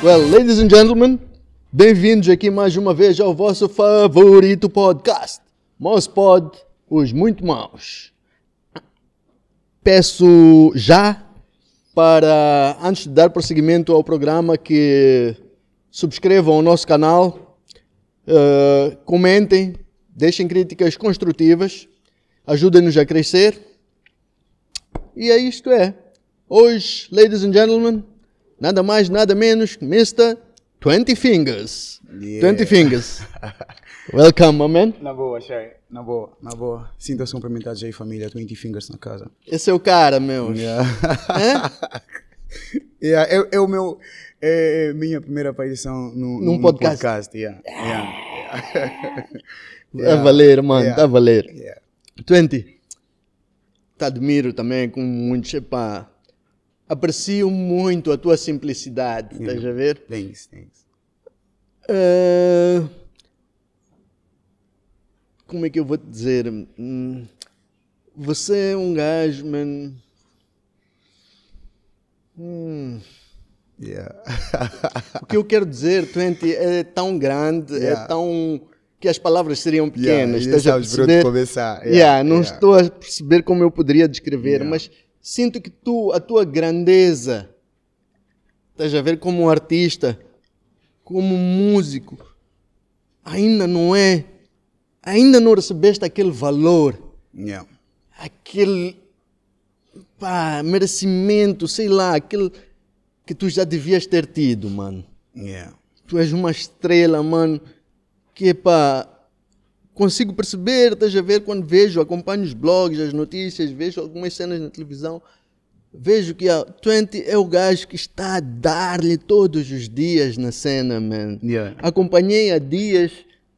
Well, ladies and gentlemen, bem-vindos aqui mais uma vez ao vosso favorito podcast, Mouse Pod, os muito maus. Peço já para, antes de dar prosseguimento ao programa, que subscrevam o nosso canal, uh, comentem, deixem críticas construtivas, ajudem-nos a crescer. E é isto é. Hoje, ladies and gentlemen, nada mais, nada menos que Mr. 20 Fingers. Yeah. 20 Fingers. Welcome, my man. Na boa, Shay. Na boa, na boa. Sinta-se cumprimentados aí, família. 20 Fingers na casa. Esse é o cara, meu. Yeah. É? yeah, é, é o meu. É, é, minha primeira aparição no, num no, podcast. No podcast yeah. Yeah. Yeah. yeah. A valer, mano, yeah. a valer. Yeah. 20. Te admiro também com muitos. Epá, aprecio muito a tua simplicidade, Sim. estás a ver? Thanks, thanks. Uh, como é que eu vou te dizer? Hum, você é um gajo, man. Hum. Yeah. o que eu quero dizer, Twenty, é tão grande, é yeah. é tão que as palavras seriam pequenas. Yeah, estás a perceber? Começar. Yeah, yeah, não estou a perceber como eu poderia descrever, mas Sinto que tu, a tua grandeza, estás a ver como um artista, como um músico, ainda não é, ainda não recebeste aquele valor, yeah. aquele pá, merecimento, sei lá, aquele que tu já devias ter tido, mano. Yeah. Tu és uma estrela, mano, que pá, consigo perceber, estás a ver, quando vejo, acompanho os blogs, as notícias, vejo algumas cenas na televisão, vejo que a 20 é o gajo que está a dar-lhe todos os dias na cena, man. Yeah. Acompanhei há dias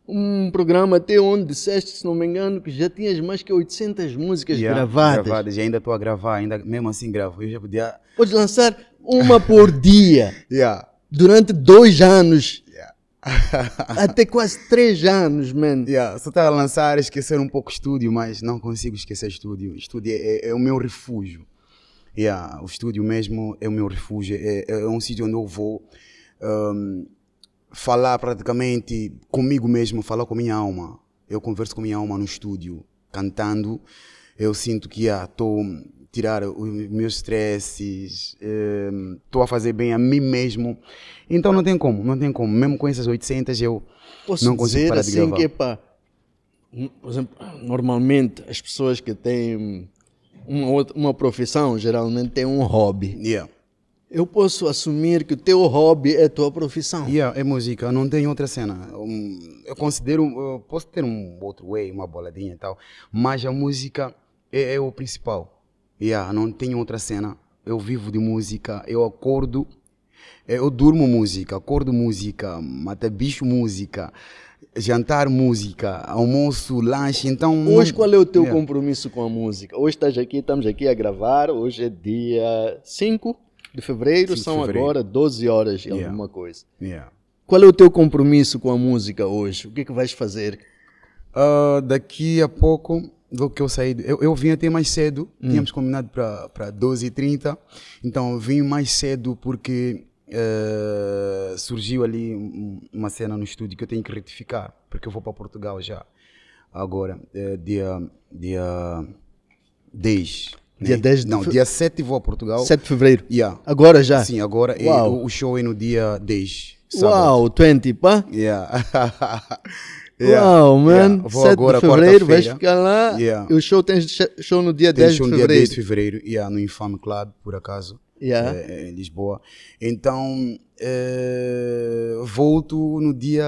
um programa até onde disseste, se não me engano, que já tinhas mais que 800 músicas yeah, gravadas. gravadas. E ainda estou a gravar, ainda mesmo assim gravo. Eu já podia... Podes lançar uma por dia. yeah. Durante dois anos Até quase três anos, man. Yeah, só estava a lançar, esquecer um pouco estúdio, mas não consigo esquecer estúdio. Estúdio é, é, é o meu refúgio. Yeah, o estúdio mesmo é o meu refúgio. É, é, é um sítio onde eu vou um, falar praticamente comigo mesmo, falar com a minha alma. Eu converso com a minha alma no estúdio, cantando. Eu sinto que estou. Yeah, tirar os meus estresses, estou eh, a fazer bem a mim mesmo. Então não tem como, não tem como. Mesmo com essas 800 eu Posso não consigo parar assim de gravar. Que, pá, por exemplo, normalmente as pessoas que têm uma, outra, uma profissão geralmente têm um hobby. Yeah. Eu posso assumir que o teu hobby é a tua profissão. Yeah, é música, não tem outra cena. Eu considero, eu posso ter um outro way, uma boladinha e tal, mas a música é, é o principal. Yeah, não tenho outra cena. Eu vivo de música, eu acordo, eh, eu durmo música, acordo música, mata bicho música, jantar música, almoço, lanche, então... Hoje qual é o teu yeah. compromisso com a música? Hoje estás aqui, estamos aqui a gravar, hoje é dia 5 de fevereiro, de são fevereiro. agora 12 horas e yeah. alguma coisa. Yeah. Qual é o teu compromisso com a música hoje? O que é que vais fazer? Uh, daqui a pouco logo que eu saí, eu, eu vim até mais cedo, hum. tínhamos combinado para 12h30, então vim mais cedo porque uh, surgiu ali uma cena no estúdio que eu tenho que retificar, porque eu vou para Portugal já, agora, uh, dia, dia 10. Né? Dia 10 de Não, fe... dia 7 vou a Portugal. 7 de fevereiro. Yeah. Agora já? Sim, agora. É, o, o show é no dia 10. Sábado. Uau, 20, pá! Yeah. Yeah. Uau, mano. Yeah. Vou 7 agora, de fevereiro, vais ficar lá. Yeah. O show tem show no dia tem 10 show de fevereiro. No dia 10 de fevereiro, yeah, no Infame Club, por acaso. Yeah. É, em Lisboa. Então, é, volto no dia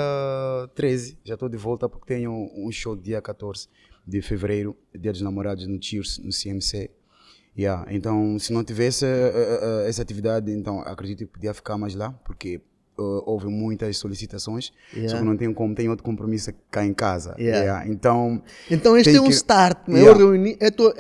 13. Já estou de volta porque tenho um show dia 14 de fevereiro, dia dos namorados no Cheers, no CMC. Yeah. Então, se não tivesse uh, uh, essa atividade, então acredito que podia ficar mais lá, porque uh, houve muitas solicitações, yeah. só que não tenho, como, tem outro compromisso cá em casa. Yeah. Yeah. Então, então este é um que... start, né? eu reuni, eu é tô,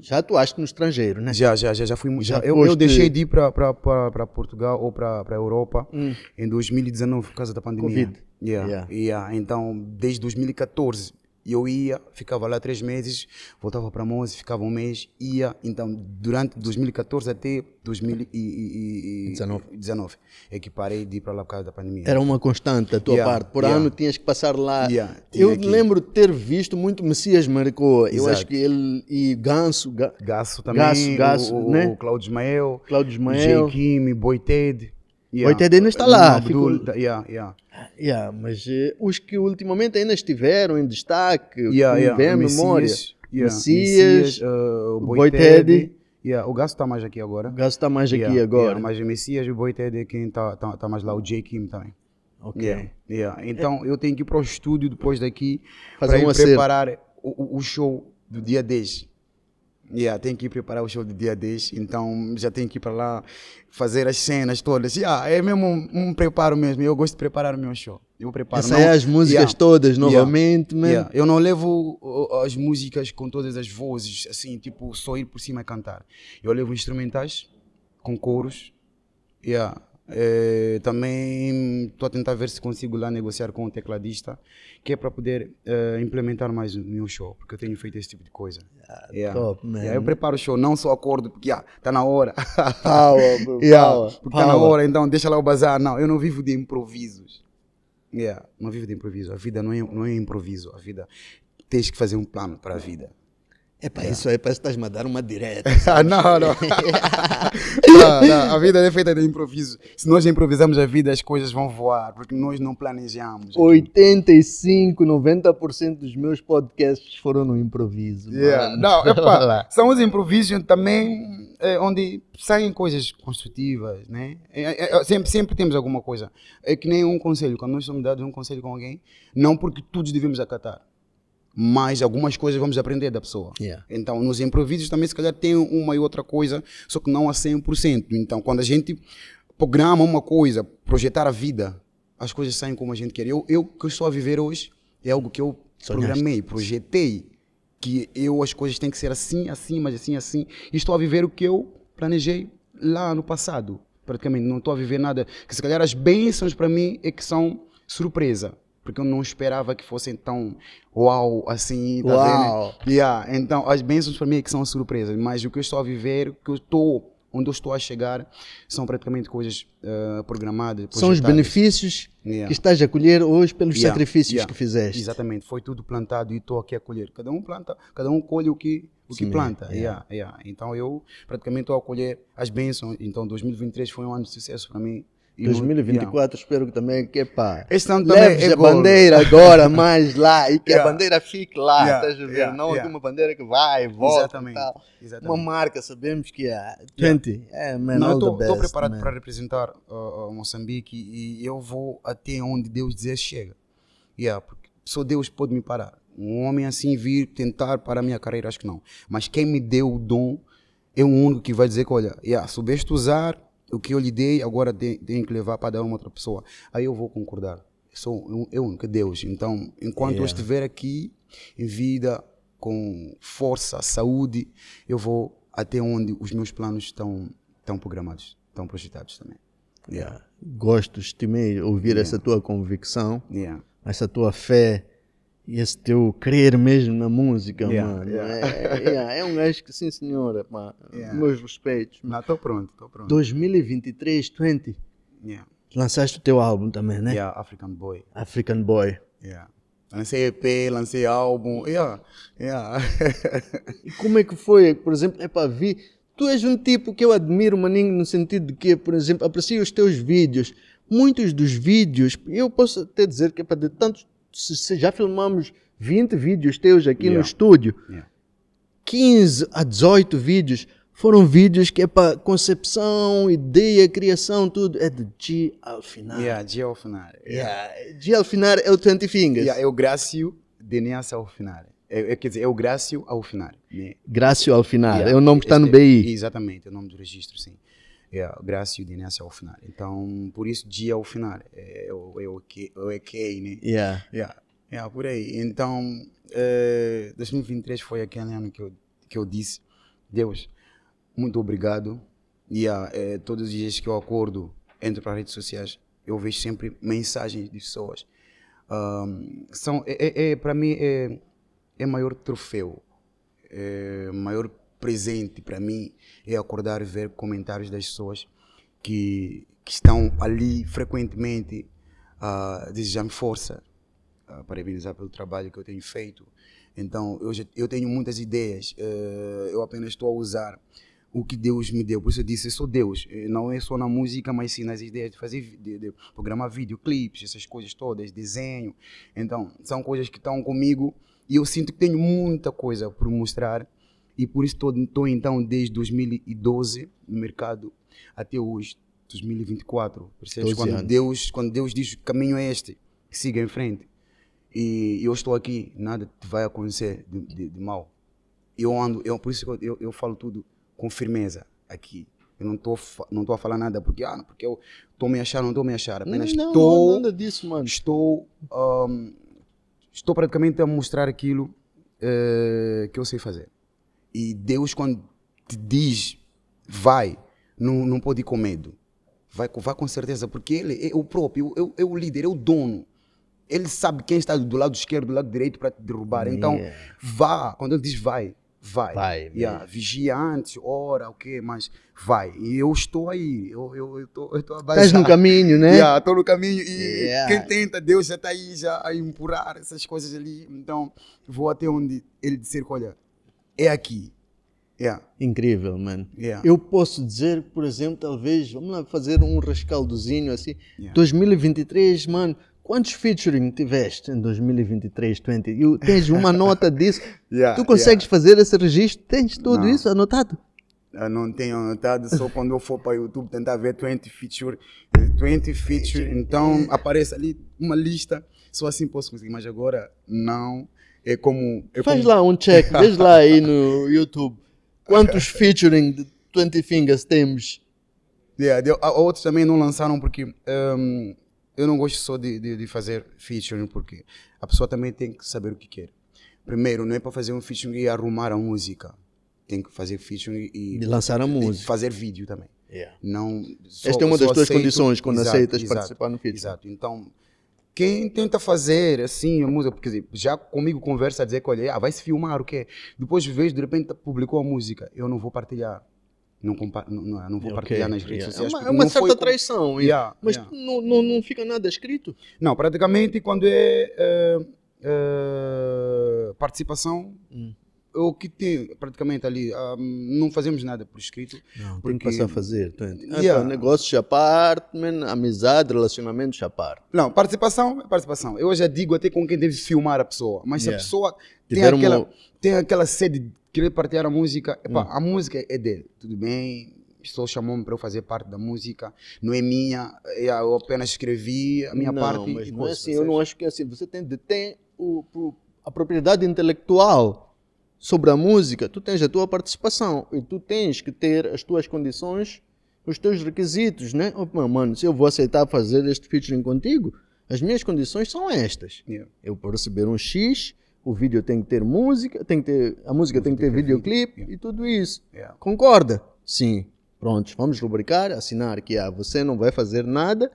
já atuaste no estrangeiro, né? Já, já, já, já fui, já, já eu, eu, deixei de ir para Portugal ou para a Europa hum. em 2019 por causa da pandemia. Covid. Yeah, yeah. Yeah. Então, desde 2014 e eu ia, ficava lá três meses, voltava para Monza, ficava um mês, ia. Então, durante 2014 até 2019 é que parei de ir para lá por causa da pandemia. Era uma constante a tua yeah, parte. Por yeah. ano tinhas que passar lá. Yeah, eu lembro de ter visto muito Messias Marcou. Eu acho que ele e Ganso. Ga... Gasso também. Gasso, Gasso, o, né? o Cláudio Ismael. Cláudio Ismael. Jay Kim, Boy Ted. Yeah. O ETD não está lá. Abdul, ficou... Tá, yeah, yeah. Yeah, mas uh, os que ultimamente ainda estiveram em destaque, yeah, yeah. vem memória. Messias, yeah. Messias, uh, o Yeah, o Gasto está mais aqui agora. O Gasto está mais aqui yeah, agora. Yeah, mas o Messias e o Boitedi é quem está tá, tá mais lá, o J. Kim também. Ok. Yeah, yeah. Então eu tenho que ir para o estúdio depois daqui para preparar o, o, show do dia 10. Yeah, tenho que ir preparar o show do dia 10, então já tenho que ir para lá fazer as cenas todas. Yeah, é mesmo um, um, preparo mesmo, eu gosto de preparar o meu show. Eu preparo. não, as músicas yeah, todas novamente, yeah, yeah, Eu não levo as músicas com todas as vozes, assim, tipo, só ir por cima e cantar. Eu levo instrumentais com coros, yeah, é, também estou a tentar ver se consigo lá negociar com o tecladista, que é para poder eh, implementar mais o meu show, porque eu tenho feito esse tipo de coisa. Ah, yeah, Top, man. Yeah, eu preparo o show, não só acordo, porque está ah, yeah, na hora. Power, bro, Porque está na hora, então deixa lá o bazar. Não, eu não vivo de improvisos. Yeah, não vivo de improviso. A vida não é, não é improviso. A vida tens que fazer um plano para a vida. É yeah. isso aí parece que estás-me a dar uma direta. Ah, não, não. não, não. A vida é feita de improviso. Se nós improvisamos a vida, as coisas vão voar, porque nós não planejamos. 85, 90% dos meus podcasts foram no improviso. Yeah. Não, lá. são os improvisos também é, onde saem coisas construtivas, né? É, é, é, sempre, sempre temos alguma coisa. É que nem um conselho. Quando nós somos dados um conselho com alguém, não porque todos devemos acatar mas algumas coisas vamos aprender da pessoa. Yeah. Então, nos improvisos também, se calhar, tem uma e outra coisa, só que não a 100%. Então, quando a gente programa uma coisa, projetar a vida, as coisas saem como a gente quer. Eu, eu que estou a viver hoje é algo que eu Sonhaste. programei, projetei, que eu as coisas têm que ser assim, assim, mas assim, assim. E estou a viver o que eu planejei lá no passado, praticamente. Não estou a viver nada. Que se calhar as bênçãos para mim é que são surpresa porque eu não esperava que fossem tão uau, assim, tá uau. vendo? Yeah. Então, as bênçãos para mim é que são surpresas, mas o que eu estou a viver, que eu estou, onde eu estou a chegar, são praticamente coisas uh, programadas. São os benefícios yeah. que estás a colher hoje pelos yeah. sacrifícios que fizeste. Exatamente, foi tudo plantado e estou aqui a colher. Cada um planta, cada um colhe o que o que planta. Yeah. Yeah, yeah. Então eu praticamente estou a colher as bênçãos. Então 2023 foi um ano de sucesso para mim. 2024 yeah. espero que também que é pá, leves é a gol. bandeira agora mais lá e que yeah. a bandeira fique lá, yeah. estás a ver? Yeah. Não yeah. uma bandeira que vai, volta Exatamente. E tal. Exatamente. Uma marca, sabemos que é 20. É, Não, estou preparado man. para representar uh, Moçambique e, eu vou até onde Deus dizer chega. Yeah, porque só Deus pode me parar. Um homem assim vir tentar para a minha carreira, acho que não. Mas quem me deu o dom é o único que vai dizer que, olha, yeah, soubeste usar o que eu lhe dei agora tem, que levar para dar a uma outra pessoa. Aí eu vou concordar. Sou eu único é Deus. Então, enquanto yeah. eu é. estiver aqui em vida, com força, saúde, eu vou até onde os meus planos estão, estão programados, estão projetados também. Yeah. É. Gosto, estimei ouvir yeah. essa tua convicção, essa tua fé e esse teu crer mesmo na música, yeah, mano. Yeah. É, yeah, é, é, é, um gajo que, sim senhora, é, pá, meus respeitos. estou pronto, estou pronto. 2023, 20. Lançaste o teu álbum também, né? Yeah, African Boy. African Boy. Lancei EP, lancei álbum. Yeah, yeah. e como é que foi? Por exemplo, é para vir. Tu és um tipo que eu admiro, maninho, no sentido de que, por exemplo, aprecio os teus vídeos. Muitos dos vídeos, eu posso até dizer que é para de tantos se já filmamos 20 vídeos teus aqui yeah. no estúdio. Yeah. 15 a 18 vídeos foram vídeos que é para concepção, ideia, criação, tudo. É de G É final. Yeah, G ao Yeah. Yeah. G é o 20 Fingers. Yeah, é o Grácio Denias Alfinar. É, é, quer dizer, é o Grácio Alfinar. Grácio Alfinar Yeah. É o nome que está no BI. É, exatamente, é o nome do registro, sim é a graça e o é ao final. Então, por isso, dia ao final. É, o, é, o, que, é o que, né? Yeah. Yeah. yeah. Por aí. Então, 2023 é, foi aquele ano que eu, que eu disse, Deus, muito obrigado. E yeah, é, todos os dias que eu acordo, entro para as redes sociais, eu vejo sempre mensagens de pessoas. Um, são, é, é, é para mim, é, é maior troféu, é maior presente para mim é acordar e ver comentários das pessoas que, que estão ali frequentemente uh, desejar-me força, uh, parabenizar pelo trabalho que eu tenho feito. Então, eu, já, eu tenho muitas ideias, uh, eu apenas estou a usar o que Deus me deu. Por isso eu disse, eu sou Deus. Eh, não é só na música, mas sim nas ideias de fazer, de, de programar videoclipes, essas coisas todas, desenho. Então, são coisas que estão comigo e eu sinto que tenho muita coisa por mostrar e por isso estou então desde 2012 no mercado até hoje, 2024. Percebes? Quando Deus, quando Deus diz o caminho é este, siga em frente. E eu estou aqui, nada te vai acontecer de, de, de mal. Eu ando, eu, por isso eu, eu falo tudo com firmeza aqui. Eu não estou não tô a falar nada porque ah, porque eu estou me achar, não estou me achar, apenas não, estou nada disso, mano. Estou um, estou praticamente a mostrar aquilo uh, que eu sei fazer. E Deus, quando te diz, vai, não, não pode ir com medo. Vai, vai com certeza, porque Ele é o próprio, é o, é o líder, é o dono. Ele sabe quem está do lado esquerdo, do lado direito para te derrubar. Yeah. Então, vá. Quando Ele diz vai, vai. vai yeah. Vigia antes, ora, o okay, quê, mas vai. E eu estou aí, eu eu estou estou Estás no caminho, né? Estou yeah, no caminho e yeah. quem tenta, Deus já está aí já a empurrar essas coisas ali. Então, vou até onde ele disser, olha, é aqui. Yeah. Incrível, mano. Yeah. Eu posso dizer, por exemplo, talvez, vamos lá fazer um rescaldozinho assim. Yeah. 2023, mano, quantos featuring tiveste em 2023, 20? tens uma nota disso? tu consegues fazer esse registro? Tens tudo não. isso anotado? Eu não tenho anotado, só quando eu for para o YouTube tentar ver 20 feature, 20 feature, então aparece ali uma lista, só assim posso conseguir, mas agora não é como. É Faz como... lá um check, veja lá aí no YouTube. Quantos featuring de 20 Fingers temos? Yeah, de, a, outros também não lançaram porque um, eu não gosto só de, de, de, fazer featuring, porque a pessoa também tem que saber o que quer. Primeiro, não é para fazer um featuring e arrumar a música. Tem que fazer featuring e. De lançar a música. fazer vídeo também. Yeah. Não, só, Esta é uma das tuas aceito, condições quando exato, aceitas exato, participar no featuring. Exato. Então quem tenta fazer assim a música, porque já comigo conversa a dizer que olha, ah, vai se filmar o quê? Depois vejo, de repente publicou a música, eu não vou partilhar. Não, compa não, não vou partilhar okay, nas redes yeah. sociais. É uma, é uma certa foi... traição, yeah, mas yeah. Não, não, não fica nada escrito? Não, praticamente quando é uh, uh, participação, hum o que tem praticamente ali, um, ah, não fazemos nada por escrito. Não, porque... tem que passar a fazer. Tá yeah. Então, negócios à parte, amizade, relacionamentos à parte. Não, participação é participação. Eu já digo até com quem deve filmar a pessoa, mas yeah. se a pessoa tem aquela, uma... tem aquela sede de querer partilhar a música, hum. a música é dele, tudo bem, pessoa chamou-me para eu fazer parte da música, não é minha, é, eu apenas escrevi a minha não, parte. Mas não é assim, eu não acho que é assim. Você tem de ter o, a propriedade intelectual sobre a música, tu tens a tua participação e tu tens que ter as tuas condições, os teus requisitos, né? Oh, mano, se eu vou aceitar fazer este featuring contigo, as minhas condições são estas. Yeah. Eu para receber um X, o vídeo tem que ter música, tem que ter, a música tem que ter, videoclip videoclipe yeah. e tudo isso. Yeah. Concorda? Sim. Prontos, vamos rubricar, assinar que ah, você não vai fazer nada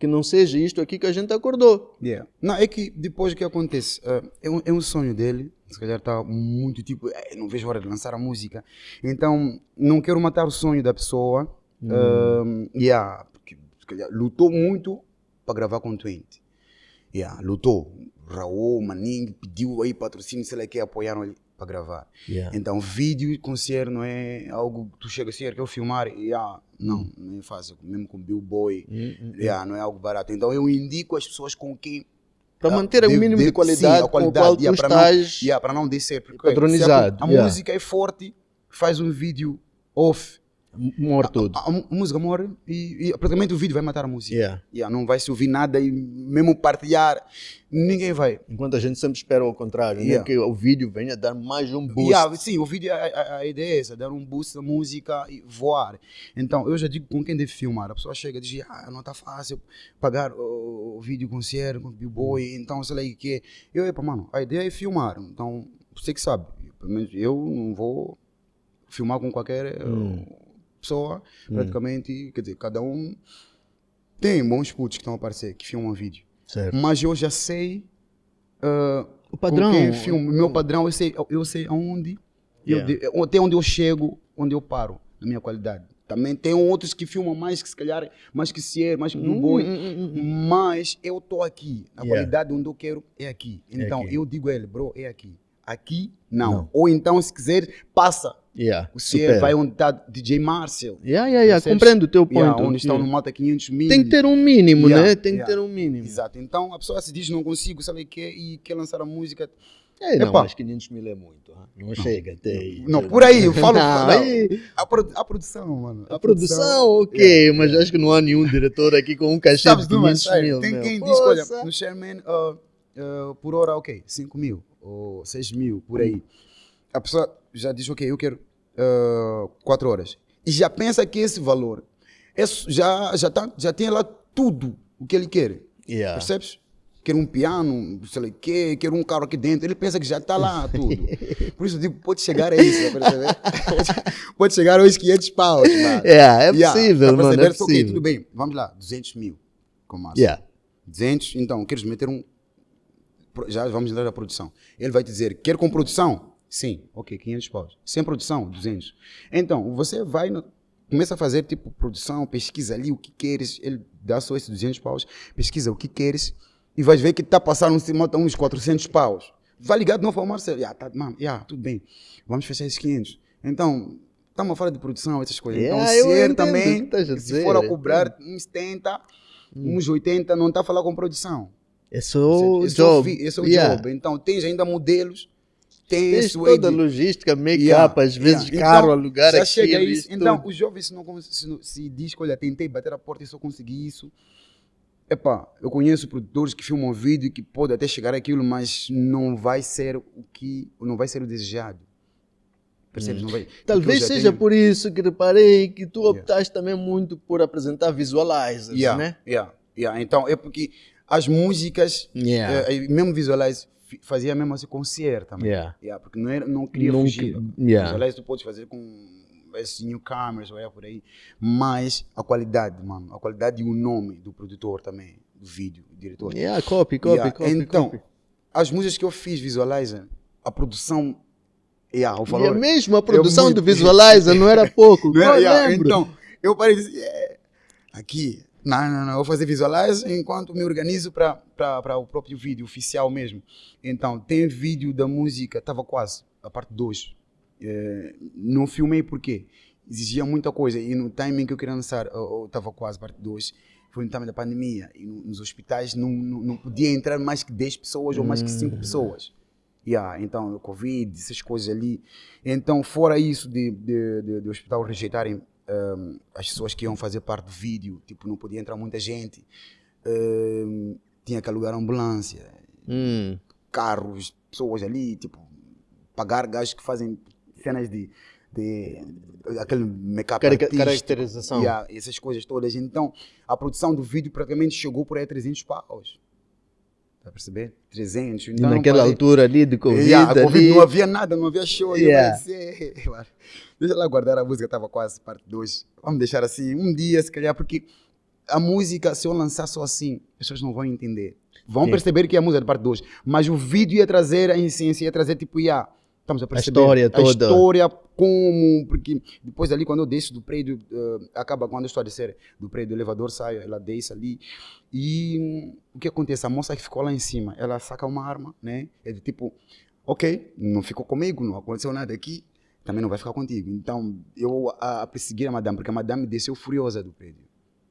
que não seja isto aqui que a gente acordou. Não, é que depois o que acontece, uh, é, um, é um sonho dele, se calhar está muito tipo, é, não vejo a hora de lançar a música. Então, não quero matar o sonho da pessoa. Hum. Um, yeah, porque se calhar lutou muito para gravar com o Twente. Yeah, lutou. Raul, Maning pediu aí patrocínio, sei lá que apoiaram ele para gravar. Yeah. Então, vídeo e concerto não é algo que tu chega assim, ah, quer filmar, yeah, não, nem hum. é fácil, mesmo com Bill Boy -uh. Hum, hum, yeah, não é algo barato. Então, eu indico as pessoas com quem para ah, manter o mínimo de, de qualidade, sim, a qualidade com não, yeah, para não descer porque é padronizado. a, a yeah. música é forte, faz um vídeo off morre tudo. A, a, a música morre e, e, praticamente o vídeo vai matar a música. Yeah. Yeah, não vai se ouvir nada e mesmo partilhar, ninguém vai. Enquanto a gente sempre espera o contrário, né? yeah. né? que o vídeo venha dar mais um boost. Yeah, sim, o vídeo, a, a, ideia é essa, dar um boost à música e voar. Então, eu já digo com quem deve filmar. A pessoa chega e diz, ah, não está fácil pagar o, o vídeo concerto, com o b-boy, hum. então sei lá o que. Eu, epa, mano, a ideia é filmar. Então, você que sabe. Pelo menos eu não vou filmar com qualquer... Hum pessoa, hum. praticamente, quer dizer, cada um tem bons putos que estão a aparecer, que filmam vídeo. Certo. Mas eu já sei uh, o padrão. Com filme, o meu padrão, eu sei, eu sei aonde, yeah. eu, até onde eu chego, onde eu paro, na minha qualidade. Também tem outros que filmam mais que se calhar, mais que se mais que no hum, boi. Hum hum, hum, hum, mas eu estou aqui. A yeah. qualidade onde eu quero é aqui. É então é aqui. eu digo a ele, bro, é aqui. Aqui, não. não. Ou então, se quiser, passa. Yeah, você supera. vai onde está DJ Marcel. Yeah, yeah, yeah. Compreendo o teu ponto. Yeah, onde estão no Mata 500 mil. Tem que ter um mínimo, yeah, né? Tem que ter um mínimo. Exato. Então a pessoa se diz, não consigo, sabe o que é, e quer lançar a música. É, não, mas 500 mil é muito. Não, ah. não chega até aí. Não, né? por aí, eu falo. não, aí, a, a, produção, mano. A, a produção, produção, é. ok, mas acho que não há nenhum diretor aqui com um cachê de 500 mil. Tem meu. quem Poxa. diz, olha, no Sherman, uh, ah, uh, ah, por hora, ok, 5 mil ou 6 mil, por aí. A pessoa já diz, ok, eu quero uh, ah, 4 horas. E já pensa que esse valor é, já, já, tá, já tem lá tudo o que ele quer. Yeah. Percebes? Quer um piano, sei lá, quê, quer um carro aqui dentro. Ele pensa que já está lá tudo. Por isso eu digo, pode chegar a isso, Pode chegar aos 500 paus. Mano. Yeah, é possível, yeah. mano, é possível. Okay, tudo bem, vamos lá, 200 mil com massa. Yeah. 200, então, queres meter um já vamos entrar na produção. Ele vai te dizer, quer com produção? Sim, ok, 500 paus. Sem produção, 200. Então, você vai, no, começa a fazer tipo produção, pesquisa ali o que queres, ele dá só esses 200 paus, pesquisa o que queres e vais ver que está passando uns 400 paus. Vai tá ligado não novo ao Marcelo, yeah, tá, mano, yeah, tudo bem, vamos fechar esses 500. Então, estamos fora de produção, essas coisas. Yeah, então, é, se também, tá se for a cobrar uns 70, hum. uns 80, não está a falar com produção. Esse é o job. É só o yeah. job. Então, tens ainda modelos, tens, tens toda a logística, make-up, yeah. às vezes yeah. Então, caro, então, alugar já Chega isso, então, o os jovens se, não, se, se diz, olha, tentei bater a porta e só consegui isso. Epá, eu conheço produtores que filmam vídeo e que pode até chegar aquilo, mas não vai ser o que, não vai ser o desejado. Percebes? Hum. Vai, Talvez seja tenho... por isso que reparei que tu optaste yeah. também muito por apresentar visualizers, yeah. né? Yeah. Yeah. Então, é porque as músicas, yeah. Eh, mesmo Visualize, fazia mesmo assim com também. Yeah. Yeah, porque não, era, não queria não fugir. Que, yeah. Visualize tu podes fazer com esses eh, assim, newcomers, é por aí. Mas a qualidade, mano, a qualidade e o nome do produtor também, do vídeo, do diretor. Yeah, copy, copy, yeah. copy. Então, copy. as músicas que eu fiz, Visualize, a produção Yeah, o é valor. E a mesma produção do Visualizer não era pouco. não era, eu yeah, então, eu parei é, aqui, não, não, não, vou fazer visualize enquanto me organizo para o próprio vídeo oficial mesmo. Então, tem vídeo da música, estava quase, a parte 2. É, não filmei porque exigia muita coisa e no timing que eu queria lançar, estava quase, parte 2 foi no timing da pandemia e nos hospitais não, não, não podia entrar mais que 10 pessoas ou mais que 5 hum. pessoas. Yeah, então, o Covid, essas coisas ali. Então, fora isso de, de, de, de hospital rejeitarem um, as pessoas que iam fazer parte do vídeo, tipo, não podia entrar muita gente. Um, tinha que alugar ambulância, hum. carros, pessoas ali, tipo, pagar gajos que fazem cenas de. de aquele make-up. Car caracterização. essas coisas todas. Então, a produção do vídeo praticamente chegou por aí a 300 paus. Tá a perceber? 300. Então, Naquela altura ali de Covid. Yeah, Covid ali... não havia nada, não havia show. Yeah. Eu pensei, Deixa lá guardar a música, estava quase parte 2. Vamos deixar assim, um dia se calhar, porque a música, se eu lançar só assim, as pessoas não vão entender. Vão Sim. perceber que é a música de parte 2. Mas o vídeo ia trazer a essência, ia trazer tipo, ia. Estamos a perceber a história a toda. história, como, porque depois ali quando eu desço do prédio, uh, acaba quando eu estou a descer do prédio, do elevador saio, ela desce ali. E um, o que acontece? A moça que ficou lá em cima, ela saca uma arma, né? É de tipo, ok, não ficou comigo, não aconteceu nada aqui, também não vai ficar contigo. Então, eu a, a perseguir a madame, porque a madame desceu furiosa do prédio.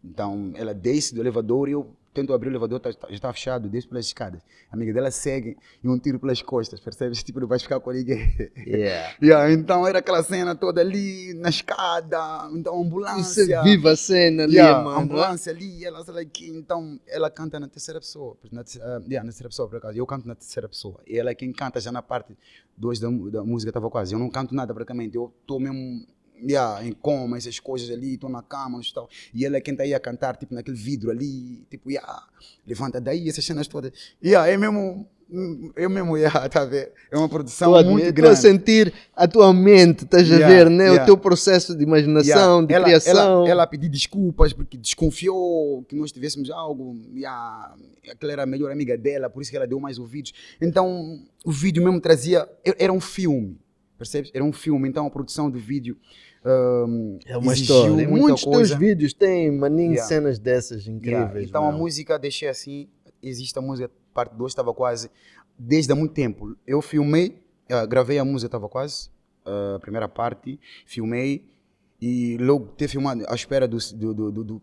Então, ela desce do elevador e eu tento abrir o elevador, tá, tá já está fechado, desço pelas escadas. A amiga dela segue e um tiro pelas costas, percebe? Esse tipo não vai ficar com ninguém. Yeah. yeah. Então era aquela cena toda ali, na escada, então ambulância. é viva a cena ali, yeah, mano. ambulância ali, ela sai que Então ela canta na terceira pessoa, na, uh, yeah, na terceira pessoa, por acaso. Eu canto na terceira pessoa. E ela é quem canta já na parte 2 da, da música, estava quase. Eu não canto nada praticamente, eu estou mesmo yeah, em coma, essas coisas ali, estou na cama, e tal. E ele é quem está aí a cantar, tipo, naquele vidro ali, tipo, yeah, levanta daí, essas cenas todas. Yeah, é mesmo. Eu mesmo, yeah, tá a ver? É uma produção tô, muito grande. Estou a sentir a tua mente, estás yeah, a ver, né? Yeah. O teu processo de imaginação, de ela, criação. Ela, ela pediu desculpas porque desconfiou que nós tivéssemos algo. Yeah, aquela era a melhor amiga dela, por isso que ela deu mais ouvidos. Então, o vídeo mesmo trazia. Era um filme, percebes? Era um filme, então a produção do vídeo um, é uma história, muitos coisa. teus vídeos têm maninho yeah. cenas dessas incríveis. Yeah. Então meu. a música deixei assim, existe a música parte 2, estava quase, desde há muito tempo. Eu filmei, ah, gravei a música, estava quase, ah, a primeira parte, filmei e logo ter filmado, à espera do, do, do, do, do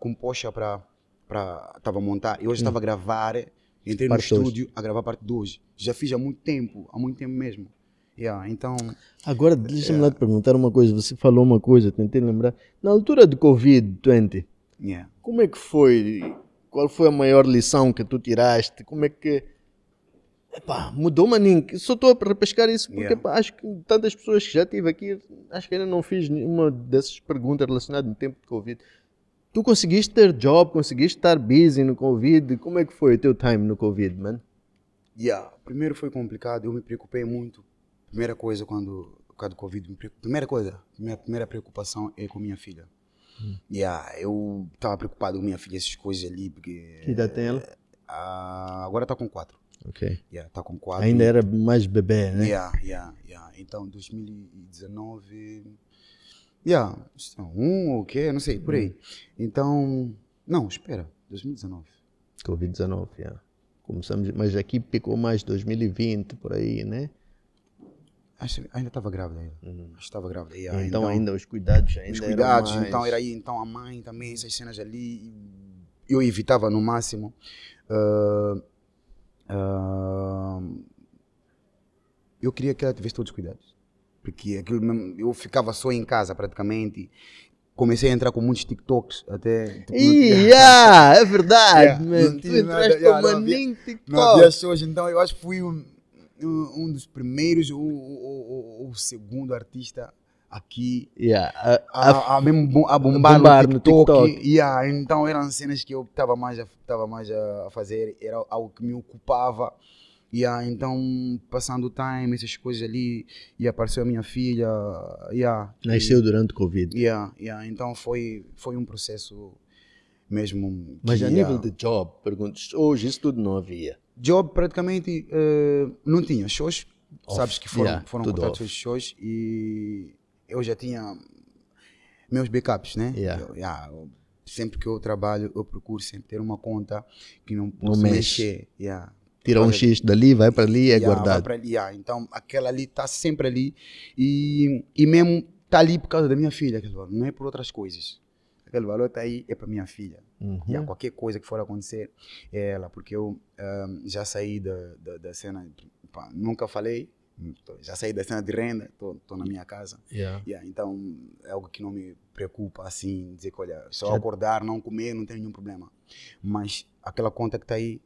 para, estava a montar, e hoje estava hum. a gravar, entrei no estúdio dois. a gravar parte 2. Já fiz há muito tempo, há muito tempo mesmo. Yeah, então. Agora, eh, deixa-me lá te perguntar uma coisa. Você falou uma coisa, tentei lembrar. Na altura do Covid-20, yeah. como é que foi? Qual foi a maior lição que tu tiraste? Como é que. Epá, mudou, maninho. Só estou a repescar isso porque yeah. epá, acho que tantas pessoas que já tive aqui, acho que ainda não fiz nenhuma dessas perguntas relacionadas no tempo de Covid. Tu conseguiste ter job, conseguiste estar busy no Covid. Como é que foi o teu time no Covid, mano? Yeah, primeiro foi complicado. Eu me preocupei muito primeira coisa quando causa do Covid, primeira coisa, minha primeira preocupação é com minha filha. Hum. Yeah, eu estava preocupado com minha filha, essas coisas ali, porque... Que idade tem ela? Eh, ah, agora está com quatro. Ok. Yeah, tá com quatro. Ainda era mais bebê, né? Yeah, yeah, yeah. Então, 2019... Yeah, um ou o quê, não sei, por aí. Hum. Então, não, espera, 2019. Covid-19, yeah. Começamos, mas aqui picou mais 2020, por aí, né? Acho, ainda estava grávida ainda. Uhum. estava grávida. Yeah, então, então, ainda os cuidados ainda Os cuidados, então era aí, então a mãe também, essas cenas ali. Eu evitava no máximo. Uh, uh, eu queria que ela tivesse todos os cuidados. Porque aquilo mesmo, eu ficava só em casa praticamente comecei a entrar com muitos TikToks até. Tipo, yeah, é verdade, yeah, man. Tu entraste yeah, com yeah, TikTok. Não havia shows, então eu acho que fui um, um dos primeiros ou, o segundo artista aqui yeah. a, a, a, mesmo, a bombar, bombar no TikTok. No TikTok. Yeah. Então eram cenas que eu estava mais, a, mais a fazer, era algo que me ocupava. Yeah, então, passando o time, essas coisas ali, e apareceu a minha filha. Yeah, Nasceu e, durante o Covid. Yeah, yeah, então, foi, foi um processo mesmo. Mas que, a nível de job, perguntas, hoje isso tudo não havia job praticamente uh, não tinha shows. Off. Sabes que foram, yeah, foram contratos shows e eu já tinha meus backups, né? Yeah. Eu, yeah, eu, sempre que eu trabalho, eu procuro sempre ter uma conta que não posso mexer. Yeah. Tira um X dali, vai para ali e é guardado. Ali, então, aquela ali está sempre ali. E, e mesmo está ali por causa da minha filha, não é por outras coisas. Pelo valor está aí, é para minha filha. Uhum. E a uhum. qualquer coisa que for acontecer, é ela. Porque eu um, ah, já saí da, da, da cena, pá, nunca falei, já saí da cena de renda, estou na minha casa. Yeah. Yeah, então, é algo que não me preocupa, assim, dizer que, olha, só já... acordar, não comer, não tem nenhum problema. Mas aquela conta que está aí,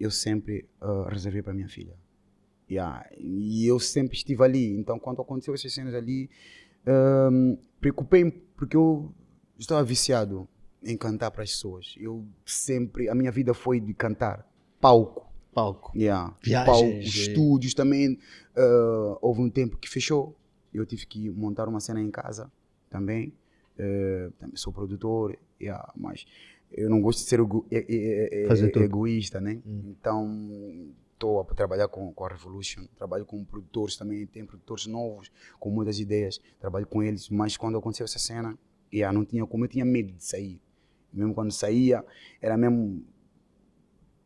eu sempre uh, reservei para minha filha. Yeah. E eu sempre estive ali. Então, quando aconteceu essas cenas ali, um, ah, preocupei-me, porque eu estava viciado em cantar para as pessoas. Eu sempre, a minha vida foi de cantar. Palco. Palco. Yeah. Viagens, Palco, estúdios também. Uh, houve um tempo que fechou. Eu tive que montar uma cena em casa também. Uh, também sou produtor, yeah, mas eu não gosto de ser ego e, e, e, egoísta, né? Hum. Então estou a trabalhar com, com a Revolution, trabalho com produtores também, tem produtores novos, com muitas ideias, trabalho com eles, mas quando aconteceu essa cena, Yeah, não tinha como, eu tinha medo de sair. Mesmo quando saía, era mesmo.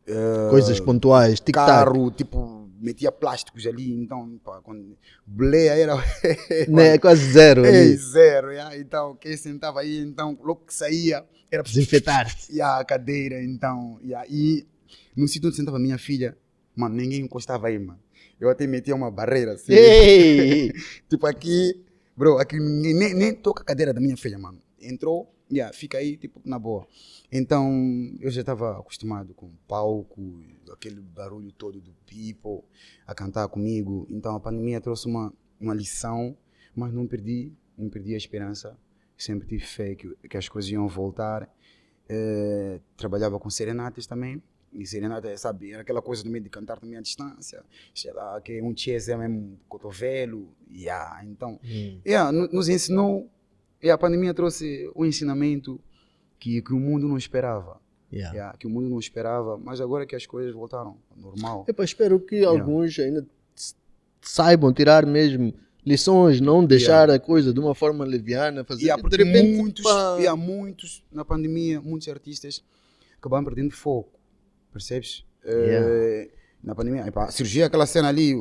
Uh, Coisas pontuais, tic -tac. Carro, tipo, metia plásticos ali, então, pá, quando. Bleia era. né, quase zero. É, zero, yeah, então, quem sentava aí, então, logo que saía, era. Desinfetar-se. Yeah, a cadeira, então. Yeah, e no sítio onde sentava minha filha, mano, ninguém encostava aí, mano. Eu até metia uma barreira assim. Ei! tipo, aqui Bro, aqui, é nem, nem toca a cadeira da minha filha, mano. Entrou, yeah, fica aí, tipo, na boa. Então, eu já estava acostumado com palco, aquele barulho todo do people a cantar comigo. Então, a pandemia trouxe uma, uma lição, mas não perdi, não perdi a esperança. Sempre tive fé que, que as coisas iam voltar. Uh, trabalhava com serenatas também. E serenata, é, sabe, aquela coisa do meio de cantar também à distância. Sei lá, que um tchê é mesmo cotovelo. Yeah, então, hum. yeah, nos ensinou, e a pandemia trouxe um ensinamento que, que o mundo não esperava. Yeah. Yeah, que o mundo não esperava, mas agora que as coisas voltaram ao normal. Epa, é, espero que alguns ainda saibam tirar mesmo lições, não deixar yeah. a coisa de uma forma leviana, fazer yeah, porque de repente muitos, pá... muitos na pandemia, muitos artistas acabaram perdendo foco. Percebes? Yeah. Uh, na pandemia, epá, surgia aquela cena ali,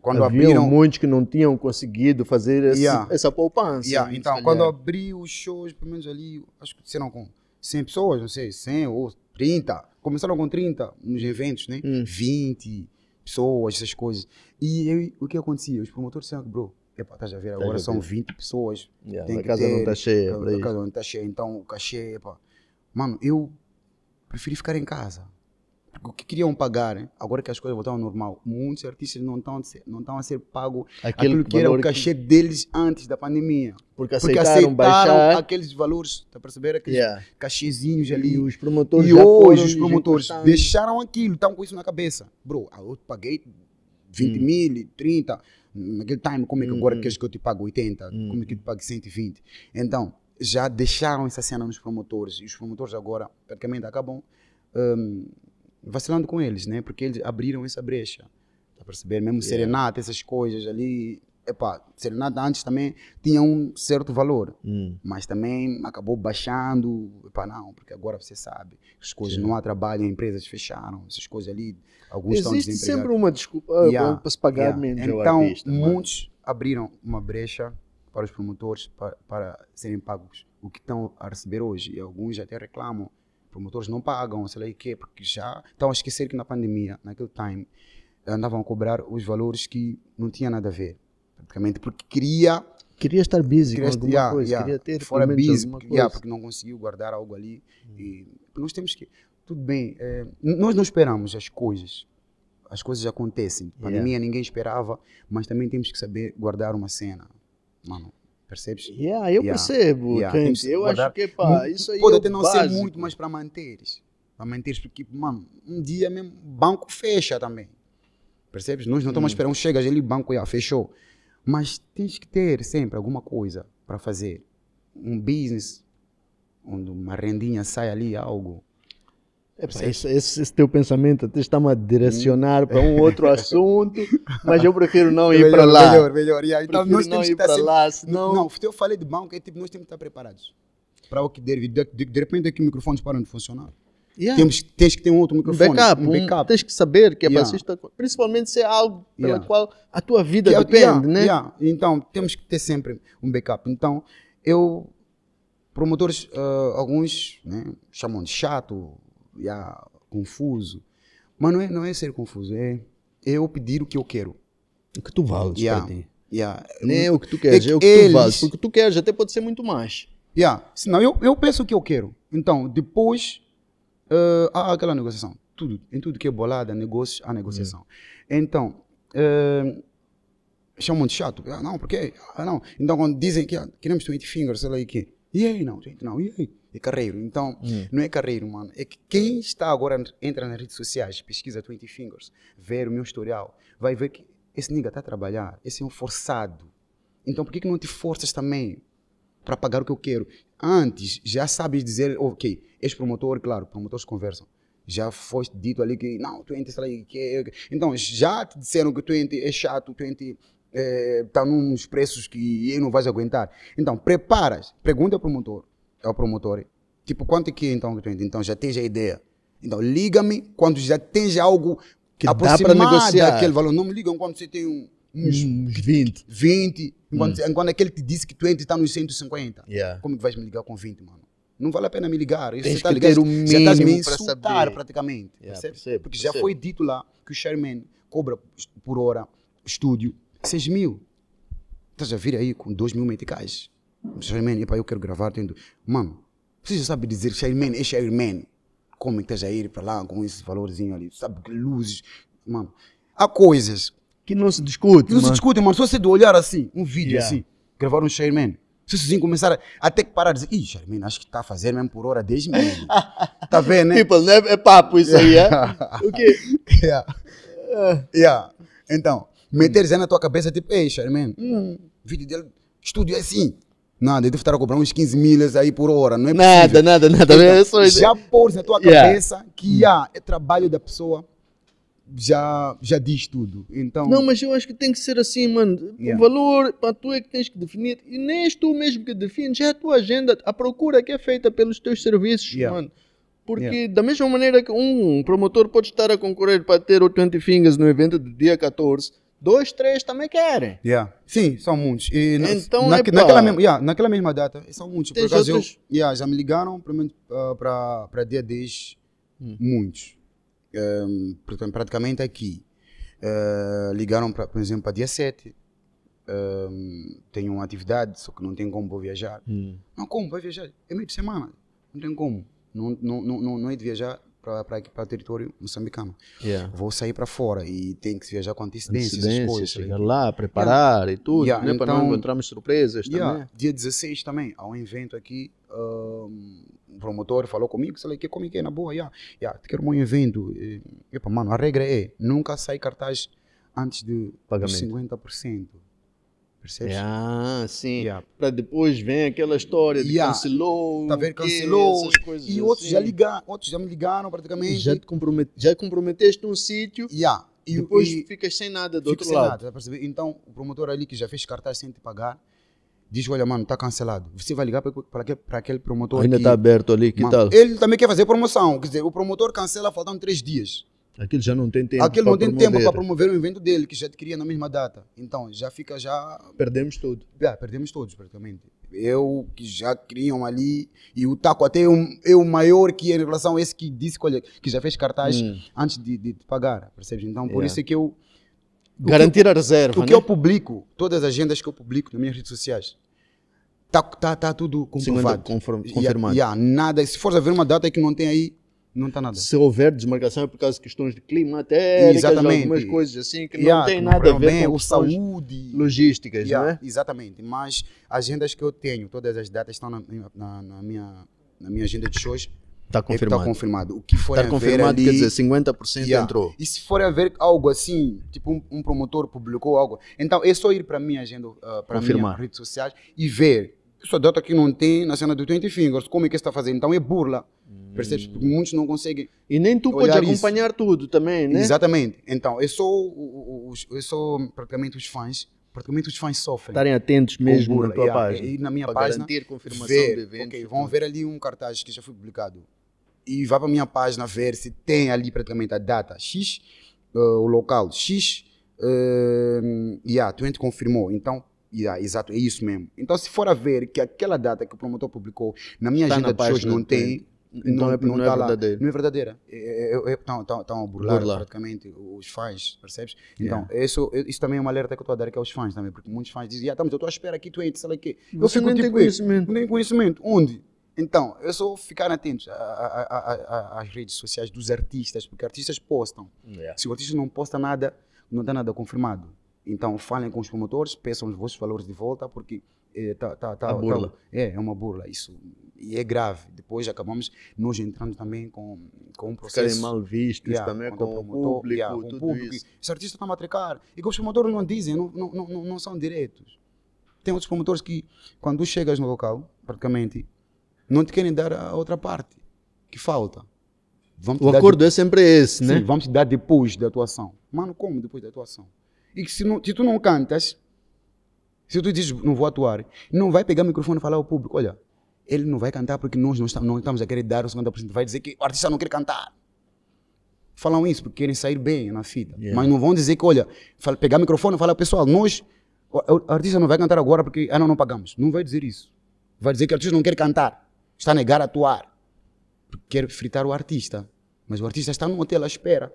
quando Havia abriram... muitos que não tinham conseguido fazer esse, yeah. essa poupança. Yeah. Então, calhar. quando abriu os shows, pelo menos ali, acho que disseram com 100 pessoas, não sei, 100 ou 30. Começaram com 30 nos eventos, né? Hum. 20 pessoas, essas coisas. E eu, o que acontecia? Os promotores disseram que, bro, epá, estás a ver, agora são 20 pessoas. Yeah, a casa ter, não está cheia. A, a casa não está tá cheia, então o cachê, epá. Mano, eu preferi ficar em casa o que queriam pagar, né? agora que as coisas voltaram ao normal, muitos artistas não estão a ser, não estão a ser pagos Aquele aquilo que era o cachê que... deles antes da pandemia. Porque aceitaram, porque aceitaram baixar. aqueles valores, tá percebendo Aqueles yeah. cachezinhos ali. E os promotores E hoje os promotores deixaram aquilo, estão com isso na cabeça. Bro, ah, eu paguei 20 hum. mil, 30, naquele time, como é que hum. agora queres hum. que eu te pago 80? Hum. Como é que eu hum. te pague 120? Então, já deixaram essa cena nos promotores e os promotores agora praticamente acabam... Um, vacilando com eles, né? Porque eles abriram essa brecha. Tá percebendo? Mesmo yeah. serenata, essas coisas ali. Epá, serenata antes também tinha um certo valor, hum. mas também acabou baixando. Epá, não, porque agora você sabe, as coisas não há trabalho, empresas fecharam, essas coisas ali, alguns Existe estão desempregados. Existe sempre uma desculpa ah, yeah, para se pagar yeah. menos Então, artista, é? muitos mas... abriram uma brecha para os promotores para, para serem pagos o que estão a receber hoje. E alguns até reclamam promotores não pagam, sei lá o quê, porque já estão a esquecer que na pandemia, naquele time, andavam a cobrar os valores que não tinha nada a ver, praticamente, porque queria... Queria estar busy queria, com alguma yeah, coisa, yeah, queria ter fora busy, yeah, porque não conseguiu guardar algo ali. Hum. E nós temos que... Tudo bem, é, nós não esperamos as coisas, as coisas acontecem. Pandemia yeah. ninguém esperava, mas também temos que saber guardar uma cena, mano. Percebes? Yeah, eu yeah. percebo. Yeah. eu guardar. acho que é pá, isso aí. Pode é até não básico. ser muito, mas para manteres. Para manteres, porque, tipo, mano, um dia mesmo, banco fecha também. Percebes? Nós não estamos hum. esperando, chegas ali, banco, já, fechou. Mas tens que ter sempre alguma coisa para fazer. Um business, onde uma rendinha sai ali, algo. Epá, é, esse, esse, esse, teu pensamento até está-me a direcionar para um hum. outro assunto, mas eu prefiro não ir para lá. Melhor, melhor. Yeah, então não temos não ir para lá, senão... Não, eu falei de banco, é tipo, nós temos que estar preparados para o que der. De, de, de repente aqui microfones para de funcionar. Yeah. Temos, tens que ter um outro microfone. Um backup. Um backup. Um, tens que saber que é yeah. Bassista, principalmente se é algo pela yeah. qual a tua vida yeah, depende, né? Então, temos que ter sempre um backup. Então, eu... Promotores, uh, alguns né, chamam de chato, yeah, confuso. Mas não é, não é ser confuso, é eu pedir o que eu quero. O que tu vales yeah. para ti. Yeah. Não é o que tu queres, é, é o que eles... tu vales. Porque tu queres até pode ser muito mais. Yeah. Senão eu, eu peço o que eu quero. Então, depois uh, há aquela negociação. Tudo, em tudo que é bolada, negócios, há negociação. Yeah. Então, uh, isso muito chato. Ah, não, porque ah, não. Então, quando dizem que ah, queremos 20 fingers, sei lá e quê. E aí, não, gente, não, e aí? É carreiro. Então, hum. não é carreiro, mano. É que quem está agora, entra nas redes sociais, pesquisa 20 Fingers, ver o meu historial, vai ver que esse nigga está a trabalhar, esse é um forçado. Então, por que, que não te forças também para pagar o que eu quero? Antes, já sabes dizer, ok, és promotor, claro, promotores conversam já foi dito ali que não, tu entra ali, que, que, então já te disseram que tu é chato, tu está eh, é, nos preços que não vais aguentar. Então preparas, pergunta para o motor, é o promotor. Tipo, quanto é que então que tu entende? Então já tens a ideia. Então liga-me quando já tens algo que aproximado dá para negociar aquele valor. Não me ligam quando você tem um, uns, uns 20. 20. Enquanto, hum. enquanto aquele te disse que tu entra está nos 150. Yeah. Como que vais me ligar com 20, mano? Não vale a pena me ligar. Tens você está ligando, o tá mínimo para me saber. praticamente. Yeah, percebe? Percebo, Porque percebo. já foi dito lá que o Sherman cobra por hora estúdio 6 mil. Estás então, a vir aí com 2 mil meticais. Charmaine, epá, eu quero gravar. Tendo... Mano, você já sabe dizer Charmaine é Charmaine. Como é que estás a ir para lá com esse valorzinho ali? Sabe, que luzes. Mano, há coisas que não se discute. Não mano. se discute, mano. Só você de olhar assim, um vídeo yeah. assim, gravar um Charmaine. Se vocês assim começar a ter que parar de dizer, ih, Charmin, acho que está a fazer mesmo por hora 10 mil. tá vendo, né? People, tipo, né? É papo isso aí, é? o quê? Yeah. yeah. Então, meter hum. na tua cabeça, tipo, ei, Charmin, hum. vídeo dele, estúdio é assim. Nada, eu devo estar a cobrar uns 15 milhas aí por hora, não é possível. Nada, nada, nada. Então, é já pôs na tua yeah. cabeça que yeah, hum. é trabalho da pessoa, já, já diz tudo. Então... Não, mas eu acho que tem que ser assim, mano. Yeah. O valor, para tu é que tens que definir. E nem és tu mesmo que defines, é a tua agenda, a procura que é feita pelos teus serviços, mano. Porque yeah. da mesma maneira que um promotor pode estar a concorrer para ter o 20 Fingers no evento do dia 14, dois, três também querem. Yeah. Sim, são muitos. E na, então, na, é naquela, mesma, yeah, naquela mesma data, são muitos. Por acaso, outros... eu, yeah, já me ligaram para ah, dia 10, hum. muitos. Um, ehm, praticamente aqui. Uh, ligaram, pra, por exemplo, para dia 7. Um, ehm, tenho uma atividade, só que não tem como vou viajar. Hum. Não, como? Vai viajar? É meio de semana. Não tem como. Não, não, não, não, não é de viajar para o território moçambicano. Yeah. Vou sair para fora e tem que viajar com antecedência, essas tá Chegar lá, preparar yeah. e tudo, yeah. né? então, para não encontrarmos surpresas também. Dia 16 também, há um evento aqui, um, um promotor falou comigo, falei, que como que é, na boa, yeah. Yeah, te quero um evento. E, epa, mano, a regra é, nunca sai cartaz antes de Pagamento. 50%. Percebes? É, ah, sim. Yeah. Para depois vem aquela história de yeah. cancelou. Tá vendo? Cancelou. E, e outros, já assim. ligaram, outros já me ligaram praticamente. Já, te compromet, já comprometeste um sítio. Yeah. E depois e, ficas sem nada do outro lado. Nada, tá então, o promotor ali que já fez cartaz sem te pagar, diz: Olha, mano, está cancelado. Você vai ligar para aquele promotor. Ainda está aberto ali, que mano, tal? Ele também quer fazer promoção. Quer dizer, o promotor cancela faltando três dias. Aquilo já não tem tempo. Aquilo não tem promover. tempo para promover o evento dele, que já te queria na mesma data. Então, já fica já. Perdemos tudo. Já, é, perdemos todos, praticamente. Eu que já criam ali, e o Taco até é o maior que em relação a esse que disse olha, que já fez cartaz hum. antes de, de, pagar, percebes? Então, por yeah. isso é que eu. Garantir que, a reserva. O que eu né? publico, todas as agendas que eu publico nas minhas redes sociais, está tá, tá tudo comprovado. Sim, confirmado. Yeah, yeah, nada. Se for haver uma data que não tem aí, não está nada. Se houver desmarcação é por causa de questões de até exatamente. algumas coisas assim que yeah, não tem nada a ver com o saúde, logísticas, é? yeah, né? Exatamente. Mas agendas que eu tenho, todas as datas estão na, na, na minha na minha agenda de shows. Está é tá confirmado. Está é confirmado. O que for Está confirmado, ali, quer dizer, 50% yeah. entrou. E se for ver algo assim, tipo um, um promotor publicou algo, então é só ir para a minha agenda, uh, para as redes sociais e ver. Essa data que não tem na cena do 20 Fingers, como é que está fazendo? Então é burla. Hum. Percebes? Porque muitos não conseguem. E nem tu podes acompanhar isso. tudo também, né? Exatamente. Então, eu sou, os, eu sou praticamente os fãs. Praticamente os fãs sofrem. Estarem atentos mesmo na tua yeah, página. E na minha para página. Garantir confirmação ver, de eventos. Okay, vão ver ali um cartaz que já foi publicado. E vá para a minha página ver se tem ali praticamente a data X, uh, o local X. Uh, eh, yeah, tu entes confirmou. Então, Yeah, exato, é isso mesmo. Então, se for a ver que aquela data que o promotor publicou na minha tá agenda na de shows não tem, não, é, é, é tá não é verdadeira. Não é verdadeira. É, Estão a burlar, burlar praticamente os fãs, percebes? Então, yeah. isso, isso também é uma alerta que eu estou a dar aqui aos fãs também, porque muitos fãs dizem, ah, tá, eu estou à espera aqui, tu é, sei lá o quê. Eu Você fico, nem tipo, conhecimento. Nem conhecimento. Onde? Então, eu só ficar atento às redes sociais dos artistas, porque artistas postam. Yeah. Se o artista não posta nada, não dá nada confirmado. Então, falem com os promotores, peçam os vossos valores de volta, porque é, tá, tá, tá, tá burla. Tá, é, é uma burla isso. E é grave. Depois acabamos nos entrando também com, com um processo. Ficarem mal vistos yeah, também com o público, yeah, com tudo público. isso. Os artistas estão a matricar. E que os promotores não dizem, não, não, não, não são direitos. Tem outros promotores que, quando chegas no local, praticamente, não te querem dar a outra parte que falta. Vamos o acordo de... é sempre esse, Sim, né? vamos te dar depois da atuação. Mano, como depois da atuação? E que se, não, se tu não cantas, se tu dizes, não vou atuar, não vai pegar o microfone e falar ao público, olha, ele não vai cantar porque nós não estamos, não estamos a querer dar o 50%. Vai dizer que o artista não quer cantar. Falam isso porque querem sair bem na fita. Yeah. Mas não vão dizer que, olha, fala, pegar o microfone e falar, pessoal, nós, o artista não vai cantar agora porque ah, não, não pagamos. Não vai dizer isso. Vai dizer que o artista não quer cantar. Está a negar a atuar. quer fritar o artista. Mas o artista está no hotel à espera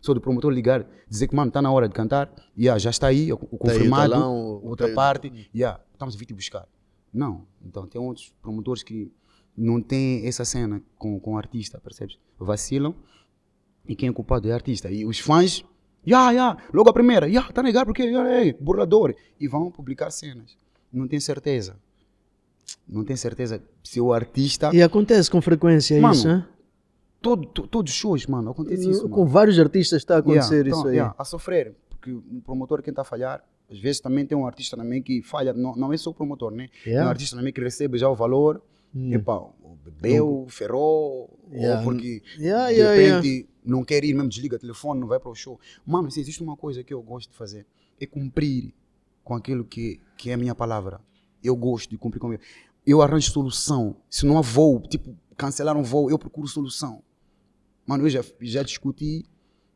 sou do promotor ligar, dizer que, mano, está na hora de cantar, yeah, já está aí, o confirmado, tá aí o talão, outra tá parte, yeah, estamos a vir te buscar. Não, então tem outros promotores que não têm essa cena com, com o artista, percebes? Vacilam e quem é culpado é o artista. E os fãs, yeah, yeah, logo a primeira, yeah, está negado porque, yeah, hey, burlador, e vão publicar cenas. Não tem certeza. Não tem certeza se o artista. E acontece com frequência Mano, isso, né? Todo, todos os shows, mano, acontece isso. Mano. Com vários artistas está a acontecer yeah, então, isso aí. Yeah, a sofrer, porque o promotor quem está a falhar, às vezes também tem um artista também que falha, não, não é só o promotor, né? Yeah. Tem um artista também que recebe já o valor, hum. e pá, bebeu, ferrou, ou porque de repente não quer ir mesmo, desliga o telefone, não vai para o show. Mano, existe uma coisa que eu gosto de fazer, é cumprir com aquilo que, que é a minha palavra. Eu gosto de cumprir com a minha eu arranjo solução. Se não há voo, tipo, cancelaram um voo, eu procuro solução. Mano, eu já, já discuti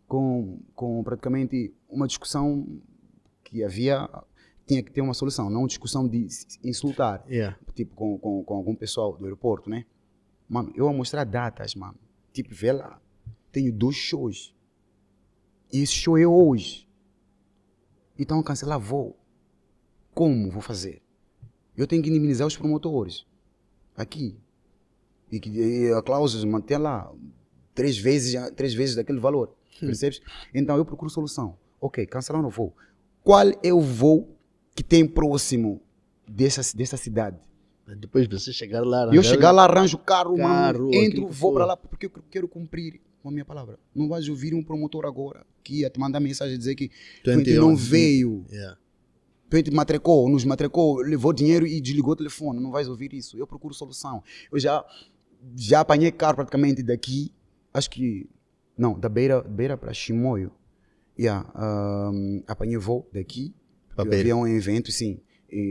com, com praticamente uma discussão que havia, tinha que ter uma solução, não uma discussão de insultar, yeah. tipo com, com, com algum pessoal do aeroporto, né? Mano, eu a mostrar datas, mano. Tipo, vê lá, tenho dois shows. E esse show é hoje. Então cancelar voo. Como vou fazer? Eu tenho que indemnizar os promotores. Aqui, e, que, e a cláusula mantém lá três vezes, três vezes daquele valor. Percebes? Então eu procuro solução. Ok, cancelar o voo. Qual é o voo que tem próximo dessa, dessa cidade? Depois você chegar lá. Eu chegar lá, arranjo carro, carro mano, entro, vou para lá porque eu quero cumprir com a minha palavra. Não vais ouvir um promotor agora que ia te mandar mensagem dizer que tu não veio. Yeah. Tu matricou, nos matricou, levou dinheiro e desligou o telefone. Não vais ouvir isso. Eu procuro solução. Eu já já apanhei carro praticamente daqui, acho que, não, da Beira, Beira para Chimoio. Yeah, um, apanhei voo daqui, havia um evento, sim.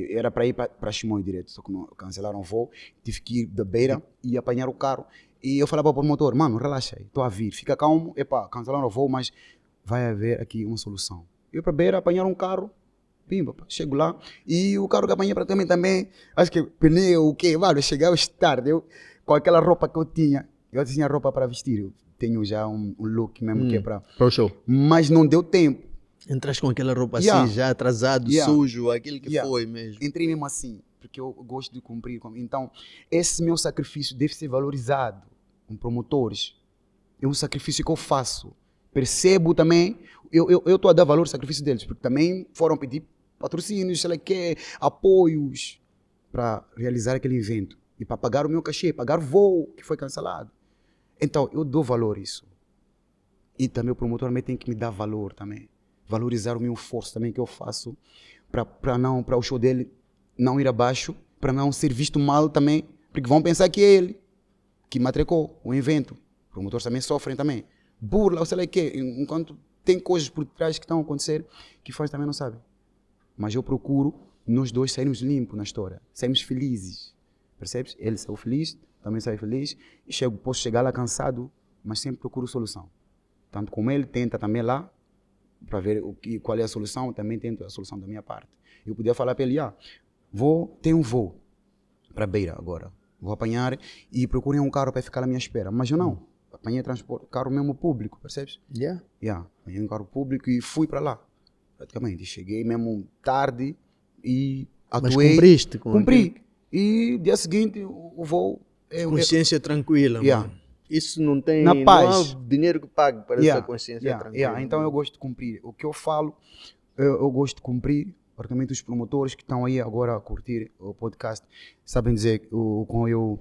era para ir para Chimoio direto, só que não, cancelaram o voo. Tive que ir da Beira e apanhar o carro. E eu falava para o motor, mano, relaxa aí, estou a vir, fica calmo. Epá, cancelaram o voo, mas vai haver aqui uma solução. Eu para Beira apanhar um carro, pimba, chego lá. E o carro que apanhei para também, acho que pneu, o quê, chegar chegava tarde. Eu com aquela roupa que eu tinha. Eu tinha roupa para vestir, eu tenho já um, um look mesmo hum, que é hum, para. Para o show. Mas não deu tempo. Entraste com aquela roupa assim, yeah. assim, já atrasado, yeah. sujo, aquilo que yeah. foi mesmo. Entrei mesmo assim, porque eu gosto de cumprir. Então, esse meu sacrifício deve ser valorizado com promotores. É um sacrifício que eu faço. Percebo também, eu estou eu, eu a dar valor ao sacrifício deles, porque também foram pedir patrocínios, sei lá que, apoios para realizar aquele evento. E para pagar o meu cachê, pagar o voo que foi cancelado. Então, eu dou valor a isso. E também o promotor também tem que me dar valor também. Valorizar o meu esforço também que eu faço para não para o show dele não ir abaixo, para não ser visto mal também, porque vão pensar que é ele que matricou o invento. promotores também sofrem também. Burla, ou sei lá o quê. Enquanto tem coisas por trás que estão a acontecer que fãs também não sabem. Mas eu procuro nós dois sairmos limpos na história, sairmos felizes. Percebes? Ele saiu feliz, também saiu feliz. Chego, posso chegar lá cansado, mas sempre procuro solução. Tanto como ele tenta também lá, para ver o que, qual é a solução, também tento é a solução da minha parte. Eu podia falar para ele, ah, vou, tenho um voo para Beira agora. Vou apanhar e procurei um carro para ficar à minha espera. Mas eu não. Hum. Apanhei transporte, carro mesmo público, percebes? Yeah. Yeah. Apanhei um carro público e fui para lá. Praticamente. Cheguei mesmo tarde e atuei. Mas cumpriste com Cumpri. Aquele... E dia seguinte o voo. É, consciência tranquila. Yeah. Mano. Isso não tem Na paz. Não há dinheiro que pague para yeah. essa consciência yeah. tranquila. Yeah. Então eu gosto de cumprir. O que eu falo, eu, eu gosto de cumprir. Praticamente os promotores que estão aí agora a curtir o podcast sabem dizer o, com eu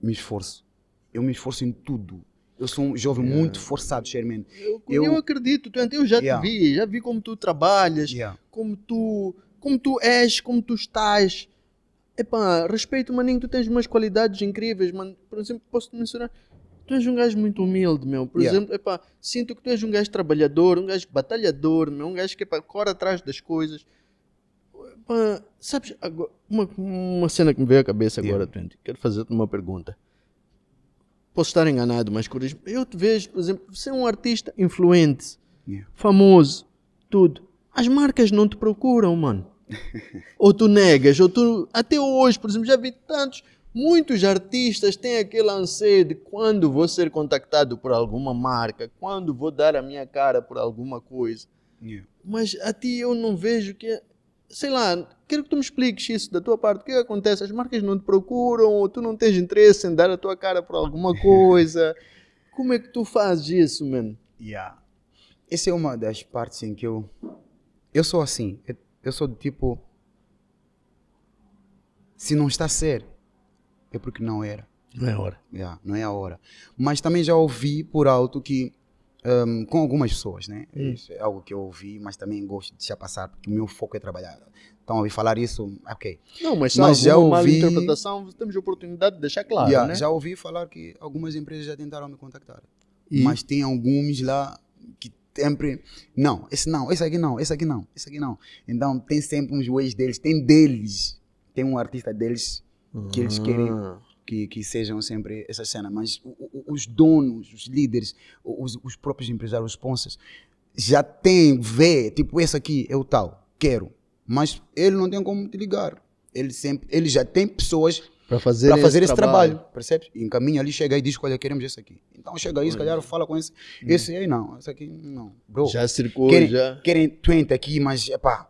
me esforço. Eu me esforço em tudo. Eu sou um jovem yeah. muito forçado, Sherman. Eu, eu, eu acredito, eu já yeah. te vi, já vi como tu trabalhas, yeah. como tu como tu és, como tu estás. Epá, respeito, maninho, tu tens umas qualidades incríveis, mano. Por exemplo, posso te mencionar. Tu és um gajo muito humilde, meu. Por yeah. exemplo, epá, sinto que tu és um gajo trabalhador, um gajo batalhador, meu. Um gajo que epá, corre atrás das coisas. Epá, sabes, agora, uma, uma cena que me veio à cabeça agora, yeah. Quero fazer-te uma pergunta. Posso estar enganado, mas corrijo. Eu te vejo, por exemplo, você é um artista influente, yeah. famoso, tudo. As marcas não te procuram, mano. ou tu negas, ou tu. Até hoje, por exemplo, já vi tantos. Muitos artistas têm aquele anseio de quando vou ser contactado por alguma marca, quando vou dar a minha cara por alguma coisa. Yeah. Mas a ti eu não vejo que. Sei lá, quero que tu me expliques isso da tua parte. O que é acontece? As marcas não te procuram, ou tu não tens interesse em dar a tua cara por alguma coisa. Como é que tu fazes isso, mano? Yeah. Essa é uma das partes em que eu. Eu sou assim. Eu eu sou do tipo. Se não está a ser, é porque não era. Não é a hora. Yeah, não é a hora. Mas também já ouvi por alto que. Um, com algumas pessoas, né? Hum. Isso é algo que eu ouvi, mas também gosto de deixar passar, porque o meu foco é trabalhar. Então, ouvi falar isso, ah, ok. Não, mas, se mas já ouvi. interpretação, temos a oportunidade de deixar claro. Yeah, né? Já ouvi falar que algumas empresas já tentaram me contactar. E? Mas tem alguns lá que sempre, não, esse não, esse aqui não, esse aqui não, esse aqui não. Então tem sempre uns ways deles, tem deles, tem um artista deles que eles querem uhum. que, que sejam sempre essa cena. Mas os donos, os líderes, os, os próprios empresários, os sponsors, já têm, vê, tipo, esse aqui é o tal, quero. Mas ele não tem como te ligar. Ele, sempre, ele já tem pessoas para fazer, pra fazer esse, esse trabalho. trabalho, percebes? Encaminha ali, chega e diz: olha, queremos esse aqui. Então chega aí, se calhar fala com esse. Hum. Esse aí não, esse aqui não. Bro, já circulou, querem, já. Querem 20 aqui, mas epá,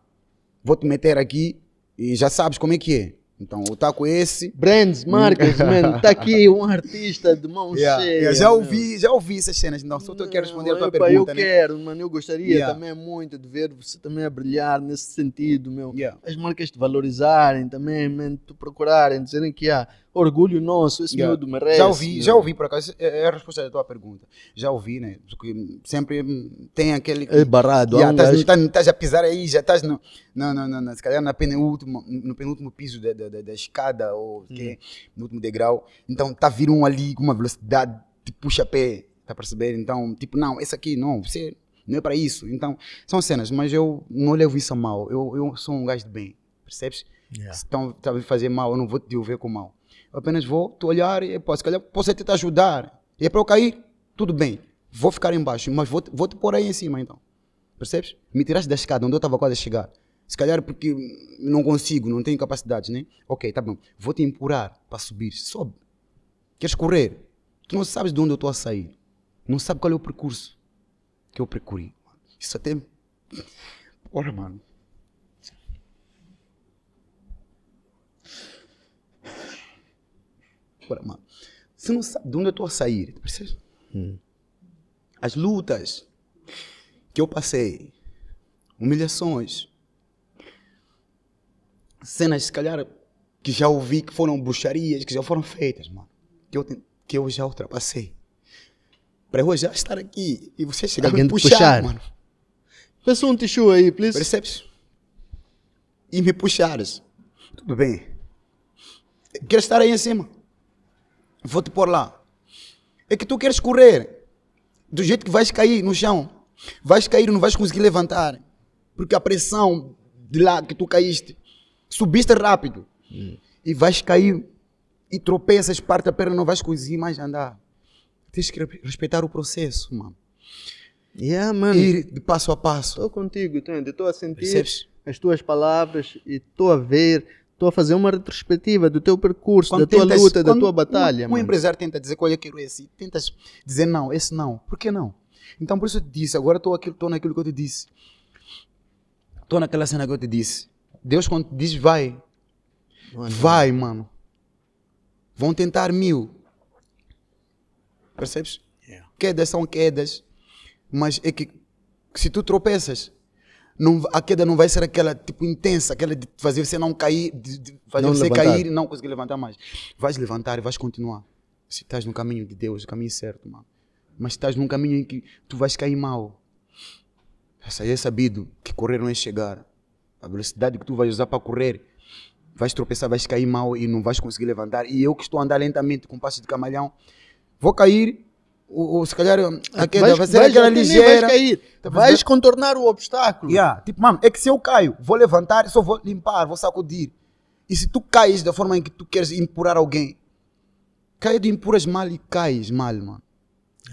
vou te meter aqui e já sabes como é que é. Então, eu tá com esse. Brands, marcas, mano. Tá aqui um artista de mão yeah, cheia. Yeah, já, ouvi, meu. já ouvi essas cenas, então só tu queres responder a tua epa, pergunta. Eu né? quero, mano. Eu gostaria yeah. também muito de ver você também a brilhar nesse sentido, meu. As marcas te valorizarem também, mano. te procurarem, dizerem que há. Ah, orgulho nosso, esse yeah. miúdo merece. Já ouvi, né? já ouvi por acaso, é, é a resposta da tua pergunta. Já ouvi, né? Porque sempre tem aquele. É barrado, yeah, estás, estás, estás a pisar aí, já estás no. Não, não, não, não, se calhar na penúltimo, no penúltimo piso da, da, da escada ou hum. é no último degrau. Então tá vir um ali com uma velocidade de puxa pé, tá percebendo? Então, tipo, não, esse aqui não, você não é para isso. Então, são cenas, mas eu não levo isso a mal. Eu, eu sou um gajo de bem, percebes? Yeah. Se estão tá a fazer mal, eu não vou te ouvir com mal. Eu apenas vou te olhar e posso, calhar, posso até te ajudar. E é para eu cair, tudo bem. Vou ficar embaixo, mas vou, vou te pôr aí em cima então. Percebes? Me tiraste da escada, onde eu estava quase a chegar. Se calhar é porque não consigo, não tenho capacidade, né? Ok, tá bom. Vou te empurrar para subir. Sobe. Queres correr? Tu não sabes de onde eu estou a sair. Não sabes qual é o percurso que eu percorri. Isso até. Porra, mano. mano, você não sabe de onde eu estou a sair, tá Hum. As lutas que eu passei, humilhações, cenas, se calhar, que já ouvi que foram bruxarias, que já foram feitas, mano, que eu, que eu já ultrapassei. Para eu já estar aqui e você chegar Alguém me puxar, puxar, mano. Pensa um tixu aí, please. Percebes? E me puxares. Tudo bem. Quero estar aí em cima vou te pôr lá. É que tu queres correr. Do jeito que vais cair no chão. Vais cair, não vais conseguir levantar. Porque a pressão de lá que tu caíste, subiste rápido. Hum. E vais cair e tropeças, parte da perna, não vais conseguir mais andar. Tens que respeitar o processo, mano. Yeah, mano. Ir de passo a passo. Estou contigo, Tende. Estou a sentir Percebes? as tuas palavras e estou a ver Estou a fazer uma retrospectiva do teu percurso, quando da tua tentas, luta, da tua batalha. Um, um empresário tenta dizer, olha, eu quero esse. É assim", tentas dizer, não, esse não. Por que não? Então, por isso eu te disse, agora estou naquilo que eu te disse. Estou naquela cena que eu te disse. Deus, quando te diz, vai. Mano. Vai, mano. Vão tentar mil. Percebes? Yeah. Quedas são quedas. Mas é que se tu tropeças, não, a queda não vai ser aquela tipo intensa, aquela de fazer você não cair, de, de fazer não você levantar. cair e não conseguir levantar mais. Vais levantar e vais continuar. Se estás no caminho de Deus, o caminho certo, mano. Mas estás num caminho em que tu vais cair mal. Essa é sabido que correr não é chegar. A velocidade que tu vais usar para correr, vais tropeçar, vais cair mal e não vais conseguir levantar. E eu que estou a andar lentamente com passo de camalhão, vou cair, o, o, se calhar aquela, vai ser aquela ligeira. cair, tá vais contornar o obstáculo. Yeah. Tipo, mano, é que se eu caio, vou levantar, e só vou limpar, vou sacudir. E se tu caís da forma em que tu queres impurar alguém, caído impuras mal e cais mal, mano.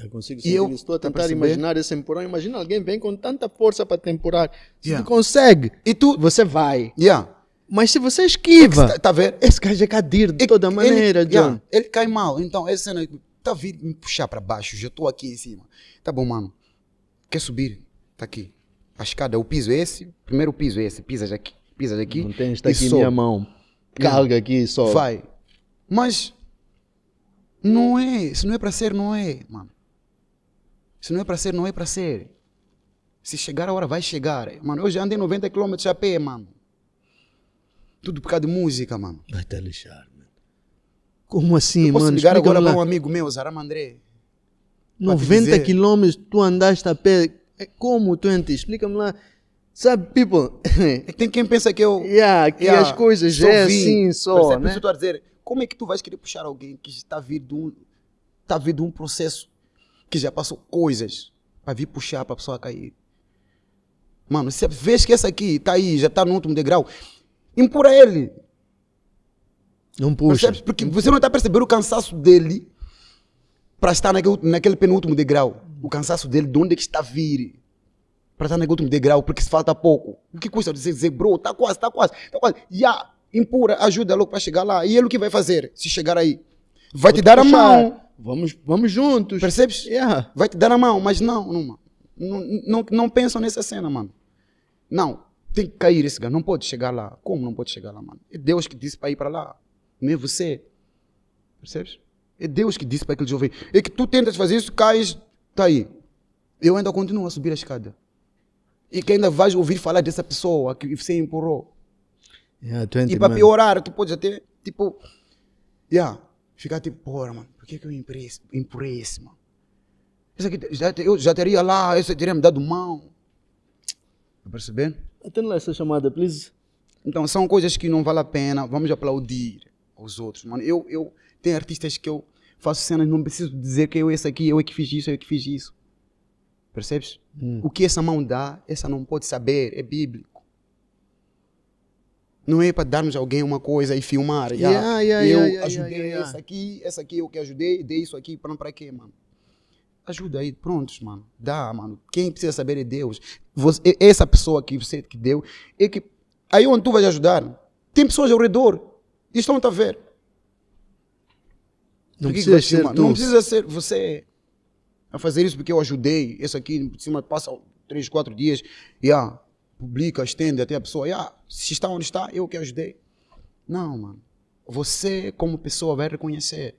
Eu consigo sentir eu, Estou a tá tentar imaginar esse empurão. Imagina alguém vem com tanta força para temporar Se yeah. tu consegue, e tu, você vai. Yeah. Mas se você esquiva, é está, tá vendo? esse cara é cadir de é toda ele, maneira, John. Yeah, ele cai mal. Então, essa cena tá vir me puxar para baixo, já tô aqui em cima. Tá bom, mano. Quer subir? Tá aqui. A escada, o piso é esse, primeiro piso é esse, pisas aqui, pisas aqui. Não tem, está aqui só. minha mão. Carga aqui só. Vai. Mas não é, se não é para ser, não é, mano. Se não é para ser, não é para ser. Se chegar a hora, vai chegar. Mano, eu já andei 90 km a pé, mano. Tudo por causa de música, mano. Vai te tá lixar. Como assim, eu posso mano? ligar agora para um amigo meu, André. 90 quilômetros tu andaste a pé. É como, tu Twente? Explica-me lá. Sabe, people. É tem quem pensa que eu. Yeah, que yeah, as coisas é são assim só. Né? Por eu a dizer, como é que tu vais querer puxar alguém que está vindo um, está vindo de um processo que já passou coisas para vir puxar para a pessoa cair? Mano, se vês que essa aqui está aí, já está no último degrau, impura ele. Não puxa. Percebes? Porque você não está a perceber o cansaço dele para estar naquele, naquele penúltimo degrau. O cansaço dele, de onde é que está a vir? Para estar naquele último degrau, porque se falta pouco. O que custa dizer, dizer bro, está quase, está quase, está quase. Yeah, impura, ajuda logo para chegar lá. E ele o que vai fazer se chegar aí? Vai Vou te dar puxar. a mão. Vamos, vamos juntos. Percebes? Yeah. Vai te dar a mão, mas não, não, não, não, não pensam nessa cena, mano. Não, tem que cair esse cara, não pode chegar lá. Como não pode chegar lá, mano? É Deus que disse para ir para lá não é você. Percebes? É Deus que disse para aquele jovem: é que tu tentas fazer isso, cais, está aí. Eu ainda continuo a subir a escada. E que ainda vais ouvir falar dessa pessoa que você empurrou. Yeah, 20, e para piorar, tu podes até, tipo, yeah, ficar tipo, porra, mano, por que, que eu empurrei esse, empurrei esse mano? Esse aqui, já, eu já teria lá, esse teria me dado mão. Tá percebendo? Atendo lá essa chamada, please. Então, são coisas que não vale a pena, vamos aplaudir os outros, mano. Eu, eu, tenho artistas que eu faço cenas, não preciso dizer que eu esse aqui, eu é que fiz isso, eu é que fiz isso. Percebes? Hum. O que essa mão dá, essa não pode saber, é bíblico. Não é para darmos a alguém uma coisa e filmar. Yeah, yeah, yeah, eu yeah, ajudei yeah, essa aqui, essa aqui eu que ajudei, dei isso aqui, para para quê, mano? Ajuda aí, prontos, mano. Dá, mano. Quem precisa saber é Deus. Você, essa pessoa que você que deu, é que. Aí onde tu vais ajudar? Tem pessoas ao redor e estão é a ver. Não precisa, ser tu. não precisa ser você a fazer isso porque eu ajudei. Esse aqui em cima passa três, quatro dias e yeah, publica, estende até a pessoa. Yeah, se está onde está, eu que ajudei. Não, mano. Você, como pessoa, vai reconhecer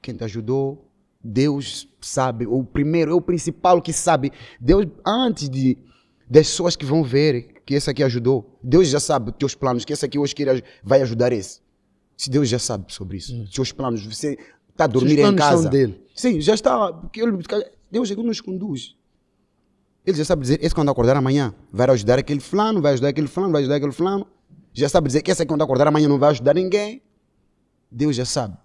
quem te ajudou. Deus sabe, o primeiro, é o principal que sabe. Deus, antes de, das pessoas que vão ver, que esse aqui ajudou. Deus já sabe teus planos, que esse aqui hoje vai ajudar esse. Se Deus já sabe sobre isso, hum. teus planos, você está a dormir em casa. São dele. Sim, já está. Ele, Deus é que nos conduz. Ele já sabe dizer, esse quando acordar amanhã vai ajudar aquele fulano, vai ajudar aquele fulano, vai ajudar aquele fulano. Já sabe dizer que esse quando acordar amanhã não vai ajudar ninguém. Deus já sabe.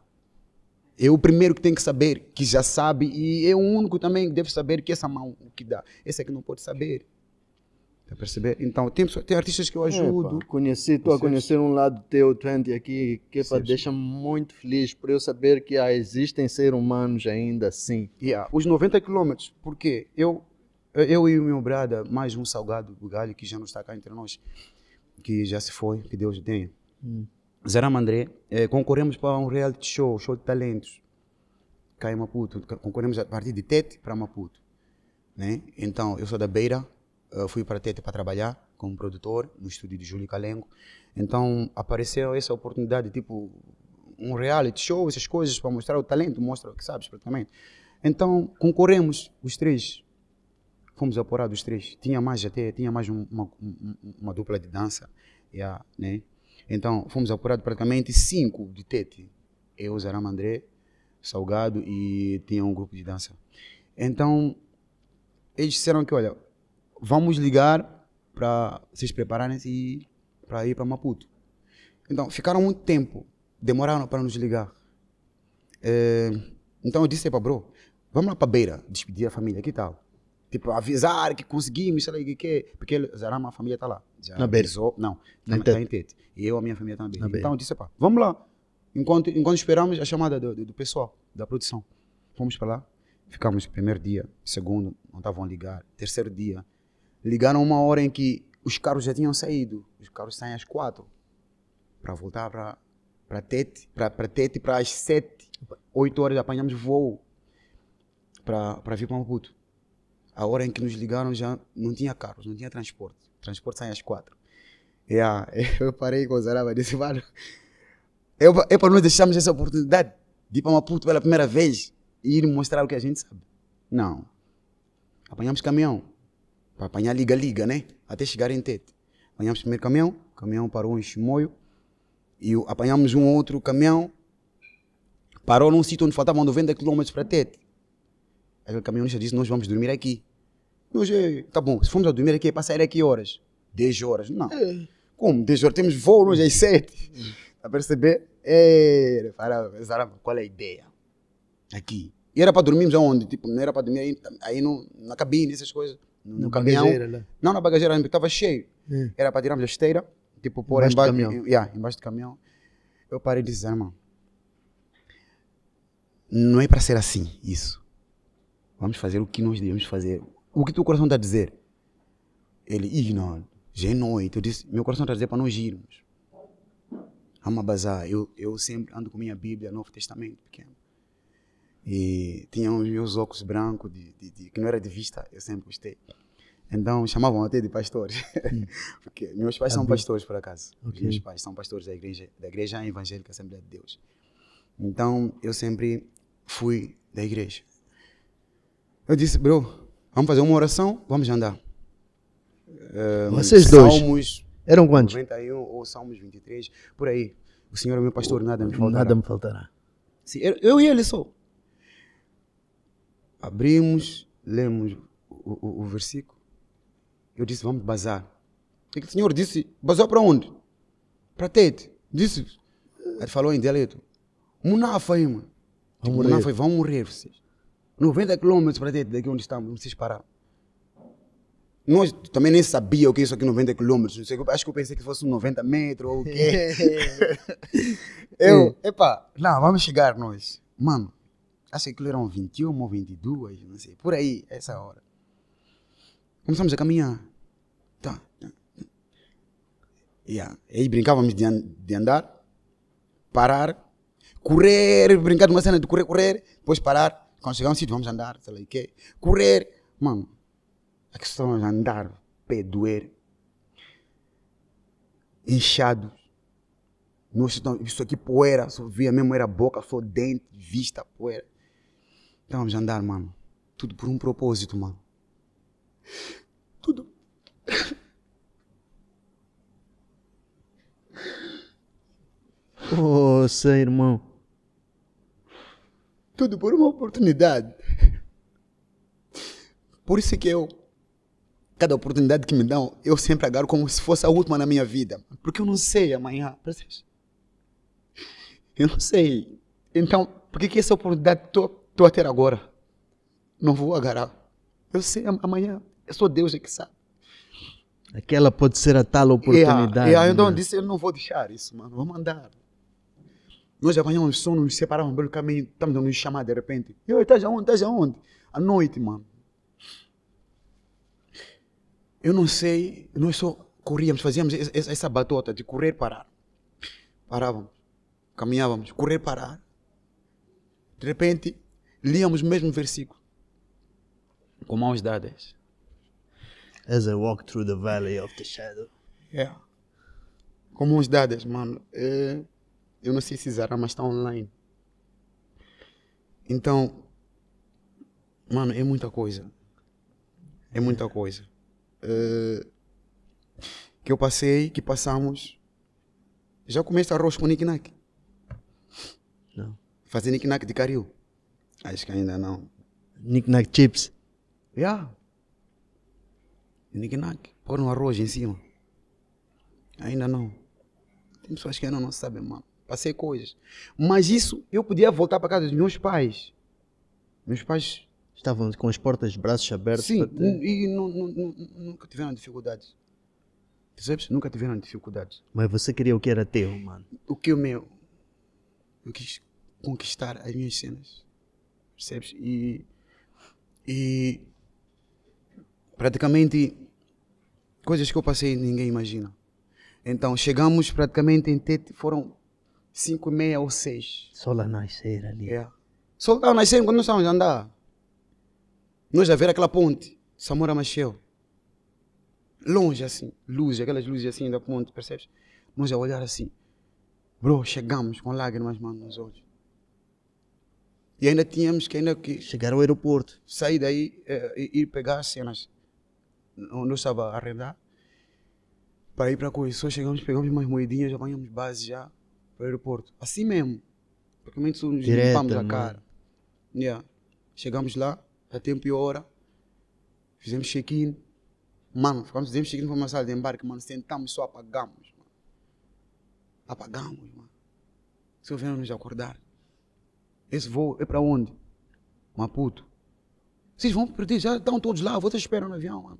É o primeiro que tem que saber, que já sabe, e é o único também que deve saber que essa mão que dá. Esse aqui não pode saber. Está a perceber? Então, tem, tem artistas que eu ajudo. É, Conheci, estou a conhecer um lado teu, Twenty aqui, que deixa deixa muito feliz por eu saber que ah, existem seres humanos ainda assim. Yeah. Os 90 quilômetros, porque eu, eu e o meu brada, mais um salgado do galho que já não está cá entre nós, que já se foi, que Deus tenha. Hum. Zarama André, eh, concorremos para um reality show, show de talentos, cá em Maputo. Concorremos a partir de Tete para Maputo. Né? Então, eu sou da Beira, fui para Tete para trabalhar como produtor no estúdio de Júlio Calengo. Então apareceu essa oportunidade, tipo um reality show, essas coisas para mostrar o talento, mostra o que sabes praticamente. Então concorremos os três. Fomos apurados os três. Tinha mais até, tinha mais um, uma, uma, dupla de dança. Yeah, né? Então fomos apurados praticamente cinco de Tete. Eu, Zarama André, Salgado e tinha um grupo de dança. Então eles disseram que, olha, vamos ligar para vocês prepararem e para ir para Maputo. Então, ficaram muito tempo, demoraram para nos ligar. É, então eu disse para bro, vamos lá para Beira, despedir a família, que tal? Tipo, avisar que conseguimos, sei lá, que, que porque ele, Zarama, a família está lá. Já na Beira? não, na, na, tá, tá na E eu, a minha família está na Beira. Na então eu disse, para vamos lá. Enquanto, enquanto esperamos a chamada do, do, do pessoal, da produção. Fomos para lá, ficamos primeiro dia, segundo, não estavam a ligar, terceiro dia, Ligaram uma hora em que os carros já tinham saído. Os carros saem às quatro para voltar para para Tete, para Tete para as sete, oito horas apanhamos voo para para vir para Maputo. A hora em que nos ligaram já não tinha carros, não tinha transporte. transporte sai às quatro. Yeah, eu parei com o Zaraba e disse, vale, é, é para nós deixarmos essa oportunidade de ir para Maputo pela primeira vez e ir mostrar o que a gente sabe. Não. Apanhamos caminhão para apanhar liga-liga, né? Até chegar em Tete. Apanhamos o primeiro caminhão, o caminhão parou em Chimoio, e apanhamos um outro caminhão, parou num sítio onde faltavam 90 km para Tete. Aquele caminhonista disse, nós vamos dormir aqui. Nós, tá bom, se formos a dormir aqui, é para sair aqui horas? 10 horas. Não. É. Como? 10 horas? Temos voo hoje às 7. Está perceber? É, para pensar qual é a ideia. Aqui. E era para dormirmos aonde? Tipo, não era para dormir aí, aí no, na cabine, essas coisas no, no caminhão. Né? não, na bagageira, porque estava cheio. É. Era para tirarmos a esteira, tipo, pôr embaixo, embaixo do caminhão. Yeah, embaixo do caminhão. Eu parei de dizer, irmão, não é para ser assim, isso. Vamos fazer o que nós devemos fazer. O que teu coração está a dizer? Ele, ignora. Já é noite. Eu disse, meu coração está a dizer para nós irmos. Amabazar. Eu, eu sempre ando com minha Bíblia, Novo Testamento, pequeno. E tinha uns meus óculos brancos, de, de, de, que não era de vista, eu sempre gostei. Então chamavam até de pastores. Hum. Porque meus pais são pastores, por acaso. Okay. Meus pais são pastores da igreja, da igreja evangélica Assembleia de Deus. Então eu sempre fui da igreja. Eu disse, bro, vamos fazer uma oração, vamos andar. Um, eh, Vocês dois. Salmos eram quantos? 91 ou Salmos 23, por aí. O Senhor é meu pastor, nada me faltará. Nada me faltará. Sim, eu e ele só. Abrimos, lemos o, o, o versículo. Eu disse, vamos bazar. E o senhor disse, bazar para onde? Para Tete. Disse, ele falou em dialeto, Munafa aí, mano. Vão morrer. Munafa, vão morrer vocês. 90 quilômetros para Tete, daqui onde estamos, vocês pararam. Nós também nem sabia o que é isso aqui 90 quilômetros. Acho que eu pensei que fosse 90 metros ou o quê. eu, epa, não, vamos chegar nós. Mano, acho que aquilo eram 21 ou 22, não sei, por aí, essa hora. Começamos a caminhar. Tá. Yeah. E aí brincávamos de, an de andar, parar, correr, brincar de uma cena de correr, correr, depois parar. Quando chegar um sítio, vamos andar, sei lá o quê. Correr. Mano, a é questão a andar, pé doer, inchado. Nossa, então, isso aqui poeira, só via mesmo, era boca, só dente, vista, poeira. Estávamos a andar, mano. Tudo por um propósito, mano. Tudo. Oh, sei, irmão. Tudo por uma oportunidade. Por isso que eu, cada oportunidade que me dão, eu sempre agarro como se fosse a última na minha vida. Porque eu não sei amanhã, Eu não sei. Então, por que, que essa oportunidade estou Estou até agora. Não vou agarrar. Eu sei, amanhã é só Deus que sabe. Aquela pode ser a tal oportunidade. É, é, então né? disse, eu não vou deixar isso, mano. Vou mandar. Nós apanhamos sono, nos separamos pelo caminho, tá estamos nos chamar de repente. Eu, estás aonde? Estás aonde? À noite, mano. Eu não sei, nós só corríamos, fazíamos essa, essa batota de correr, parar. Parávamos, caminhávamos, correr, parar. De repente, líamos o mesmo versículo, com mãos dadas. As I walk through the valley of the shadow. Yeah. Com mãos dadas, mano. É, eu não sei se Zara, mas está online. Então, mano, é muita coisa. É muita coisa. É, que eu passei, que passamos. Já comeste arroz com nicknack? Não. Fazer nicknack de caril. Acho que ainda não. Knick-knack chips. Yeah. Knick-knack. Pôr um arroz em cima. Ainda não. Tem pessoas que ainda não sabem, mano. Passei coisas. Mas isso, eu podia voltar para casa dos meus pais. Meus pais... Estavam com as portas, braços abertos. Sim, e nunca tiveram dificuldades. Percebes? Nunca tiveram dificuldades. Mas você queria o que era teu, mano? O que o meu. Eu quis conquistar as minhas cenas. Percebes? E, e praticamente coisas que eu passei ninguém imagina. Então chegamos praticamente em Tete, foram cinco e meia ou seis. Só lá nascer ali. É. Só lá nascer quando nós estávamos a andar. Nós a ver aquela ponte, Samora Machel. Longe assim, luzes, aquelas luzes assim da ponte, percebes? Nós a olhar assim. Bro, chegamos com lágrimas, mano, nos olhos. E ainda tínhamos que ainda que chegar ao aeroporto, sair daí e eh, ir pegar as cenas onde eu estava a arrendar para ir para a correção. Chegamos, pegamos umas moedinhas, já base já para o aeroporto. Assim mesmo. Praticamente nos limpamos a cara. Yeah. Chegamos lá, a tempo e hora, fizemos check-in. Mano, ficamos, fizemos check-in para uma sala de embarque, mano. Sentamos só apagamos, mano. Apagamos, mano. Só vieram nos acordar. Esse voo é para onde? Maputo. Vocês vão perder, já estão todos lá, vocês esperam no avião, mano.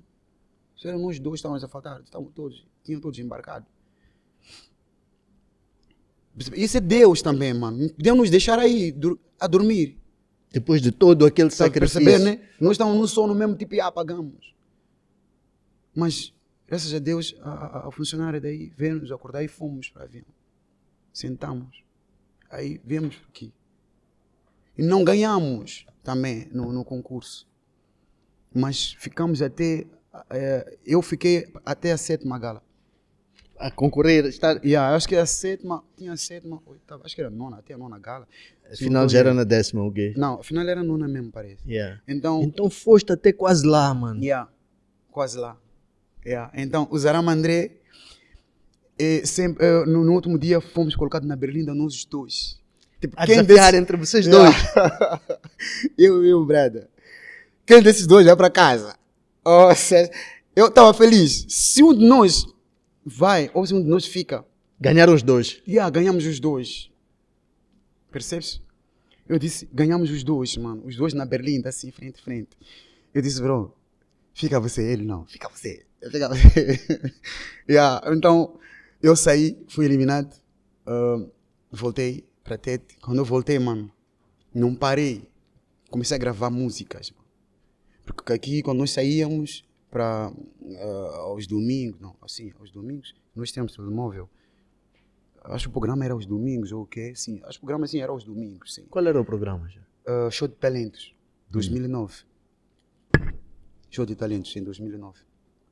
Se eram nós dois, estavam a faltar, estavam todos, tinham todos embarcado. Isso é Deus também, mano. Deus nos deixar aí, a dormir. Depois de todo aquele Sabe sacrifício. Perceber, né? Nós estamos no sono mesmo, tipo, e ah, apagamos. Mas, graças a Deus, a, a funcionária daí veio nos acordar e fomos para o avião. Sentamos. Aí vemos aqui. E não ganhamos também no, no concurso. Mas ficamos até. Eh, eu fiquei até a sétima gala. A concorrer, estar. Yeah, acho que a sétima. Tinha a sétima, oitava, acho que era a nona, até a nona gala. Afinal já era na décima, o okay. quê? Não, afinal era a nona mesmo, parece. Yeah. Então, então foste até quase lá, mano. Yeah, quase lá. Yeah. Então, o Zaramandré, é, eh, sempre, eh, no, no, último dia, fomos colocados na Berlinda, nós dois. Tipo, a quem de entre vocês é. dois. eu e o Breda. Quem desses dois vai para casa? Oh, sério? Eu estava feliz. Se um de nós vai, ou se um de nós fica. Ganharam os dois. Yeah, ganhamos os dois. Percebes? Eu disse, ganhamos os dois, mano. Os dois na Berlim, tá assim, frente a frente. Eu disse, bro, fica você, ele não. Fica você. Fica você. yeah, então, eu saí, fui eliminado. Uh, voltei, para Tete. Quando eu voltei, mano, não parei. Comecei a gravar músicas. Porque aqui, quando nós saíamos para uh, eh, aos domingos, não, assim, aos domingos, nós temos telemóvel. Acho que o programa era aos domingos ou o quê? Sim, acho que o programa sim, era aos domingos, sim. Qual era o programa já? Uh, show de Talentos, 2009. Hum. Show de Talentos, em 2009.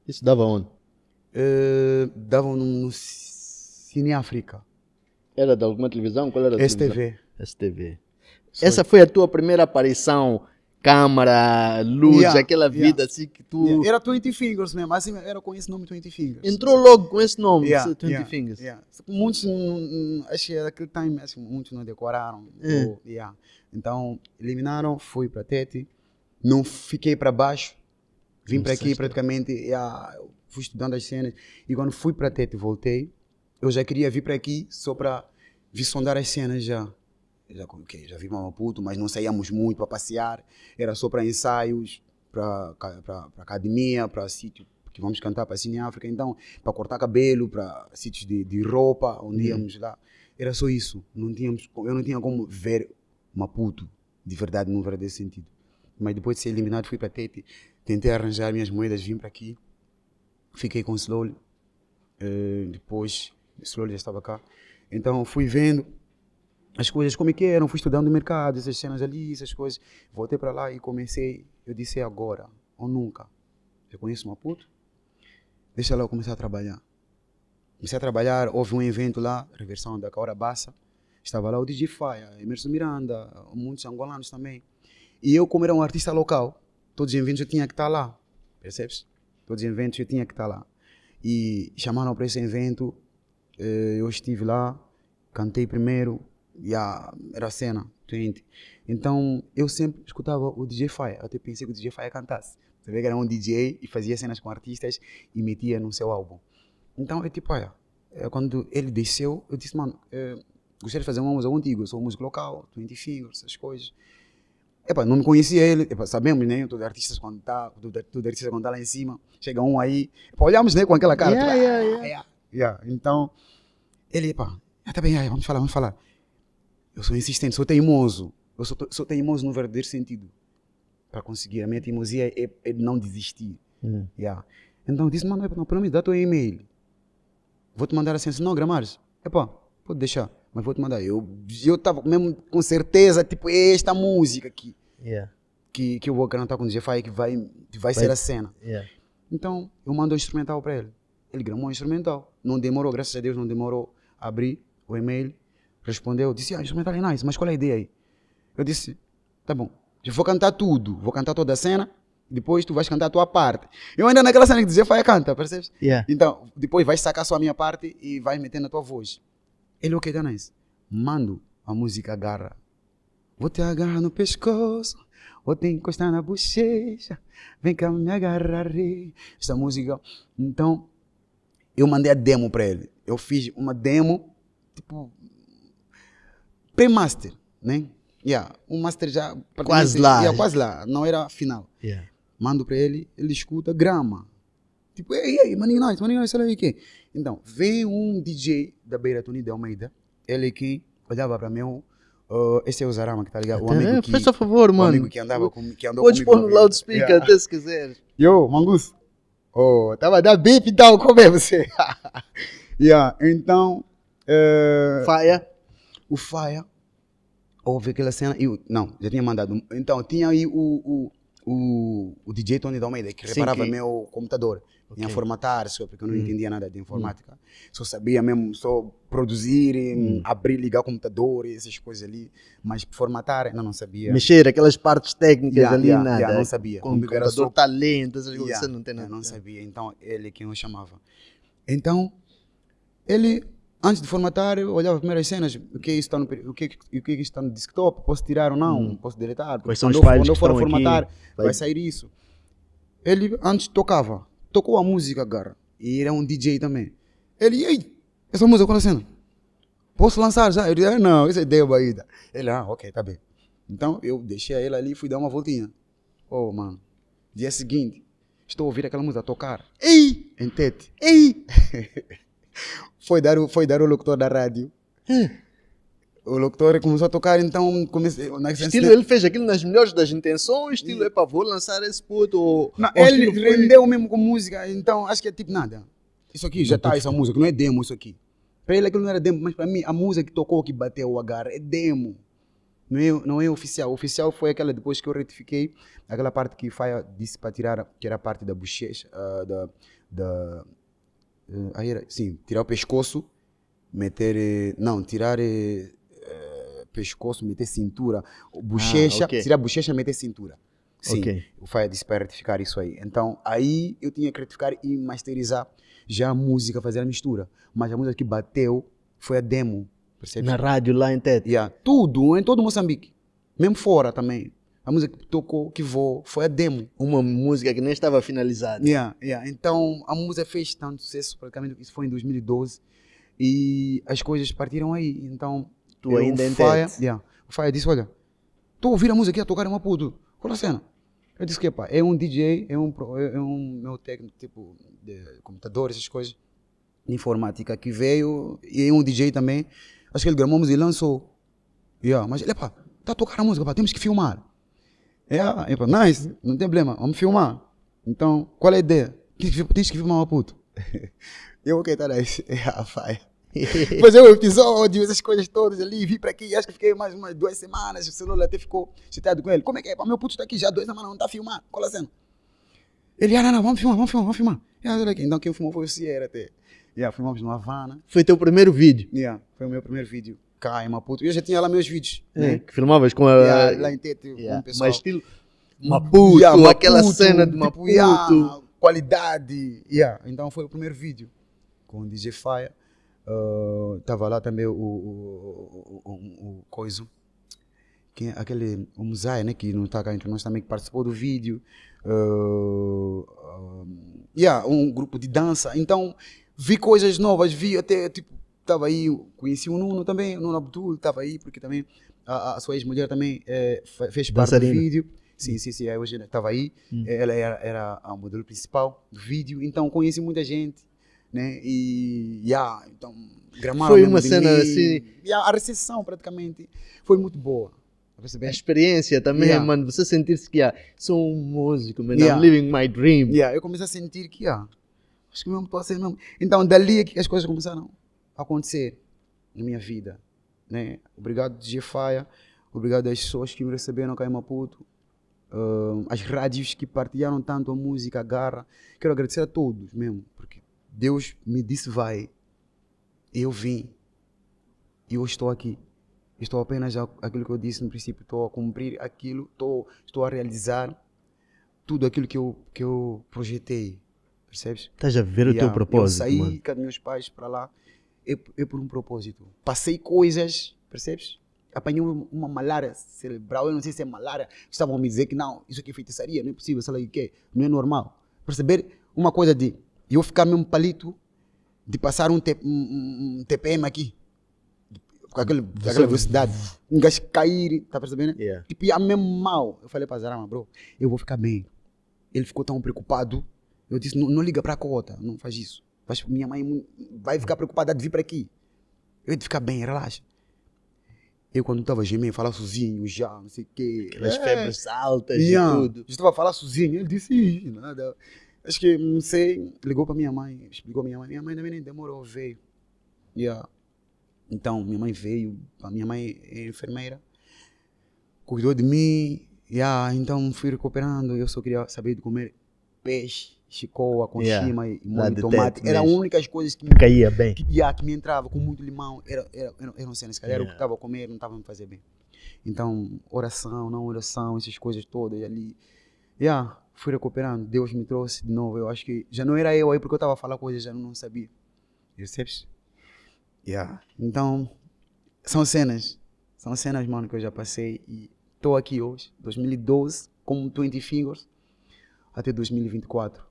Isso dava onde? Uh, dava no, no Cine África. Era de alguma televisão? Qual era a STV. Televisão? STV. Só Essa foi a tua primeira aparição câmara, luz, yeah, aquela vida yeah. assim que tu. Yeah. Era 20 Fingers mesmo, assim, era com esse nome 20 Fingers. Entrou logo com esse nome, yeah, 20 Fingers. Muitos, hum, hum, acho que naquele time, acho muitos não decoraram. É. Ou, então, eliminaram, fui para Tete, não fiquei para baixo, vim para aqui praticamente, fui estudando as cenas, e quando fui para Tete, voltei, eu já queria vir para aqui só para vir sondar as cenas já. Já coloquei, é? já vi Maputo, mas não saíamos muito para passear, era só para ensaios, para academia, para sítio que vamos cantar para Cine África, então, para cortar cabelo, para sítios de, de roupa, onde uhum. íamos lá. Era só isso, não tínhamos, eu não tinha como ver Maputo, de verdade, num verdadeiro sentido. Mas depois de ser eliminado, fui para Tete, tentei arranjar minhas moedas, vim para aqui, fiquei com o Slow, uh, depois esse celular já estava cá. Então fui vendo as coisas como é que eram, fui estudando o mercado, essas cenas ali, essas coisas. Voltei para lá e comecei, eu disse é agora ou nunca. Eu conheço Maputo, deixa lá eu começar a trabalhar. Comecei a trabalhar, houve um evento lá, reversão da caura Bassa, estava lá o DJ Faia, Emerson Miranda, muitos angolanos também. E eu, como era um artista local, todos os eventos eu tinha que estar lá, percebes? Todos os eventos eu tinha que estar lá. E chamaram para esse evento eh, eu estive lá, cantei primeiro, a era a cena, entende? Então eu sempre escutava o DJ Fire, até pensei que o DJ Fire cantasse. Você vê que era um DJ e fazia cenas com artistas e metia no seu álbum. Então eu é tipo, olha, é quando ele desceu, eu disse, mano, eu eh, gostaria de fazer uma música contigo, eu sou um músico local, 20 Fingers, essas coisas. Epa, não me conhecia ele, epa, sabemos, né? Todo artista quando tá, quando tá lá em cima, chega um aí, epa, olhamos né, com aquela cara, yeah, tipo, yeah, ah, yeah. É, Yeah. Então, ele, pá, está ah, bem, aí vamos falar, vamos falar. Eu sou insistente, sou teimoso. Eu sou, sou teimoso no verdadeiro sentido. Para conseguir. A minha teimosia é, é não desistir. Uhum. Yeah. Então, disse, mano, é, não, pelo menos dá teu e-mail. Vou te mandar assim, não, Gramares. Epá, é, pode deixar, mas vou te mandar. Eu eu tava mesmo com certeza, tipo, esta música aqui. Yeah. Que, que eu vou cantar tá com o DJ Fai, que vai, vai, vai, ser a cena. Yeah. Então, eu mando o um instrumental para ele. Ele gramou o um instrumental. Não demorou, graças a Deus, não demorou. Abri o e-mail, respondeu, disse, ah, instrumental é nice, mas qual é a ideia aí? Eu disse, tá bom, eu vou cantar tudo, vou cantar toda a cena, depois tu vais cantar a tua parte. Eu ainda naquela cena que dizia, vai canta, percebes? Yeah. Então, depois vais sacar só a minha parte e vais meter na tua voz. Ele, ok, tá nice. Mando a música agarra. Vou te agarrar no pescoço, vou te encostar na bochecha, vem cá me agarrar. Esta música, então, eu mandei a demo para ele. Eu fiz uma demo, tipo, pre-master, né? Yeah, um master já... Quase lá. Yeah, quase lá, não era final. Yeah. Mando para ele, ele escuta grama. Tipo, ei, ei, Maninho nós, Maninho Nice, olha aqui. Então, vem um DJ da Beira Tony de Almeida, ele que olhava para mim, Uh, esse é o Zarama que tá ligado? O amigo é, que, faz favor, mano. O amigo que andava com, que andou Pode comigo. Pode pôr no loudspeaker yeah. até se quiser. Yo, Mangus. Oh, tava da bip, então, como é você? yeah, então. Uh, Fire. O Fire. Houve aquela cena. Eu, não, já tinha mandado. Então, tinha aí o, o, o, o DJ Tony Dalmeida, que Sim, reparava que... meu computador okay. em formatar, só porque eu não hum. entendia nada de hum. informática. Hum. Só sabia mesmo só produzir, hum. abrir, ligar o computador e essas coisas ali, mas formatar não não sabia. Mexer aquelas partes técnicas yeah, ali, yeah, nada. Yeah, não sabia. Com computador, só... talento, essas coisas, você não tem nada. Eu não sabia, então ele quem eu chamava. Então, ele antes de formatar, eu olhava as primeiras cenas, o que está é no, o que, o é que está no desktop, posso tirar ou não, hum. posso deletar, quais são quando, os quando eu for formatar, aqui, vai... vai sair isso. Ele antes tocava, tocou a música, cara. E ele é um DJ também. Ele, ei, essa música qual é a cena? Posso lançar já? Eu disse, ah, não, isso é deu ainda. Ele, ah, ok, tá bem. Então eu deixei ele ali e fui dar uma voltinha. Oh, mano. Dia seguinte, estou ouvindo aquela música tocar. Ei! entende Ei! foi, dar, o, foi dar o locutor da rádio. Hum o locutor começou a tocar, então comecei. Estilo, ele fez aquilo nas melhores das intenções, estilo, é para vou lançar esse puto. não, ou ele foi... rendeu mesmo com música, então acho que é tipo nada. Isso aqui já está, essa música, não é demo isso aqui. Para ele aquilo não era demo, mas para mim a música que tocou, que bateu o agarra, é demo. Não é, não é oficial. O oficial foi aquela depois que eu retifiquei, aquela parte que Faia disse para tirar, que era a parte da bochecha, uh, da. da uh, aí era, sim, tirar o pescoço, meter. Eh, não, tirar. Uh, pescoço, meter cintura, ah, bochecha, ah, okay. seria bochecha, meter cintura. Sim, okay. o Fire disse para retificar isso aí. Então, aí eu tinha que retificar e masterizar já a música, fazer a mistura. Mas a música que bateu foi a demo, percebe? Na rádio lá em Tete? Yeah. Tudo, em todo Moçambique. Mesmo fora também. A música que tocou, que voou, foi a demo. Uma música que nem estava finalizada. Yeah, yeah. Então, a música fez tanto sucesso, praticamente, isso foi em 2012. E as coisas partiram aí. Então, Tu eu, é ainda o é Faia, yeah, O Faia disse, olha, estou a ouvir a música aqui a tocar uma Maputo. Qual a cena? Eu disse que, pá, é um DJ, é um, é, é um meu técnico, tipo, de computadores, essas coisas, de informática, que veio, e é um DJ também. Acho que ele gravou música e lançou. Yeah, mas ele, pá, tá a tocar a música, pá, temos que filmar. Yeah, eu, pá, nice, não tem problema, vamos filmar. Então, qual é a ideia? Tens que filmar puta. eu, vou ok, tá nice. Yeah, faia. fazer um episódio, essas coisas todas ali, vim para aqui, acho que fiquei mais umas duas semanas, o celular até ficou citado com ele. Como é que é? Meu puto está aqui já duas semanas, não está filmado, qual a cena? Ele, ah, não, não, vamos filmar, vamos filmar, vamos filmar. então quem filmou foi o Sierra até. Yeah, filmamos no Havana. Foi teu primeiro vídeo? Yeah, foi o meu primeiro vídeo cai em Maputo. Eu já tinha lá meus vídeos. É, né? Que filmavas com a... Yeah, lá em Tete, yeah. com o pessoal. Mas estilo Maputo, yeah, Maputo aquela cena de Maputo. Tipo, yeah, qualidade. Yeah. Então foi o primeiro vídeo com o DJ Fire. Ah, tava lá também o, o, o, o Coiso, que, é aquele, o Muzai, né, que não está cá entre nós também, que participou do vídeo. Uh, ah, um, ah, yeah, um grupo de dança. Então, vi coisas novas, vi até, tipo, estava aí, conheci o Nuno também, o Nuno Abdul estava aí, porque também a, a sua ex-mulher também é, fez Dançarina. parte do vídeo. Sim, sim, sim. Hoje estava aí. Hum. Ela era, era a modelo principal do vídeo. Então conheci muita gente né? E, yeah, então, Foi uma cena assim... Yeah, a recepção, praticamente, foi muito boa. A experiência também, yeah. mano. Você sentir-se que, ah, sou um músico, man. Yeah. I'm living my dream. Yeah. Eu comecei a sentir que, ah, acho que mesmo estou a ser mesmo. Então, dali é que as coisas começaram a acontecer na minha vida. Né? Obrigado, Jefaia, Obrigado às pessoas que me receberam cá em Maputo. Uh, as rádios que partilharam tanto a música, a garra. Quero agradecer a todos mesmo. Deus me disse vai, eu vim e eu estou aqui. Estou apenas aquilo que eu disse no princípio, estou a cumprir aquilo, estou, estou a realizar tudo aquilo que eu, que eu projetei, percebes? Estás a ver o teu ah, propósito, eu saí mano. com meus pais para lá, é, por um propósito. Passei coisas, percebes? Apanhei uma malária cerebral, eu não sei se é malária, estavam a me dizer que não, isso aqui é feitiçaria, não é possível, sei lá o que, não é normal. Perceber uma coisa de e eu ficar mesmo palito de passar um, te, um, um TPM aqui. Com aquele, aquela velocidade. Um gajo cair, tá percebendo? Yeah. Tipo, ia mesmo mal. Eu falei para Zarama, bro, eu vou ficar bem. Ele ficou tão preocupado. Eu disse, não, liga para a cota, não faz isso. Mas minha mãe vai ficar preocupada de vir para aqui. Eu ia ficar bem, relaxa. Eu, quando estava gemendo, falava sozinho já, não sei o quê. Aquelas é, febres altas e tudo. Eu estava a falar sozinho. Ele disse, nada. Acho que, não sei, ligou para minha mãe, explicou minha mãe. Minha mãe também nem demorou, veio. Yeah. Então, minha mãe veio, a minha mãe é enfermeira, cuidou de mim, yeah, então fui recuperando. Eu só queria saber de comer peixe, chicoa, conchima yeah. e tomate. Era as únicas coisas que me caía bem. Que, yeah, que me entrava com muito limão. Era, era, era, era um cena, se yeah. o que estava a comer não estava a me fazer bem. Então, oração, não oração, essas coisas todas ali. Yeah fui recuperando. Deus me trouxe de novo. Eu acho que já não era eu aí porque eu estava a falar coisas já não sabia. Recebes? Yeah. Então, são cenas. São cenas, mano, que eu já passei. E estou aqui hoje, 2012, como 20 Fingers, até 2024.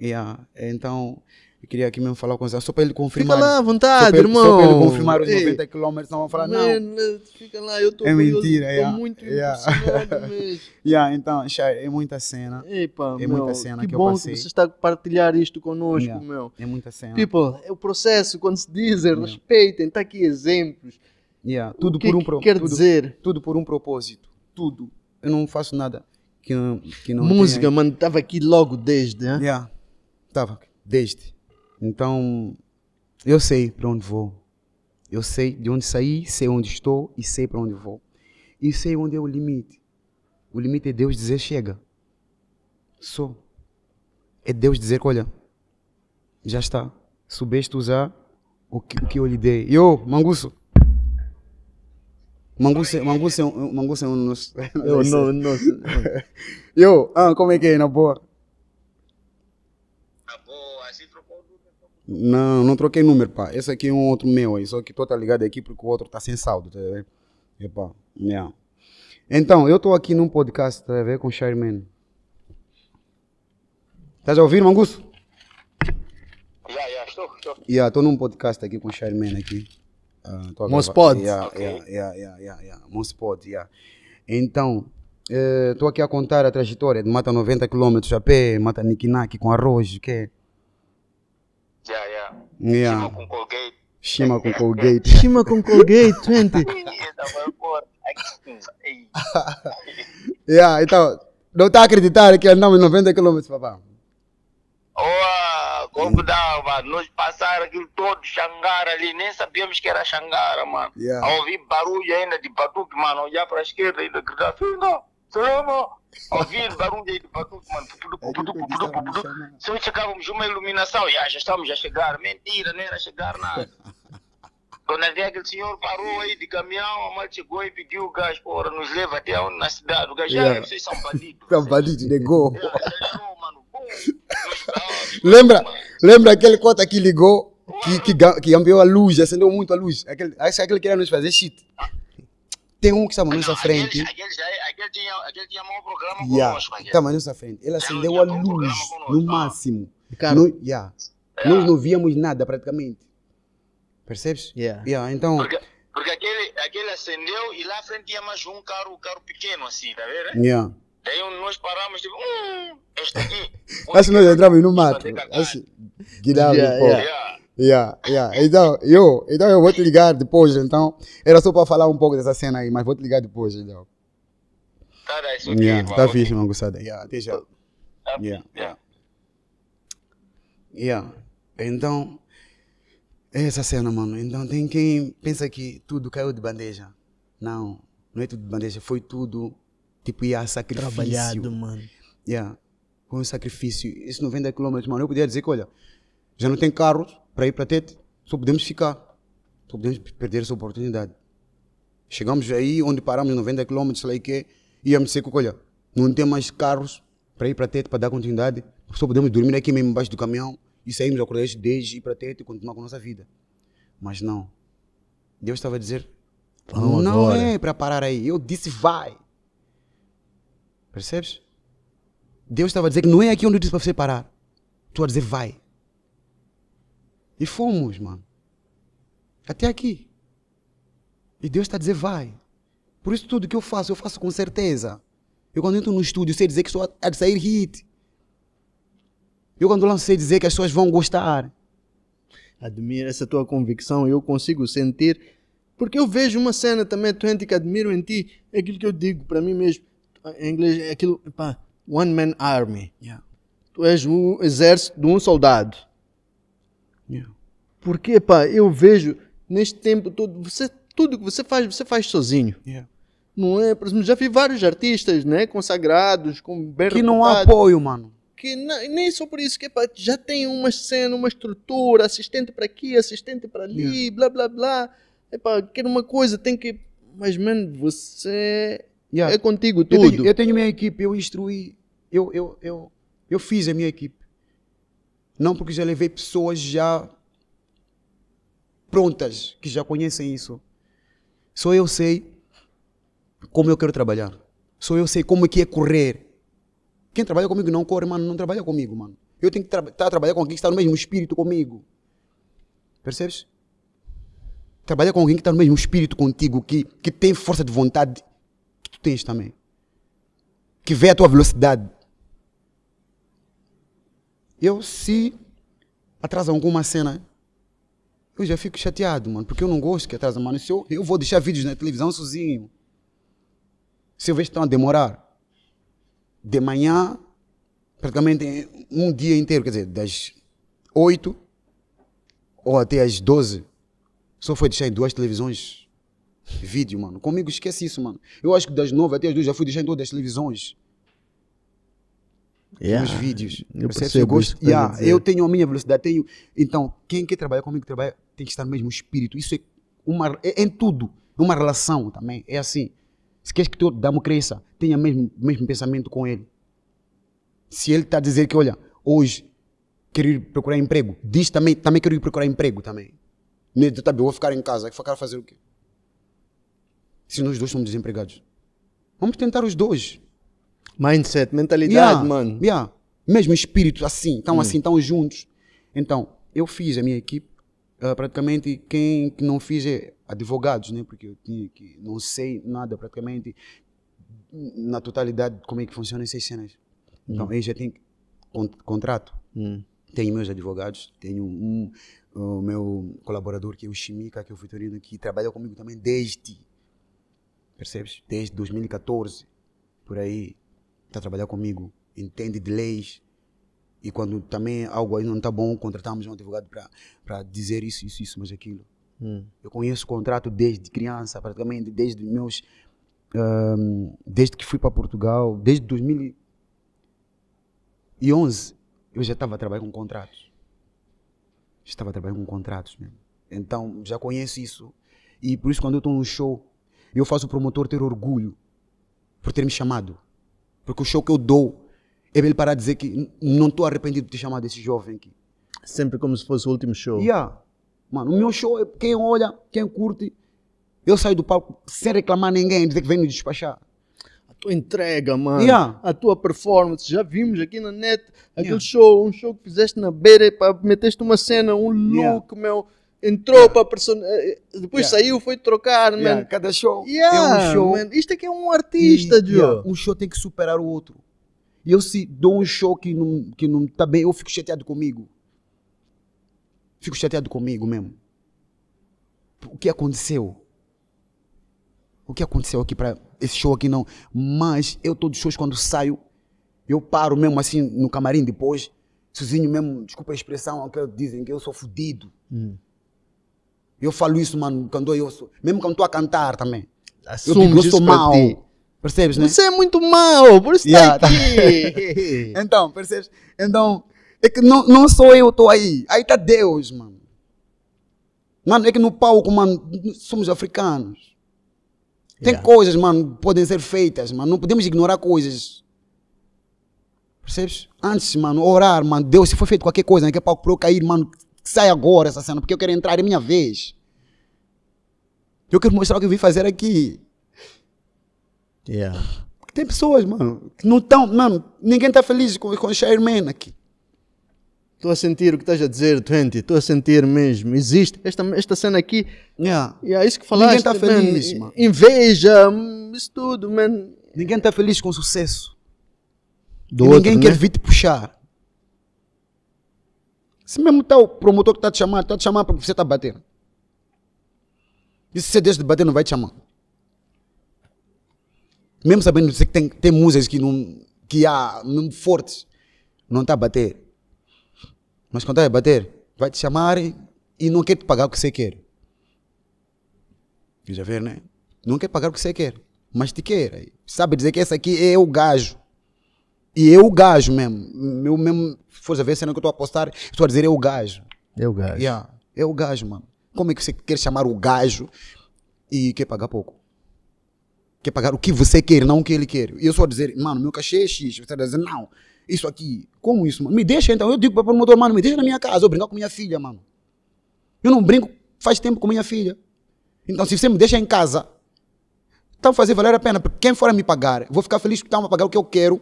Yeah. Então, eu queria aqui mesmo falar com o Zé, só para ele confirmar. Fica lá à vontade, só ele, irmão. Só para ele confirmar os 90 km, não vão falar, man, não. fica lá, eu estou É mentira, é. muito yeah. É. impressionado mesmo. yeah, então, é muita cena. Epa, é meu, muita cena que, que eu passei. Que você está a partilhar isto conosco, yeah. meu. É muita cena. People, é o processo, quando se dizem, é yeah. respeitem, está aqui exemplos. Yeah. Tudo o que por um que quer tudo, dizer? Tudo por um propósito. Tudo. Eu não faço nada que, que não. Música, tenha... mano, estava aqui logo desde, né? Yeah. desde então, eu sei para onde vou. Eu sei de onde saí, sei onde estou e sei para onde vou. E sei onde é o limite. O limite é Deus dizer chega. Só. É Deus dizer, olha, já está. Subeste usar o que, o que eu lhe dei. Yo, Manguço. Manguço, é, é um nosso. É eu, não, não. ah, como é que é, na boa? Não, não troquei número, pá. Esse aqui é um outro meu aí, só que tu tá ligado é aqui porque o outro tá sem saldo, tá vendo? Epá, yeah. Então, eu tô aqui num podcast, tá vendo, com o Charman. Tá já ouvindo, Mangusto? Já, Yeah, yeah, estou, estou. Yeah, tô num podcast aqui com o Charman aqui. Uh, Monspod. Yeah, okay. yeah, yeah, yeah, yeah, yeah. yeah. Então, eh, tô aqui a contar a trajetória de mata 90 km a pé, mata Nikinaki com arroz, o quê? Yeah, yeah. yeah. Shima com Colgate. Shima com Colgate. Shima com Colgate, yeah, então, não está a acreditar que andamos 90 km, papá. Oh, como dá, Nós passaram aquilo todo, Xangara ali, nem sabíamos que era Xangara, mano. Yeah. A ouvir barulho ainda de batuque, mano. Olhar para a esquerda e gritar, filho, não. Tamo Ouvir barulho de batuque, mano. É né? Se eu chegávamos uma iluminação, já, já estamos a chegar. Mentira, nem era chegar nada. Quando havia aquele senhor parou aí de caminhão, a mãe chegou e pediu o gás, porra, nos leva até onde na cidade. O gás já, yeah. É. vocês são bandidos. são bandidos, negou. lembra, lembra aquele cota que ligou, que, que, que ambiou a luz, acendeu muito a luz. Aquele, é aquele que era nos fazer shit. Ah, tem um que está mais ah, à frente. Aquele, aquele, é, aquele, tinha, aquele um programa yeah. à frente. Ele acendeu a luz no tá. máximo. Ricardo. No, yeah. Yeah. É. Nós não víamos nada praticamente. Percebes? Yeah. Yeah, então... Porque, porque, aquele, aquele acendeu e lá à frente tinha mais um carro, carro pequeno assim, tá vendo? Yeah. Daí nós paramos, tipo, hum, este aqui. Acho que nós entramos no mato. Acho... Guilherme, Yeah. Yeah, yeah. Então, eu, então eu vou te ligar depois, então. Era só para falar um pouco dessa cena aí, mas vou te ligar depois, então. Tá, daí, tá, isso aqui, Tá fixe, mano, gostado. Yeah, até já. Tá yeah. yeah. Yeah. Então, é essa cena, mano. Então, tem quem pensa que tudo caiu de bandeja. Não, não é tudo de bandeja. Foi tudo, tipo, ia sacrifício. Trabalhado, mano. Yeah. Foi um sacrifício. Isso 90 km, mano. Eu podia dizer que, olha, já não tem carros para ir para Tete, só podemos ficar, só podemos perder essa oportunidade. Chegamos aí onde paramos 90 km, sei lá o quê, e a me seco, olha, não tem mais carros para ir para Tete para dar continuidade, só podemos dormir aqui mesmo embaixo do caminhão e saímos acordar às 10 e ir para Tete e continuar com a nossa vida. Mas não. Deus estava a dizer, Vamos não agora. é para parar aí. Eu disse vai. Percebes? Deus estava a dizer que não é aqui onde eu disse para você parar. Tu a dizer vai. E fomos, mano. Até aqui. E Deus está a dizer, vai. Por isso tudo que eu faço, eu faço com certeza. Eu quando entro no estúdio, sei dizer que estou a sair hit. Eu quando lancei, dizer que as pessoas vão gostar. Admiro essa tua convicção, eu consigo sentir. Porque eu vejo uma cena também, Twente, que admiro em ti. É aquilo que eu digo para mim mesmo. Em inglês, é aquilo, pá, One Man Army. Yeah. Tu és o exército de um soldado porque, pá, eu vejo neste tempo todo, você, tudo que você faz, você faz sozinho. Yeah. Não é? Por exemplo, já vi vários artistas, né, consagrados, com bem Que não há apoio, mano. Que não, nem só por isso, que pá, já tem uma cena, uma estrutura, assistente para aqui, assistente para ali, yeah. blá blá blá. Epá, quer uma coisa, tem que. Mas, mano, você. Yeah. É contigo tudo. Eu tenho, eu tenho minha equipe, eu instruí, eu, eu, eu, eu fiz a minha equipe. Não, porque já levei pessoas já prontas, que já conhecem isso. Só eu sei como eu quero trabalhar. Só eu sei como é que é correr. Quem trabalha comigo não corre, mano, não trabalha comigo, mano. Eu tenho que estar tra tá, trabalhando com alguém que está no mesmo espírito comigo. Percebes? Trabalhar com alguém que está no mesmo espírito contigo, que, que tem força de vontade que tu tens também. Que vê a tua velocidade. Eu, se atrasam alguma cena, eu já fico chateado, mano, porque eu não gosto que atrasam, mano. Se eu, eu vou deixar vídeos na televisão sozinho. Se eu vejo que estão a demorar. De manhã, praticamente um dia inteiro, quer dizer, das 8 ou até as 12, só foi deixar em duas televisões vídeo, mano. Comigo esquece isso, mano. Eu acho que das 9 até as 2 já fui deixar em todas as televisões yeah. É. nos vídeos. Eu percebo, percebo eu gosto. yeah, eu tenho a minha velocidade. Tenho... Então, quem quer trabalhar comigo trabalha, tem que estar no mesmo espírito. Isso é, uma, é, é em tudo. É uma relação também. É assim. Se queres que teu damo cresça, tenha o mesmo, mesmo pensamento com ele. Se ele está a dizer que, olha, hoje quero ir procurar emprego, diz também, também quero ir procurar emprego também. Não é, tá vou ficar em casa, Vou ficar a fazer o quê? Se nós dois somos desempregados. Vamos tentar os dois. Mindset, mentalidade, yeah, mano. Yeah. Mesmo espírito, assim, tão hum. assim, tão juntos. Então, eu fiz a minha equipe. Uh, praticamente, quem que não fiz é advogados, né? Porque eu tinha que. Não sei nada, praticamente, na totalidade, como é que funcionam essas cenas. Hum. Então, hum. eu já tenho cont contrato. Hum. Tenho meus advogados, tenho um, o meu colaborador, que é o Chimica, que é o Vitorino, que trabalha comigo também desde, percebes? Desde 2014, por aí está a trabalhar comigo, entende de leis. E quando também é algo aí não está bom, contratamos um advogado para dizer isso, isso, isso, mas aquilo. Hum. Eu conheço o contrato desde criança, praticamente desde meus. Um, desde que fui para Portugal, desde 2011, eu já estava trabalhando com contratos. Já estava trabalhando com contratos mesmo. Então, já conheço isso. E por isso, quando eu estou num show, eu faço o promotor ter orgulho por ter me chamado. Porque o show que eu dou é ele parar de dizer que não estou arrependido de te chamar desse jovem aqui. Sempre como se fosse o último show. Yeah. Mano, o meu show é quem olha, quem curte. Eu saio do palco sem reclamar ninguém, dizer que vem me despachar. A tua entrega, mano. Yeah. A tua performance. Já vimos aqui na net aquele yeah. show, um show que fizeste na beira, meteste uma cena, um look, meu entrou yeah. para person... Eh, eh, depois yeah. saiu, foi trocar, yeah. Cada show yeah, é um show. Man. Isto é que é um artista, e, yeah. Um show tem que superar o outro. E eu se dou um show que não que não bem, eu fico chateado comigo. Fico chateado comigo mesmo. O que aconteceu? O que aconteceu aqui para esse show aqui não? Mas eu todos os shows quando saio, eu paro mesmo assim no camarim depois, sozinho mesmo, desculpa a expressão, que dizem que eu sou fodido. Hum eu falo isso, mano, quando eu sou, mesmo quando estou a cantar também. Assume eu digo, eu sou ti. Percebes, né? Você é muito mal, por isso tá yeah, aqui. então, percebes? Então, é que não, não sou eu estou aí. Aí está Deus, mano. Mano, é que no palco, mano, somos africanos. Tem yeah. coisas, mano, que podem ser feitas, mano. Não podemos ignorar coisas. Percebes? Antes, mano, orar, mano. Deus, se foi feito qualquer coisa naquele palco para eu cair, mano, sai agora essa cena, porque eu quero entrar, em é minha vez. Eu quero mostrar o que eu vim fazer aqui. Yeah. Tem pessoas, mano, que não estão, mano, ninguém está feliz com, com o Shairman aqui. Estou a sentir o que estás a dizer, Twenty. Estou a sentir mesmo. Existe esta, esta cena aqui. É yeah. isso que falaste. Ninguém está feliz, man, mano. Inveja, isso tudo, mano. Ninguém está feliz com o sucesso. Do e outro, ninguém né? quer vir te puxar. Se mesmo está o promotor que está te chamando, está te chamando porque você está batendo. E se você deixa de bater, não vai te chamar. Mesmo sabendo que tem, tem músicas que, não, que há mesmo fortes, não está a bater. Mas quando está a bater, vai te chamar e, e não quer te pagar o que você quer. Já ver, né? Não quer pagar o que você quer, mas te quer. Sabe dizer que esse aqui é o gajo. E é o gajo mesmo. meu mesmo fores a ver, sendo que eu estou a estou a dizer é o gajo. É o gajo. Yeah, é o gajo, mano. Como é que você quer chamar o gajo e quer pagar pouco? Quer pagar o que você quer, não o que ele quer. E eu só dizer, mano, meu cachê é X. Você está a dizer não, isso aqui, como isso, mano? Me deixa então. Eu digo para o promotor, mano, me deixa na minha casa, eu brincar com minha filha, mano. Eu não brinco faz tempo com minha filha. Então, se você me deixa em casa, então fazer valer a pena, porque quem for a me pagar, vou ficar feliz que estão tá a pagar o que eu quero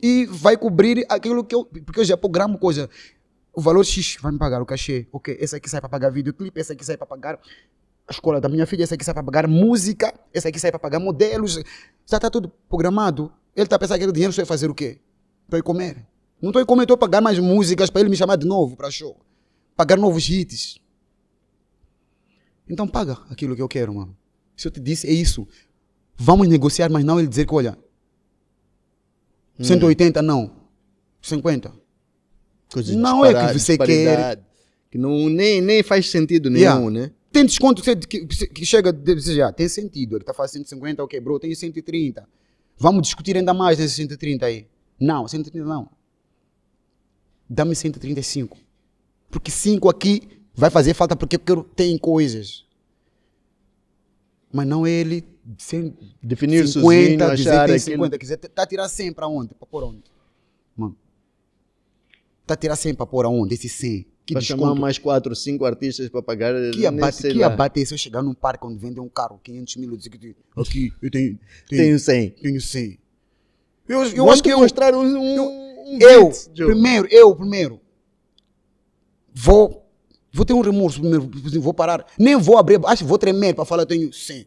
e vai cobrir aquilo que eu. Porque eu já programo coisa. O valor X vai me pagar o cachê. Ok, esse aqui sai para pagar videoclipe, esse aqui sai para pagar a escola da minha filha, esse aqui sai para pagar música, esse aqui sai para pagar modelos. Já está tudo programado. Ele está pensando que aquele dinheiro só vai é fazer o quê? Para ir comer. Não estou a comer, estou a pagar mais músicas para ele me chamar de novo para show. Pagar novos hits. Então paga aquilo que eu quero, mano. Se eu te disse, é isso. Vamos negociar, mas não ele dizer que, olha, 180 não. 50. Coisas não é que você quer. Que não, nem, nem faz sentido nenhum, yeah. né? Tem desconto que, que, que chega de desejar. Ah, tem sentido. Ele está fazendo 150, ok, bro, tem 130. Vamos discutir ainda mais desse 130 aí. Não, 130 não. Dá-me 135. Porque 5 aqui vai fazer falta porque eu tenho coisas. Mas não é ele definir 50, sozinho, dizer tem 50, aquilo... quiser, tá a tirar 100 para onde? Para pôr onde? Mano, tá a tirar 100 para pôr aonde? Esse 100? Que para chamar mais 4, 5 artistas para pagar. Que abate, que abate se eu chegar num parque onde vendem um carro 500 mil e dizer que aqui eu tenho, tenho, tenho 100. Tenho 100. Eu, eu acho que eu, mostrar um, um, um eu, primeiro, eu primeiro vou vou ter um remorso primeiro, vou parar, nem vou abrir, acho que vou tremer para falar eu tenho 100.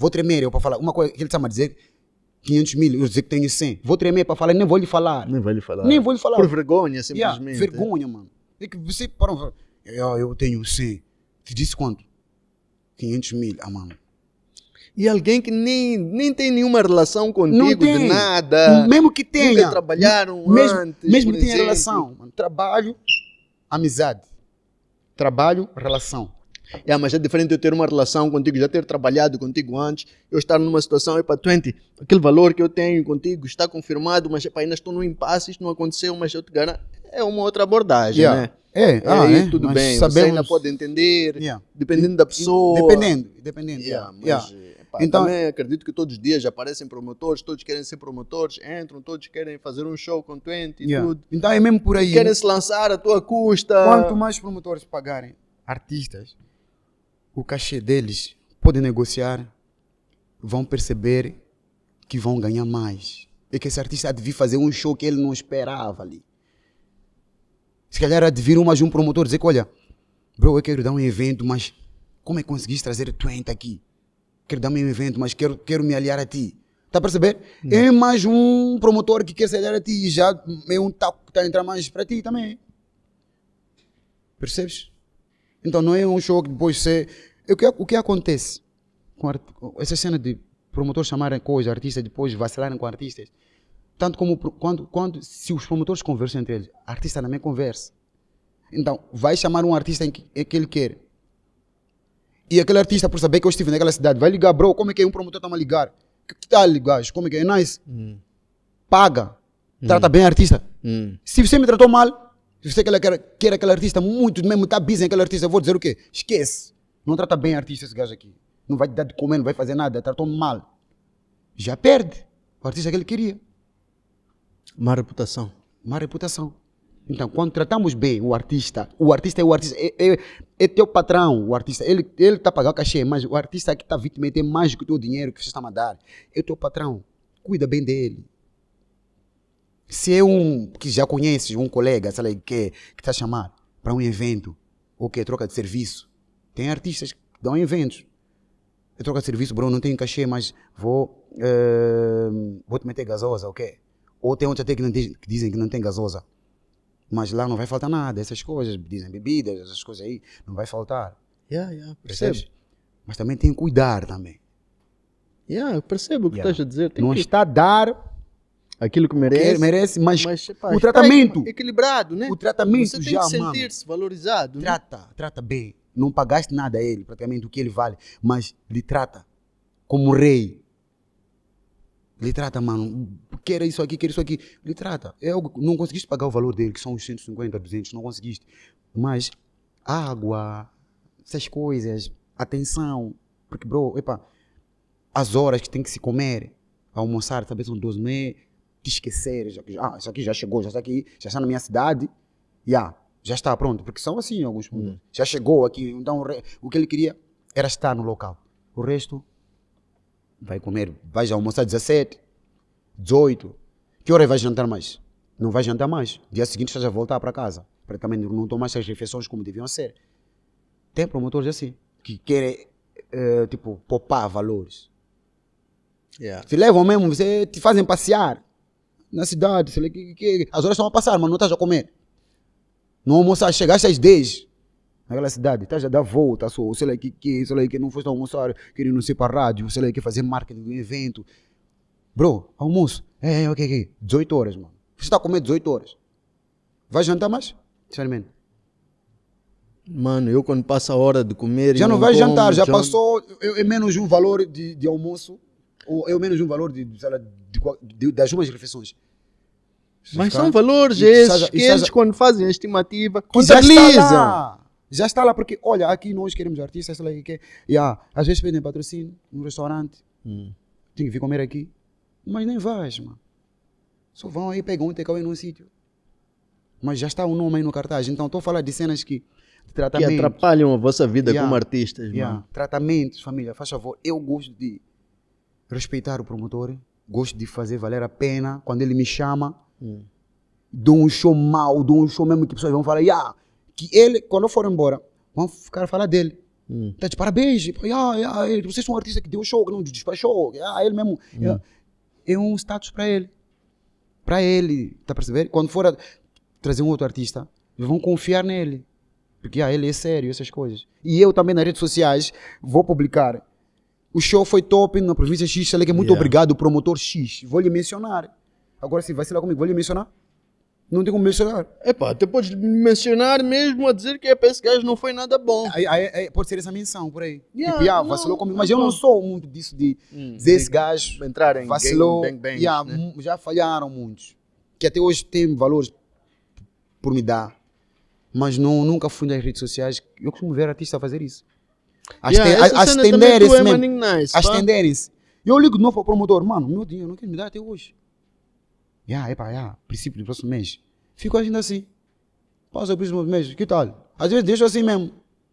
Vou tremer eu para falar. Uma coisa que ele está a dizer 500 mil, eu dizer que tenho 100. Vou tremer para falar, nem vou lhe falar. Nem vou lhe falar. Nem vou lhe falar. Por vergonha, simplesmente. Yeah, né? vergonha, mano. É que você para eu, eu tenho 100. Te disse quanto? 500 mil, ah, mano. E alguém que nem, nem tem nenhuma relação contigo de nada. Mesmo que tenha. Nunca trabalharam mesmo, antes. Mesmo que tenha relação. Mano, trabalho, amizade. Trabalho, relação. É, mas é diferente eu ter uma relação contigo, já ter trabalhado contigo antes, eu estar numa situação, epa, 20, aquele valor que eu tenho contigo está confirmado, mas epa, ainda estou num impasse, isto não aconteceu, mas eu te garanto. É uma outra abordagem, yeah. né? É, ah, é, tudo mas bem, sabemos... você ainda pode entender, yeah. dependendo da pessoa. Dependendo, dependendo. Yeah, mas, eh, Pá, então, também acredito que todos os dias aparecem promotores, todos querem ser promotores, entram, todos querem fazer um show com 20 e tudo. Então é mesmo por aí. Querem né? se lançar à tua custa. Quanto mais promotores pagarem artistas, o cachê deles podem negociar, vão perceber que vão ganhar mais. E que esse artista há de vir fazer um show que ele não esperava ali. Se calhar há de vir uma um promotor dizer que, olha, bro, eu quero dar um evento, mas como é que conseguiste trazer 20 aqui? Quero dar um evento, mas quero, quero me aliar a ti. Está a perceber? Não. Hum. É mais um promotor que quer se aliar a ti e já é um taco que está a entrar mais para ti também. Percebes? Então não é um show que depois você. O que, o que acontece com art... essa cena de promotores chamarem coisas, artistas depois vacilarem com artistas? Tanto como quando, quando se os promotores conversam entre eles, artista também conversa. Então, vai chamar um artista em que, em que ele quer. E aquele artista, por saber que eu estive naquela cidade, vai ligar, bro, como é que é um promotor está a ligar? Que, tal, gajo? Como é que é? é nice. Hum. Paga. Hum. Trata hum. bem artista. Hum. Se você me tratou mal, se você quer, quer aquele artista muito, mesmo está busy aquele artista, eu vou dizer o quê? Esquece. Não trata bem artista esse gajo aqui. Não vai dar de comer, não vai fazer nada, tratou mal. Já perde o artista que ele queria. Má reputação. Má reputação. Então, quando tratamos bem o artista, o artista é o artista, é, é, é teu patrão, o artista. Ele está ele tá pagando cachê, mas o artista que está vítima tem mais do que o teu dinheiro que você está a dar. É teu patrão. Cuida bem dele. Se é um que já conheces, um colega, sei lá, que está a chamar para um evento, ou que é troca de serviço, tem artistas que dão eventos. Eu é troca de serviço, Bruno, não tenho cachê, mas vou, uh, vou te meter gasosa, ok? Ou tem outros até que, que dizem que não tem gasosa. Mas lá não vai faltar nada, essas coisas, dizem bebidas, essas coisas aí, não vai faltar. Yeah, yeah, percebes? percebes? Mas também tem que cuidar também. Yeah, eu percebo o que yeah. estás a dizer. Tem não que... está a dar aquilo que merece, merece mas, mas o tratamento. Equilibrado, né? O tratamento Você tem já, que sentir-se valorizado. Né? Trata, trata bem. Não pagaste nada a ele, praticamente o que ele vale, mas lhe trata como rei. Lhe trata, mano, quer isso aqui, quer isso aqui. Lhe trata. É Eu não conseguiste pagar o valor dele, que são os 150, 200, não conseguiste. Mas água, essas coisas, atenção. Porque, bro, epa, as horas que tem que se comer, almoçar, talvez são 12 meses te esquecer, já que ah, isso aqui já chegou, já está aqui, já está na minha cidade, yeah, já está pronto, porque são assim alguns Uhum. Já chegou aqui, então o que ele queria era estar no local. O resto vai comer, vai almoçar 17, 18. Que hora vai jantar mais? Não vai jantar mais. Dia seguinte estás voltar para casa. Praticamente não tomar essas refeições como deviam ser. Tem promotores assim, que querem, uh, tipo, poupar valores. Yeah. Te levam mesmo, você, te fazem passear na cidade, sei lá, que, que, as horas estão a passar, mas não estás a comer. Não almoçaste, chegaste às 10 naquela cidade, estás a dar volta, sou sei lá, que, que, sei lá, que não foste almoçar, queria não ser para a rádio, sei lá, que fazer marketing do evento. Bro, almoço. É, é, ok, ok. 18 horas, mano. Você está a comer 18 horas. Vai jantar mais? Sinceramente. Mano, eu quando passa a hora de comer. Já não, não vai como, jantar, já, já... passou é, é menos um valor de, de almoço ou é o menos um valor de, de, de, das umas refeições. Mas são valores esses que eles, quando fazem a estimativa, contabilizam. Já está, já está lá, porque, olha, aqui nós queremos artistas, sei lá que é. ah, às vezes pedem patrocínio num restaurante. Hum. Tem que vir comer aqui. Mas nem vais, mano. Só vão aí, pegam um takeaway num sítio. Mas já está o nome aí no cartaz. Então, estou a falar de cenas que que atrapalham a vossa vida yeah. como ah, artistas. Yeah. Mano. Ah, tratamentos, família, faz favor. Eu gosto de respeitar o promotor, gosto de fazer valer a pena quando ele me chama. Hum. Dou um show mal, dou um show mesmo que pessoas vão falar, yeah, que ele, quando eu for embora, vão ficar a falar dele. Hum. Tá de parabéns, yeah, tipo, yeah, vocês são um artista que deu show, que não despachou, yeah, ele mesmo. Hum. Yeah. É um status para ele. Para ele, tá percebendo? Quando for a, trazer um outro artista, vão confiar nele. Porque ah, ele é sério, essas coisas. E eu também nas redes sociais vou publicar o show foi top na província X, Ele que é muito yeah. obrigado, promotor X. Vou lhe mencionar. Agora, se vai ser lá comigo, vou lhe mencionar. Não tem como mencionar. É pá, até podes mencionar mesmo a dizer que é, esse gajo não foi nada bom. Aí, aí, aí, pode ser essa menção por aí. Tipo, yeah, tipo, yeah, não, vacilou comigo. Mas não eu não sou muito disso de hum, dizer esse gajo entrar em vacilou. Game, bang, bang, yeah, né? Já falharam muitos. Que até hoje tem valores por me dar. Mas não, nunca fui nas redes sociais. Eu costumo ver artista fazer isso. As, yeah, tendências mesmo. as tendências. Eu ligo de novo para o promotor, mano, meu dinheiro não quer me dar até hoje. Yeah, epa, yeah, princípio do próximo mês. Fico agindo assim. Passa o próximo mês, que tal? Às vezes deixo assim mesmo,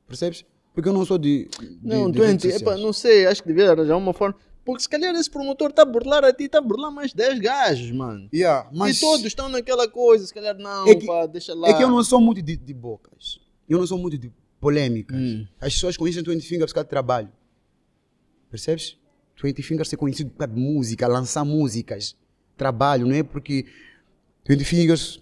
percebes? Porque eu não sou de. de não, doente, epa, não sei, acho que devia arranjar uma forma. Porque se calhar esse promotor está a burlar a ti, está a burlar mais 10 gajos, mano. Yeah, mas... E todos estão naquela coisa, se calhar não, é que, pá, deixa lá. É que eu não sou muito de, de bocas. Eu não sou muito de polêmicas. Hum. As pessoas conhecem 20 Fingers por causa de trabalho. Percebes? 20 Fingers é conhecido por causa de música, lançar músicas, trabalho, não é porque 20 Fingers uh,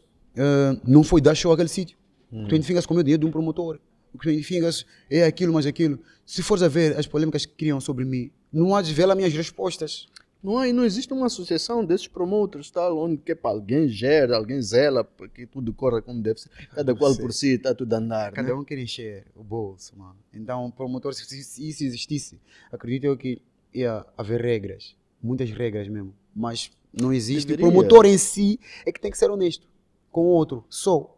não foi dar show àquele sítio. Hum. 20 Fingers comeu dinheiro de um promotor. O 20 Fingers é aquilo, mais aquilo. Se fores a ver as polêmicas que criam sobre mim, não há de ver as minhas respostas. Não, é, não existe uma associação desses promotores, tal, tá? onde que, é pá, alguém gera, alguém zela, que tudo corra como deve ser. Cada qual por si, está tudo a andar. Cada né? um quer encher o bolso, mano. Então, promotor, se isso existisse, acredito eu que ia haver regras, muitas regras mesmo. Mas não existe. O promotor em si é que tem que ser honesto com o outro, só.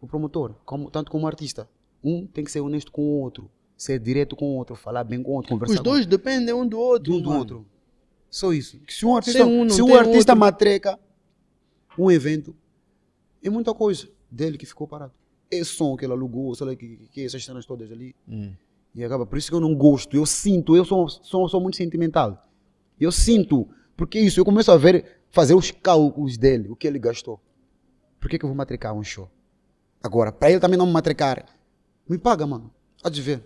O promotor, como, tanto como o artista. Um tem que ser honesto com o outro, ser direto com o outro, falar bem com o outro, conversar Os dois dependem um do outro. Um do outro. Só isso. Se um artista, um, se um artista matreca um evento, é muita coisa dele que ficou parado. Esse é som que ele alugou, sei lá, que, que, que essas cenas todas ali. Hum. E acaba. Por isso que eu não gosto. Eu sinto, eu sou, sou, sou muito sentimental. Eu sinto. Porque isso, eu começo a ver, fazer os cálculos dele, o que ele gastou. Por que, que eu vou matricar um show? Agora, para ele também não me matricar. Me paga, mano. Há de ver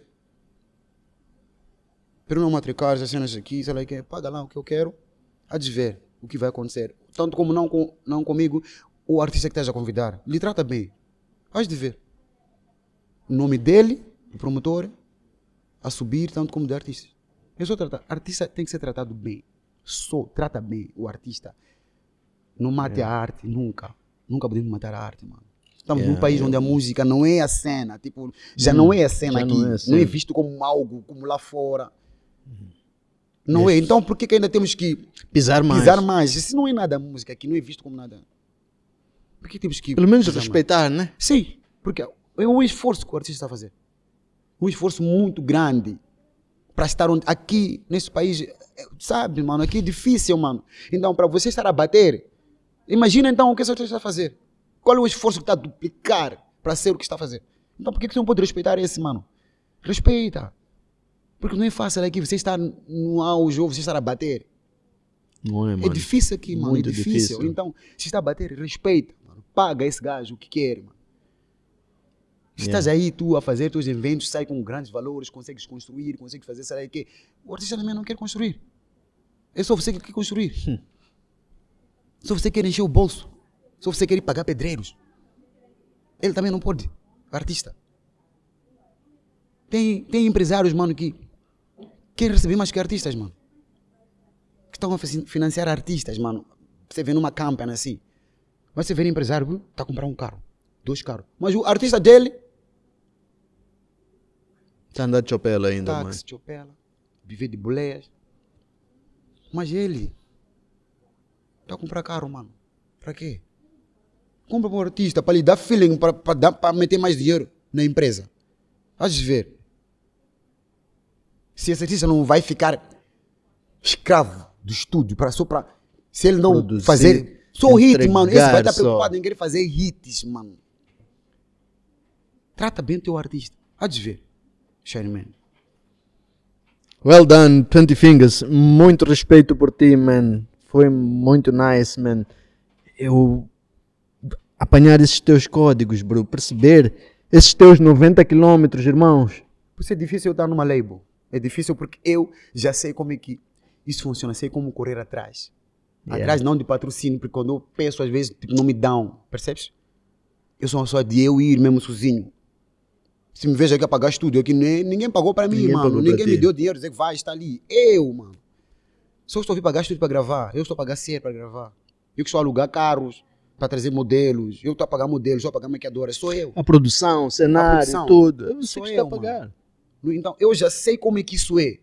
primeiro não matricar as cenas aqui, sei lá que paga lá o que eu quero, há de ver o que vai acontecer. Tanto como não, com, não comigo, o artista que esteja a convidar. Lhe trata bem. há de ver. O nome dele, o promotor, a subir, tanto como do artista. é só tratar. Artista tem que ser tratado bem. Só trata bem o artista. Não mate é. a arte, nunca. Nunca podemos matar a arte, mano. Estamos é, num país é. onde a música não é a cena, tipo, já hum, não é a cena aqui. Não é, não é, visto como algo como lá fora. Não Isso. é? Então por que, que, ainda temos que pisar mais? Pisar mais. Isso não é nada música, aqui não é visto como nada. Por que temos que. Pelo menos respeitar, mais? né? Sim, porque é um esforço que o artista está a fazer. Um esforço muito grande para estar onde, aqui, nesse país. É, sabe, mano, aqui é difícil, mano. Então, para você estar a bater, imagina então o que esse artista está a fazer. Qual é o esforço que está a duplicar para ser o que está a fazer? Então, por que, que você não pode respeitar esse, mano? Respeita. Porque não é fácil aqui né, você estar no auge ou você estar a bater. Não é, é mano. É difícil aqui, mano. É Muito é difícil. difícil. Então, se está a bater, respeita, mano. Paga esse gajo o que quer, mano. Se é. yeah. estás aí tu a fazer teus eventos, sai com grandes valores, consegues construir, consegues fazer, sei lá o quê. O artista também não quer construir. É só você que quer construir. Hum. Só você quer encher o bolso. Só você quer pagar pedreiros. Ele também não pode. O artista. Tem, tem empresários, mano, que quer receber mais que artistas, mano. Que estão a financiar artistas, mano. Você vê numa campanha né, assim. Mas você vê um empresário, está a comprar um carro, dois carros. Mas o artista dele. Está andando de chopela ainda, mano. Táxi, chopela, viver de boleias. Mas ele. Está a comprar carro, mano. Para quê? Compra para um artista, para lhe dar feeling, para meter mais dinheiro na empresa. Vais ver. Se esse artista não vai ficar escravo do estúdio para só para se ele não Produzir, fazer só hit, mano, esse vai estar tá preocupado só. em querer fazer hits, mano. Trata bem o teu artista. Há de ver. Shine man. Well done, 20 fingers. Muito respeito por ti, man. Foi muito nice, man. Eu apanhar esses teus códigos, bro, perceber esses teus 90 quilômetros, irmãos. Por isso é difícil eu estar numa label. É difícil porque eu já sei como é que isso funciona, sei como correr atrás. Yeah. Atrás não de patrocínio, porque quando eu penso às vezes tipo, não me dão, percebes? Eu sou uma de eu ir mesmo sozinho. Se me vejo aqui a pagar estúdio, aqui nem, ninguém pagou para mim, ninguém mano. Ninguém me ti. deu dinheiro, dizer que vai, está ali. Eu, mano. Só estou a pagar estúdio para gravar. Eu estou a pagar ser para gravar. Eu que estou a alugar carros para trazer modelos. Eu estou a pagar modelos, estou a pagar maquiadora. Sou eu. A produção, cenário, a produção, tudo. É você sou que está a pagar. Mano. Então, eu já sei como é que isso é.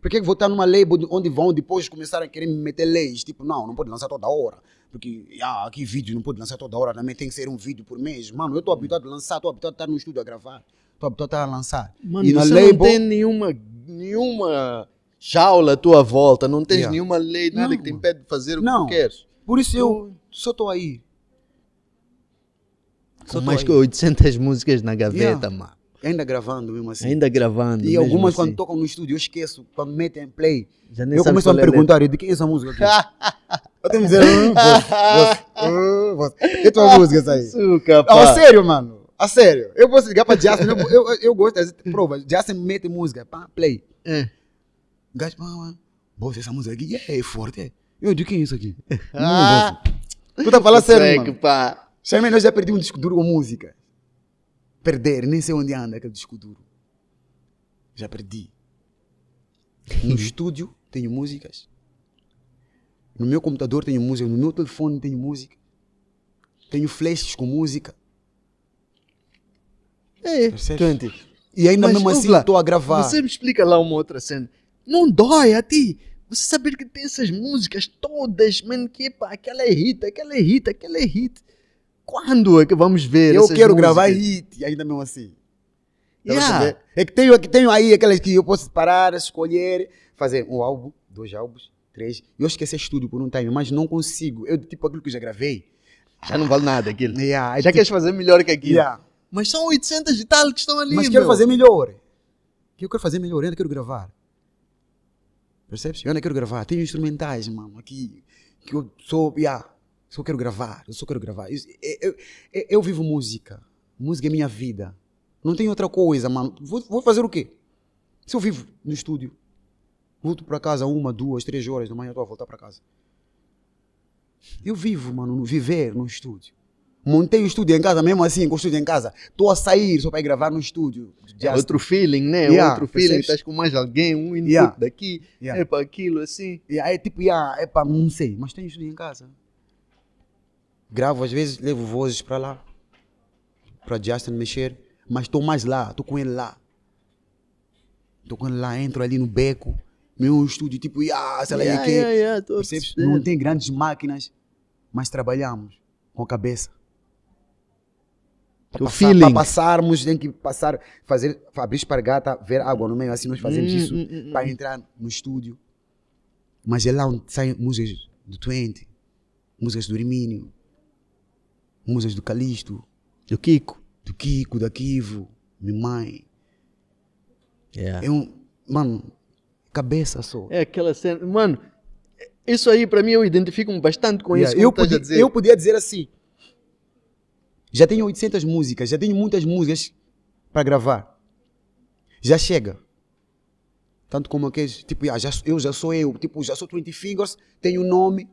Por que estar numa lei onde vão depois começar a querer meter leis? Tipo, não, não pode lançar toda hora. Porque ah, aqui vídeo não pode lançar toda hora, também tem que ser um vídeo por mês. Mano, eu estou habituado a lançar, estou habituado a estar no estúdio a gravar, estou habituado a estar a lançar. Mano, e na você label... não tem nenhuma, nenhuma jaula à tua volta, não tens yeah. nenhuma lei, nada não, que te impede de fazer o não. que queres. Por isso eu só estou aí. Só mais aí. que 800 músicas na gaveta, yeah. mano. Ainda gravando mesmo assim. Ainda gravando. E algumas assim. quando tocam no estúdio, eu esqueço, quando metem play, eu começo a me é perguntar, de quem é essa música aqui? eu tenho que dizer, hum, você, você, tua música é essa aí? Suca, pá. Ah, sério, mano. A sério. Eu posso ligar para Justin. eu, eu, eu gosto das provas. Justin mete música. Pá, play. É. Gajo, pá, pá. essa música aqui é forte. É. Eu de quem é isso aqui? Ah. Não, tu tá falando sério, mano. Pá. Chamei, nós já perdi um disco duro com música perder, nem sei onde anda aquele disco duro. Já perdi. No estúdio tenho músicas. No meu computador tenho música, no meu telefone tenho música. Tenho flashes com música. É, Twenty. E ainda Mas, mesmo assim estou a gravar. Você me explica lá uma outra cena. Não dói a ti. Você saber que tem essas músicas todas, mano, que pá, aquela é hit, aquela é hit, aquela é hit quando é que vamos ver Eu quero músicas? gravar hit, ainda mesmo assim. Yeah. É que tenho, é que tenho aí aquelas que eu posso parar, escolher, fazer um álbum, dois álbuns, três. Eu esqueci estúdio por um time, mas não consigo. Eu, tipo, aquilo que já gravei. Já não vale nada aquilo. Yeah, já tipo, queres fazer melhor que aquilo. Yeah. Mas são 800 e tal que estão ali, Mas quero fazer melhor. Eu quero fazer melhor, eu ainda quero gravar. Percebes? Eu ainda quero gravar. Tenho instrumentais, mano, aqui. Que eu sou, yeah, só quero gravar, eu só quero gravar. Eu, eu, eu, eu vivo música. Música é minha vida. Não tem outra coisa, mano. Vou, vou fazer o quê? Se eu vivo no estúdio, volto para casa uma, duas, três horas da manhã, eu estou a voltar para casa. Eu vivo, mano, no viver no estúdio. Montei o estúdio em casa, mesmo assim, com o estúdio em casa. Estou a sair só para ir gravar no estúdio. É outro feeling, né? É yeah, outro feeling. Estás com mais alguém, um input yeah. daqui, yeah. é para aquilo, assim. Yeah, é tipo, yeah, é para, não sei, mas tenho estúdio em casa. Gravo às vezes, levo vozes para lá, para Justin mexer, mas estou mais lá, estou com ele lá. Estou com ele lá, entro ali no beco, meu estúdio, tipo, yeah, sei lá yeah, que. Yeah, yeah, Não tem grandes máquinas, mas trabalhamos com a cabeça. Para passar, passarmos, tem que passar, fazer, abrir espargata, ver água no meio, assim nós fazemos hum, isso hum, hum, para entrar no estúdio. Mas é lá onde saem músicas do Twente, músicas do Rimínio, Musas do Calixto, do Kiko, do Kiko, da Kivo, minha mãe. Yeah. É um. Mano, cabeça só. É aquela cena. Mano, isso aí para mim eu identifico-me bastante com yeah, isso. Eu podia, dizer. eu podia dizer assim. Já tenho 800 músicas, já tenho muitas músicas para gravar. Já chega. Tanto como aqueles, tipo, ah, já, eu já sou eu, tipo, já sou 20 Fingers, tenho nome,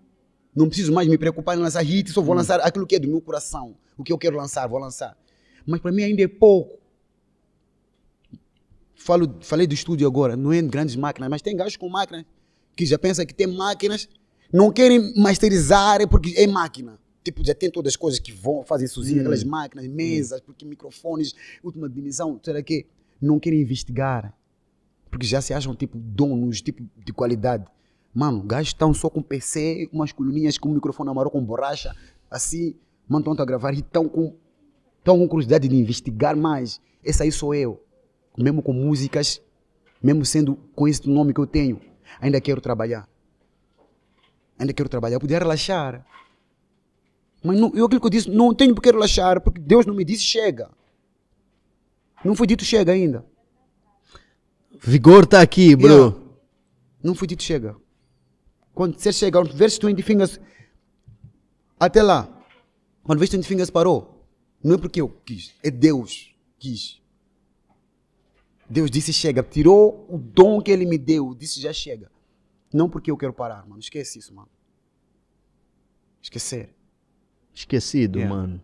não preciso mais me preocupar em lançar hits, só vou hum. lançar aquilo que é do meu coração. O que eu quero lançar, vou lançar. Mas para mim ainda é pouco. Falo, falei do estúdio agora, não é grandes máquinas, mas tem gajos com máquinas que já pensa que tem máquinas, não querem masterizar é porque é máquina. Tipo, já tem todas as coisas que vão, fazem sozinho, hum. aquelas máquinas, hum. mesas, hum. porque microfones, última dimensão, será que não querem investigar? Porque já se acham tipo donos, tipo de qualidade. Mano, estão só com PC, com umas coluninhas, com um microfone amarelo, com borracha, assim, mano, estão a gravar e estão com, tão com curiosidade de investigar mais. Esse aí sou eu. Mesmo com músicas, mesmo sendo com esse nome que eu tenho, ainda quero trabalhar. Ainda quero trabalhar. Poder podia relaxar. Mas não, eu aquilo que eu disse, não tenho porque relaxar, porque Deus não me disse chega. Não foi dito chega ainda. Vigor está aqui, bro. Yeah. Não foi dito chega. Quando você chega, quando vês Twin Fingers, até lá, quando vês Twin Fingers parou, não é porque eu quis, é Deus quis. Deus disse chega, tirou o dom que ele me deu, disse já chega. Não porque eu quero parar, mano. Esquece isso, mano. Esquecer. Esquecido, yeah. É. mano.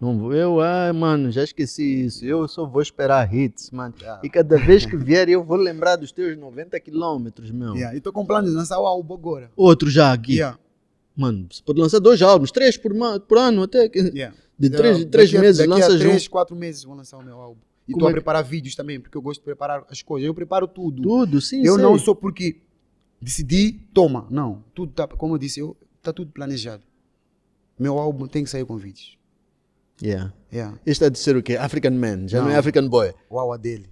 Não vou. Eu, ah, mano, já esqueci isso. Eu só vou esperar hits, mano. Yeah. É. E cada vez que vier, eu vou lembrar dos teus 90 quilômetros, meu. Yeah. E tô com plano de lançar o álbum agora. Outro já aqui. Yeah. Mano, você pode lançar dois álbuns, três por, por ano, até que. Yeah. De então, três, três daqui, meses, daqui lança junto. três, quatro meses vou lançar o meu álbum. E Como tô é? a preparar vídeos também, porque eu gosto de preparar as coisas. Eu preparo tudo. Tudo, sim, Eu sei. não sou porque decidi, toma. Não, tudo tá, como eu disse, eu, tá tudo planejado. Meu álbum tem que sair com vídeos. Yeah. yeah. Isto é de ser o quê? African man, já não, é não é African boy. O dele.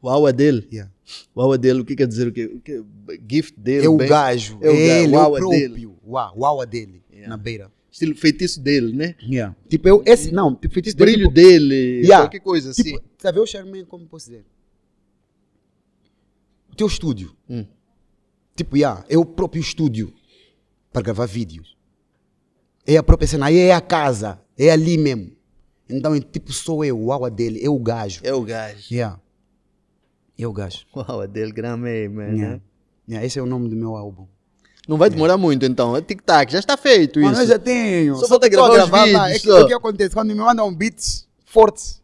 O dele? Yeah. O dele, o que quer dizer o quê? O que, gift dele. É o bem, gajo. É o é ele, gajo. O dele. dele, yeah. na beira. Estilo feitiço dele, né? Yeah. Tipo, eu, esse, não, tipo, feitiço dele. Brilho tipo, dele, yeah. qualquer coisa tipo, assim. Sabe, o Charmaine, como posso dizer? O teu estúdio. Hum. Tipo, yeah, é o próprio estúdio para gravar vídeos. É a própria cena, é a casa, é ali mesmo. Então, é tipo, sou eu, o aula dele, é o gajo. É o gajo. Yeah. É o gajo. O aula dele, gramei, é, mano. Yeah. Yeah, esse é o nome do meu álbum. Não vai demorar é. muito então. É tic-tac, já está feito isso. Mas eu já tenho. Só, só falta gravar, gravar tá? vídeos, lá. É que o que acontece? Quando me mandam beats fortes,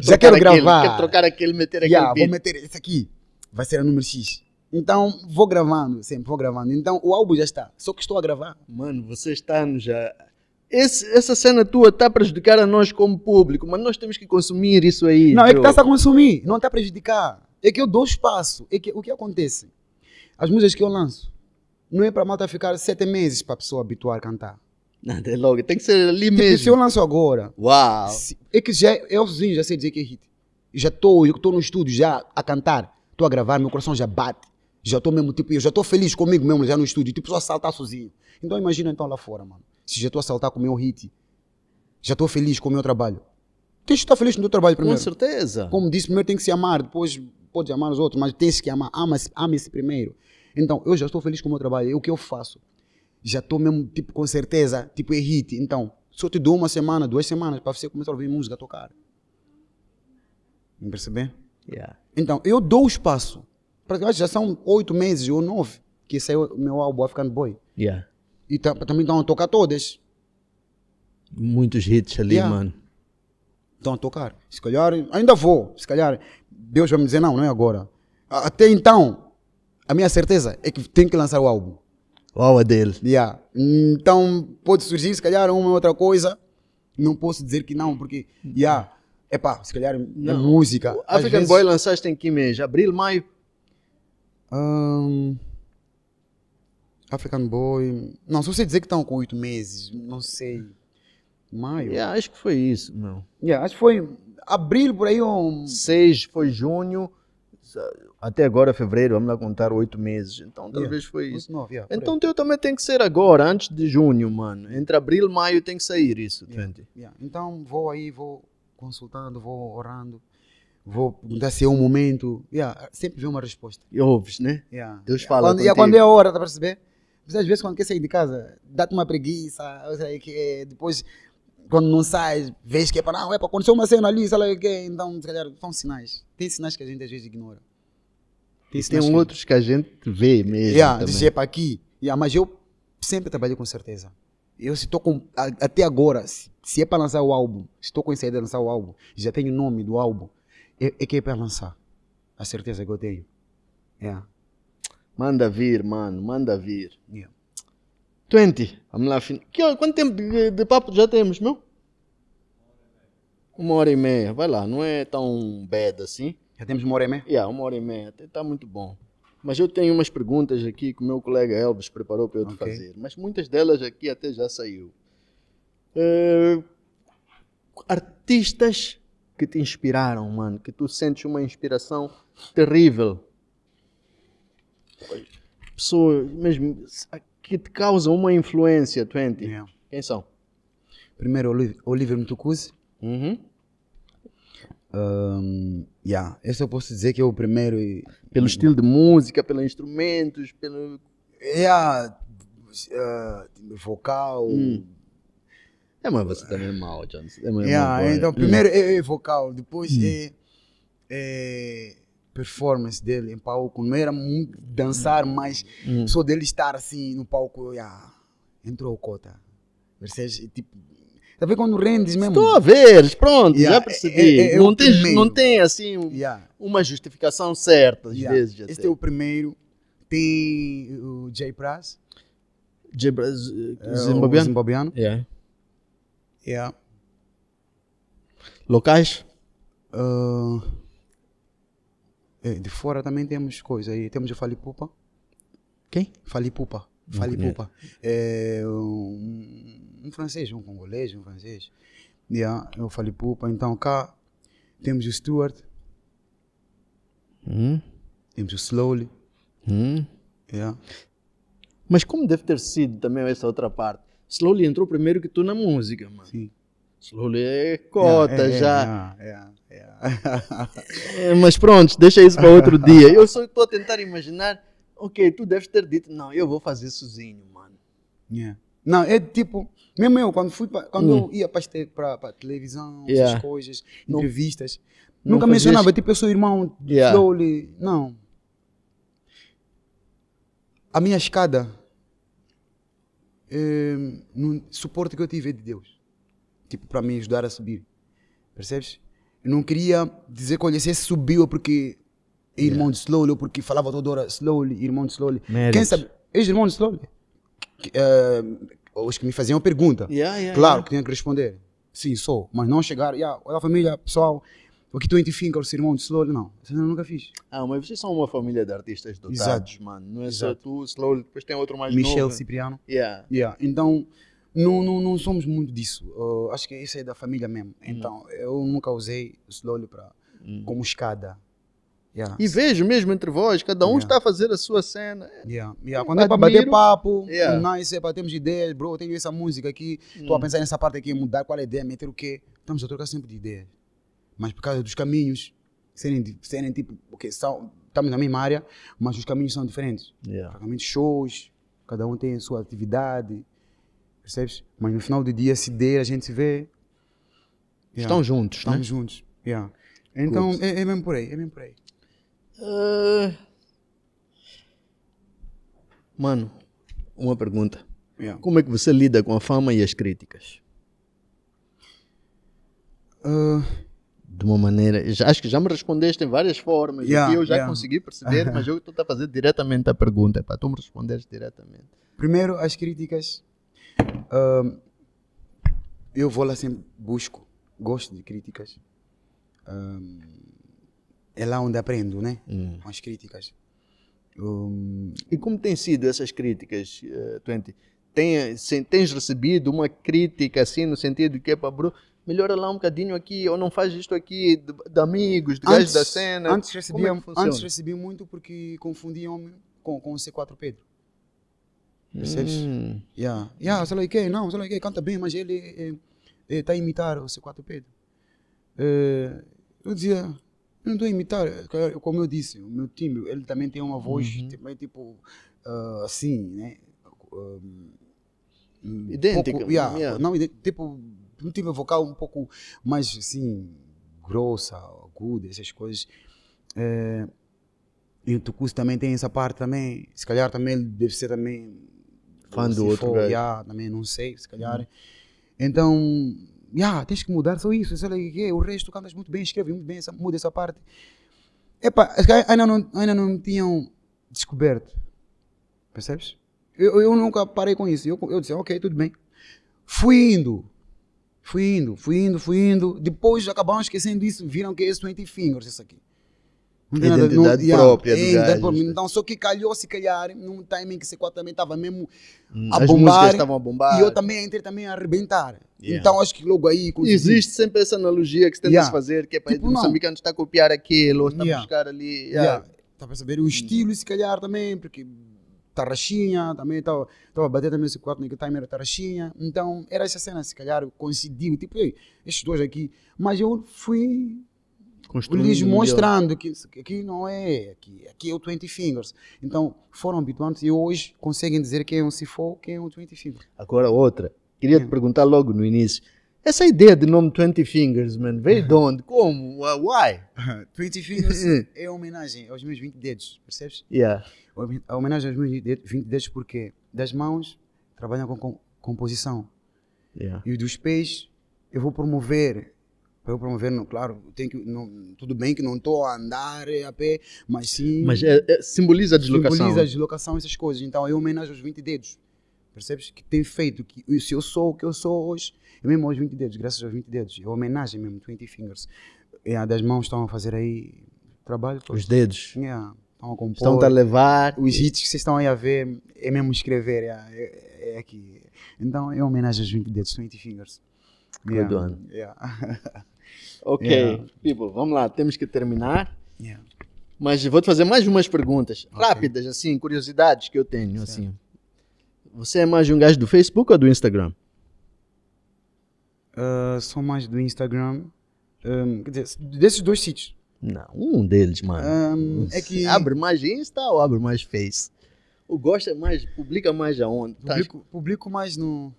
já quero aquele, gravar. Quero trocar aquele, meter yeah, aquele beat. Vou meter esse aqui. Vai ser a número X. Então, vou gravando, sempre vou gravando. Então, o álbum já está, só que estou a gravar. Mano, você está já. Esse, essa cena tua está a prejudicar a nós como público, mas nós temos que consumir isso aí. Não, é que está-se a consumir, não está a prejudicar. É que eu dou espaço. É que, o que acontece? As músicas que eu lanço, não é para a malta ficar sete meses para a pessoa habituar a cantar. Nada, é logo, tem que ser ali tipo, mesmo. Se eu lanço agora. Uau! Se, é que já, eu é sozinho já sei dizer que é hit. Já estou, eu estou no estúdio já a cantar, estou a gravar, meu coração já bate. Já estou mesmo, tipo, eu já estou feliz comigo mesmo, já no estúdio. Tipo, só saltar sozinho. Então imagina então lá fora, mano. Se já estou a saltar com o meu hit, já estou feliz com o meu trabalho. Tens que estar tá feliz no teu trabalho primeiro. Com certeza. Como disse, primeiro tem que se amar, depois pode amar os outros, mas tens que amar. Ama-se ama primeiro. Então, eu já estou feliz com o meu trabalho, é o que eu faço. Já estou mesmo, tipo, com certeza, tipo, é hit. Então, só te dou uma semana, duas semanas para você começar a ouvir música, a tocar. Me perceber? Yeah. Então, eu dou o espaço praticamente já são oito meses ou nove que saiu meu álbum African Boy. Yeah. E também tá, tá estão a tocar todas. Muitos hits ali, yeah. mano. Estão a tocar. Se calhar, ainda vou. Se calhar, Deus vai me dizer não, não é agora. Até então, a minha certeza é que tem que lançar o álbum. O álbum é dele. Yeah. Então, pode surgir, se calhar, uma outra coisa. Não posso dizer que não, porque, yeah. Epá, se calhar, não. É música. O African vezes... Boy lançaste em que mês? Abril, maio? Um, African Boy. Não, se você dizer que estão tá com oito meses. Não sei. Maio? Yeah, acho que foi isso, meu. Yeah, acho que foi abril, por aí. Um... Seis, foi junho. Até agora, fevereiro, vamos lá contar oito meses. Então, talvez yeah. foi isso. Nove, yeah, então, o teu também tem que ser agora, antes de junho, mano. Entre abril e maio tem que sair isso, yeah. Então, vou aí, vou consultando, vou orando vou mudar se assim é um momento. Yeah, sempre vem uma resposta. E ouves, né? Yeah. Deus yeah. fala. Quando, quando é a hora, tá perceber? Mas às vezes quando quer sair de casa, dá-te uma preguiça, sei, que depois quando não sai vês que é para não, é para aconteceu uma cena ali, sei lá o que, então se calhar são sinais. Tem sinais que a gente às vezes ignora. Tem, tem que... outros que a gente vê mesmo. Yeah, diz, é para aqui. Yeah, mas eu sempre trabalhei com certeza. Eu se estou com. até agora, se, se é para lançar o álbum, estou com a ideia de lançar o álbum, já tenho o nome do álbum, é, é que é para lançar. A certeza que eu tenho. É. Manda vir, mano, manda vir. É. Yeah. 20, vamos lá. Que, quanto tempo de, de papo já temos, meu? Uma hora e meia, vai lá, não é tão bad assim. Já temos uma hora e meia? Yeah, uma hora e meia, até está muito bom. Mas eu tenho umas perguntas aqui que o meu colega Elvis preparou para eu te fazer, mas muitas delas aqui até já saiu. Uh, artistas que te inspiraram, mano, que tu sentes uma inspiração terrível. Pessoas mesmo que te causam uma influência, Twenty. É, tipo, yeah. Quem são? Primeiro, Oliver Mutukuzi. Uhum. Um, yeah. Esse eu posso dizer que é o primeiro. E... Pelo estilo de música, pelos instrumentos, pelo. Yeah. Uh, vocal, hum. É, mas você ah. também é mal, John. é yeah, mal, então, primeiro é, é então, vocal, depois hum. é, é, performance dele em palco. Não era muito dançar, mas hum. só dele estar assim no palco, yeah, entrou o cota. Mercedes, tipo, Tá vendo quando rendes mesmo? Estou a ver, pronto, yeah, já é, percebi. É, é, é não, tem, não tem assim um, yeah. uma justificação certa às yeah. vezes. Este é o primeiro. Tem o Jay Praz. Jay Praz, uh, eh, zimbabiano. zimbabiano. Yeah. Yeah. Locais? Uh, de fora também temos coisa aí. Temos o Falipupa. Quem? Falipupa. Falipupa. É, eh, um, um francês, um congolês, um francês. Yeah, eu é falei pupa. Então cá temos o Stuart. Hum. Temos o Slowly. Hum. Yeah. Mas como deve ter sido também essa outra parte? Slowly entrou primeiro que tu na música, mano. Sim. Slowly é cota é, é, é, já. É. é, mas pronto, deixa isso para outro dia. Eu só estou a tentar imaginar. Ok, tu deves ter dito, não, eu vou fazer sozinho, mano. Yeah. É. Não, é tipo, mesmo eu, quando, fui hum. pra, quando hum. eu ia para a televisão, yeah. essas coisas, não, entrevistas, não nunca mencionava, tipo, eu sou irmão de yeah. Slowly. Não. A minha escada Ehm, no suporte que eu tive é de Deus. Tipo, para me ajudar a subir. Percebes? Eu não queria dizer que se esse subiu é porque irmão yeah. de Slowly, porque falava toda hora Slowly, irmão de Slowly. Quem sabe? Ex-irmão de Slowly. Uh, os que me faziam a pergunta. Yeah, yeah, claro que tinha que responder. Sim, sou. Mas não chegar, yeah, olha a família, pessoal, o aqui, tu em o Sermão de Slowly Não, eu nunca fiz. Ah, mas vocês são uma família de artistas dotados, Exato. mano. Não é Exato. só tu, Slowly. depois tem outro mais Michel novo. Michel Cipriano. Yeah. Yeah. Então, não, não, não somos muito disso. Uh, acho que isso é da família mesmo. Hum. Então, hum. eu nunca usei Slowly pra, hum. como escada. Yeah. E vejo mesmo entre vós, cada um yeah. está a fazer a sua cena. É yeah. Yeah. Quando Admiro. é para bater papo, yeah. nice, é para termos ideias, bro, tenho essa música aqui, estou hum. a pensar nessa parte aqui, mudar qual é a ideia, meter o quê? Estamos a trocar sempre de ideias mas por causa dos caminhos serem, serem tipo, porque são, estamos na mesma área, mas os caminhos são diferentes. Yeah. shows, cada um tem a sua atividade, percebes? Mas no final do dia, se der, a gente se vê. Yeah. Estão juntos, Estamos né? juntos, yeah. Então, é, é, mesmo por aí, é mesmo por aí. Uh... Mano, uma pergunta. Yeah. Como é que você lida com a fama e as críticas? Uh de uma maneira. Já, acho que já me respondeste em várias formas. Yeah, eu já yeah. consegui perceber, mas eu estou a fazer diretamente a pergunta. Epá, tu me respondeste diretamente. Primeiro, as críticas. Hum, eu vou lá sempre, busco, gosto de críticas. Hum, é lá onde aprendo, né? Hum. Com as críticas. Um... Hum. E como têm sido essas críticas, uh, Twente? Tem, eh, se, tens recebido uma crítica assim, no sentido que é para Bruno melhora lá um bocadinho aqui, ou não faz isto aqui de, de amigos, de gajos da cena? Antes recebia, é antes recebia muito porque confundiam-me com, com o C4 Pedro. Percebes? Hum. Yeah. Yeah, sei lá o quê, não, sei lá o quê, canta bem, mas ele está eh, eh, a imitar o C4 Pedro. Eh, eu dizia, eu não estou a imitar, como eu disse, o meu time, ele também tem uma voz, uhum. também, tipo, uh, assim, né? Ah, um, idêntica. Pouco, yeah, yeah. Não, tipo, um timbre vocal um pouco mais assim, grossa, aguda, essas coisas. É, e o Tucuzi também tem essa parte também. Se calhar também ele deve ser também fã do outro for, yeah, também não sei, se calhar. Uhum. Então, yeah, tens que mudar só isso, sei lá o que é. O resto cantas muito bem, escreves muito bem, essa, muda essa parte. Epá, ainda não, ainda não me tinham descoberto. Percebes? Eu, eu nunca parei com isso. Eu, eu disse, ok, tudo bem. Fui indo. Fui indo, fui indo, fui indo. Depois acabaram esquecendo isso, viram que é esse 20 fingers, isso aqui. Não identidade não, própria do é, gajo. Né? Então, só que calhou, se calhar, num timing que C4 também estava mesmo hum, a, bombar, estavam a bombar. E eu também entrei também a arrebentar. Yeah. Então, acho que logo aí... Consegui. Existe sempre essa analogia que se tenta yeah. fazer, que é para tipo, o moçambicano está a copiar aquilo, ou está a buscar ali... Está para saber O estilo, hum. se calhar, também, porque tarraxinha, também estava a bater também esse quarto naquele né, time, era Então, era essa cena, se calhar, coincidiu, tipo, ei, estes dois aqui. Mas eu fui lhes mostrando que aqui não é, aqui, aqui é o 20 Fingers. Então, foram habituantes e hoje conseguem dizer quem é um Cifo, quem é um 20 Fingers. Agora, outra. Queria é. te perguntar logo no início essa ideia de nome 20 Fingers, man, veio de onde? Como? why? 20 Fingers é homenagem aos meus 20 dedos, percebes? Yeah. A homenagem aos meus 20 dedos porque das mãos trabalham com, com composição. Yeah. E dos pés eu vou promover para eu promover, não, claro, tem que, não, tudo bem que não estou a andar a pé, mas sim. Mas é, é, simboliza a deslocação. Simboliza a deslocação, essas coisas. Então eu homenagem aos 20 dedos, percebes? Que tem feito que se eu sou o que eu sou hoje, eu mesmo aos 20 dedos, graças aos 20 dedos. É homenagem mesmo, 20 fingers. É, a ah, das mãos estão a fazer aí trabalho. Os dedos. estão a compor. Estão a levar. Os hits que vocês estão aí a ver é mesmo escrever. é, é, é aqui. Então é homenagem aos 20 dedos, 20 fingers. Yeah, Good one. ok, yeah. people, vamos lá, temos que terminar. Mas vou te fazer mais umas perguntas okay. rápidas, assim, curiosidades que eu tenho. Certo. Assim, você é mais um gajo do Facebook ou do Instagram? uh, são mais do Instagram. Um, ah, quer dizer, desses dois sítios. Não, um deles, mano. Um, ah, é que... Abre mais Insta ou abre mais Face? O gosta é mais, publica mais aonde? Tá publico, tá. publico mais no...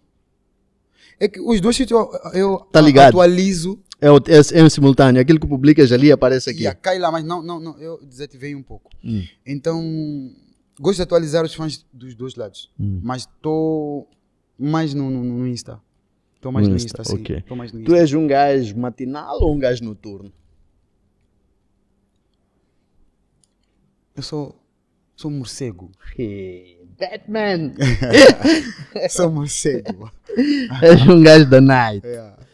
É que os dois sítios eu, tá ligado. atualizo. É, o, é, é simultâneo. Aquilo que publicas ali aparece aqui. E cai lá, mas não, não, não, eu desativei um pouco. Hum. Então, gosto de atualizar os fãs dos dois lados. Hum. Mas estou mais no, no, no Insta. Estou mais no Insta, sim. Okay. Mais no Insta. Tu és um gajo matinal ou um gajo noturno? Eu sou. Sou um morcego. Hey, Batman! sou um morcego. és um gajo da night. Yeah. É.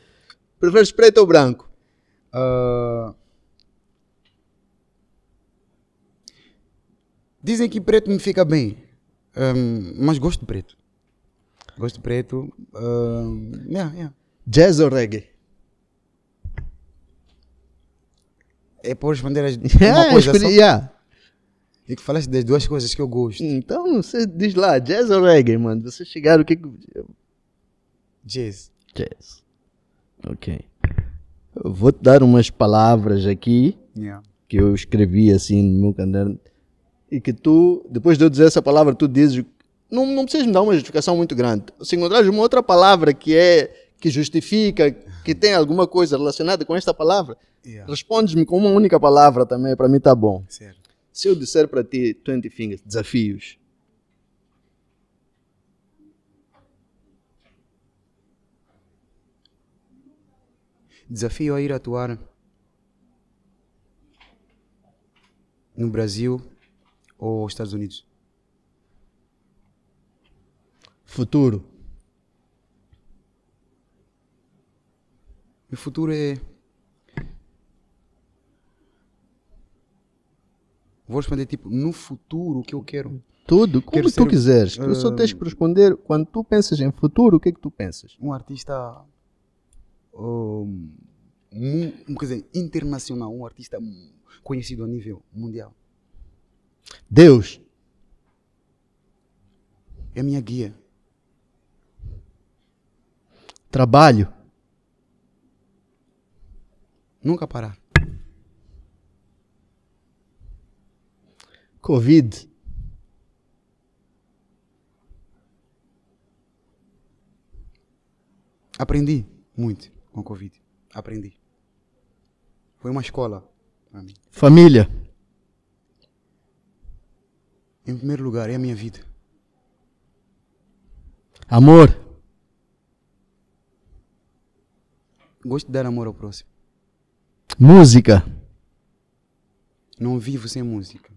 Preferes preto ou branco? Uh... Dizem que preto me fica bem. Um, mas gosto de preto. Gosto preto. Uh, yeah, yeah. Jazz ou reggae? É para responder as yeah, uma é, coisa só. E que falaste das duas coisas que eu gosto. Então, você diz lá, jazz ou reggae, mano? Vocês chegaram, o que que... Jazz. Jazz. Ok. Eu vou te dar umas palavras aqui yeah. que eu escrevi assim no meu caderno e que tu, depois de eu dizer essa palavra, tu dizes não, não precisa me dar uma justificação muito grande. Se encontrares uma outra palavra que é que justifica, que tem alguma coisa relacionada com esta palavra, yeah. respondes-me com uma única palavra também, para mim está bom. Certo. Se eu disser para ti 20 fingers, desafios, desafio a ir atuar no Brasil ou Estados Unidos? futuro? Meu futuro é. Vou responder tipo, no futuro o que eu quero. Tudo, como quero tu ser, quiseres. Uh, só eh, tens que responder quando tu pensas em futuro, o que é que tu pensas? Um artista. Um, um, quer dizer, internacional, um artista conhecido a nível mundial. Deus é a minha guia trabalho. Nunca parar. Covid. Aprendi muito com Covid. Aprendi. Foi uma escola para mim. Família. Em primeiro lugar, é a minha vida. Amor. Gosto de dar amor ao próximo. Música. Não vivo sem música.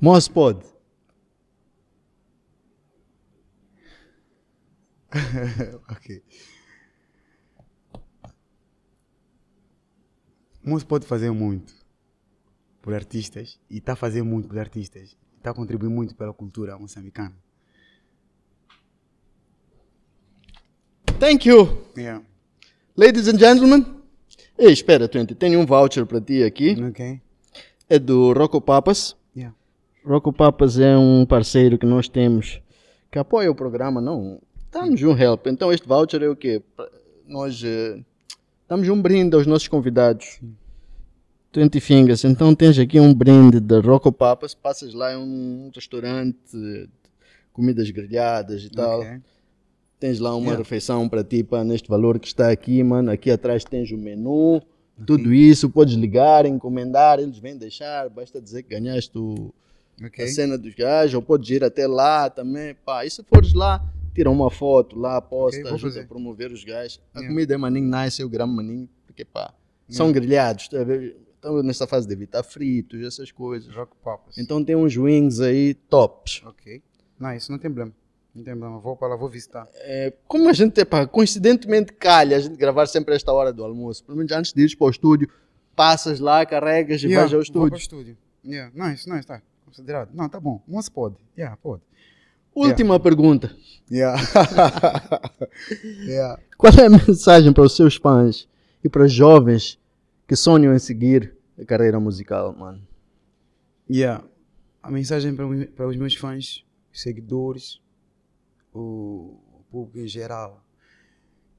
Moço pode. ok. Moço pode fazer muito por artistas e está a fazer muito por artistas. Está a contribuir muito pela cultura moçambicana. Thank you. Yeah. Ladies and gentlemen. Ei, espera, Twente, tenho um voucher para ti aqui. Ok. É do Rocco Papas. Yeah. Rocco Papas é um parceiro que nós temos que apoia o programa, não. Damos um help. Então este voucher é o quê? Nós uh, eh, damos um brinde aos nossos convidados. 20 Fingers. Então tens aqui um brinde da Rocco Papas, passas lá em um restaurante, comidas grelhadas e tal. Okay tens lá uma yeah. refeição para ti, pá, neste valor que está aqui, mano. Aqui atrás tens o menu, tudo isso, podes ligar, encomendar, eles vêm deixar, basta dizer que ganhaste o, okay. a cena dos gajos, ou podes ir até lá também, pá. E se fores lá, tira uma foto lá, aposta okay, ajuda fazer. a promover os gajos. A yeah. comida é maninho nice, eu gramo maninho, porque pá, são yeah. grelhados, tá Estão nessa fase de evitar fritos, essas coisas. Rock Papas. Assim. Então tem uns wings aí tops. Ok. nice não tem problema. Entendo, vou para lá, vou visitar. É, como a gente, epa, coincidentemente calha a gente gravar sempre esta hora do almoço, pelo menos antes de ir para o estúdio, passas lá, carregas e yeah, vais ao estúdio. Vou para o estúdio. Yeah. Não, isso não está considerado. Não, tá bom. Almoço pode. Yeah, pode. Última yeah. pergunta. Yeah. yeah. Qual é a mensagem para os seus fãs e para os jovens que sonham em seguir a carreira musical, mano? Yeah. A mensagem para os meus fãs, seguidores, o público em geral.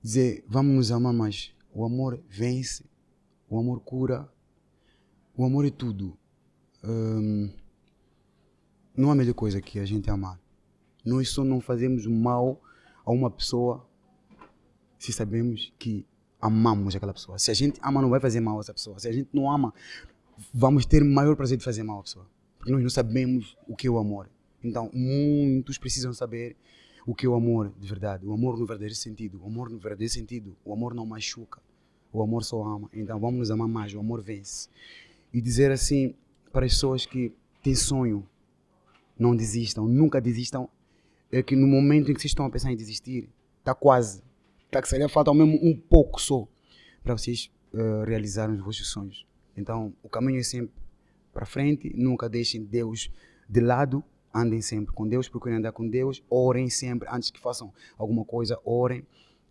Dizer, vamos nos amar, mas o amor vence, o amor cura, o amor é tudo. Hum, não há melhor coisa que a gente amar. Nós só não fazemos mal a uma pessoa se sabemos que amamos aquela pessoa. Se a gente ama, não vai fazer mal a essa pessoa. Se a gente não ama, vamos ter maior prazer de fazer mal à pessoa. Porque nós não sabemos o que é o amor. Então, muitos precisam saber o que é o amor de verdade, o amor no verdadeiro sentido, o amor no verdadeiro sentido, o amor não machuca, o amor só ama, então vamos nos amar mais, o amor vence. E dizer assim para as pessoas que têm sonho, não desistam, nunca desistam, é que no momento em que vocês estão a pensar em desistir, está quase, está que seria falta ao mesmo um pouco só para vocês uh, realizarem os vossos sonhos. Então o caminho é sempre para frente, nunca deixem Deus de lado, andem sempre com Deus, procurem andar com Deus, orem sempre, antes que façam alguma coisa, orem,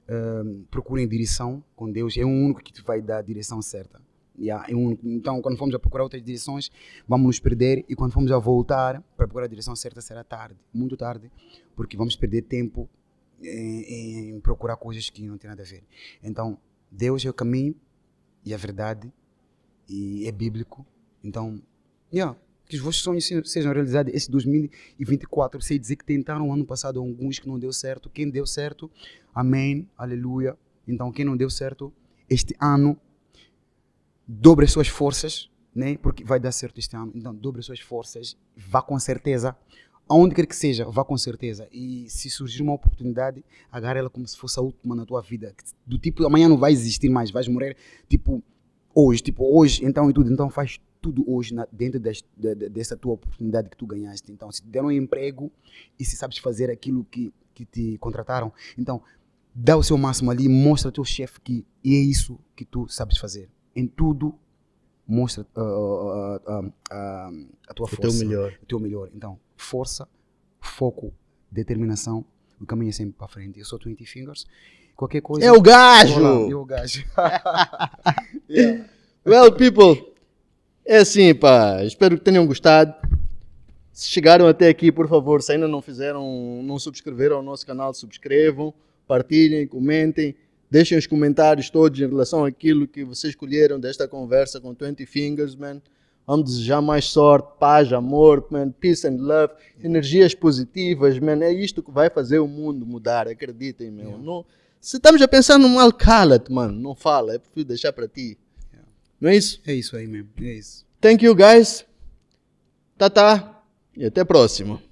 uh, procurem direção com Deus, é o único que te vai dar a direção certa. Yeah, é um, então, quando formos a procurar outras direções, vamos nos perder e quando formos a voltar para procurar a direção certa, será tarde, muito tarde, porque vamos perder tempo em, em procurar coisas que não têm nada a ver. Então, Deus é o caminho e a verdade e é bíblico. Então, yeah, que os vossos sonhos sejam realizados esse 2024. Sei dizer que tentaram ano passado alguns que não deu certo. Quem deu certo, amém, aleluia. Então, quem não deu certo, este ano, dobre as suas forças, né? porque vai dar certo este ano. Então, dobre as suas forças, vá com certeza. Aonde quer que seja, vá com certeza. E se surgir uma oportunidade, agarre ela como se fosse a última na tua vida. Do tipo, amanhã não vai existir mais, vais morrer, tipo, hoje, tipo, hoje, então e tudo. Então, faz tudo hoje na, dentro de, dessa tua oportunidade que tu ganhaste. Então, se te deram um emprego e se sabes fazer aquilo que, que te contrataram, então dá o seu máximo ali, mostra ao teu chefe que é isso que tu sabes fazer. Em tudo, mostra uh, uh, uh, a tua força. O teu melhor. O teu melhor. Então, força, foco, determinação, o caminho é sempre para frente. Eu sou 20 Fingers. Qualquer coisa. É o gajo! é o gajo. yeah. Well, people, é assim, pá. Espero que tenham gostado. Se chegaram até aqui, por favor, se ainda não fizeram, não subscreveram o nosso canal, subscrevam, partilhem, comentem, deixem os comentários todos em relação àquilo que vocês escolheram desta conversa com 20 Fingers, man. Vamos desejar mais sorte, paz, amor, man, peace and love, energias positivas, man. É isto que vai fazer o mundo mudar, acreditem, meu. Não, se estamos a pensar no Alcalá, mano. Não fala, é prefiro deixar para ti. Não é isso? É isso aí mesmo. É isso. Thank you, guys. Tata. E até a próxima.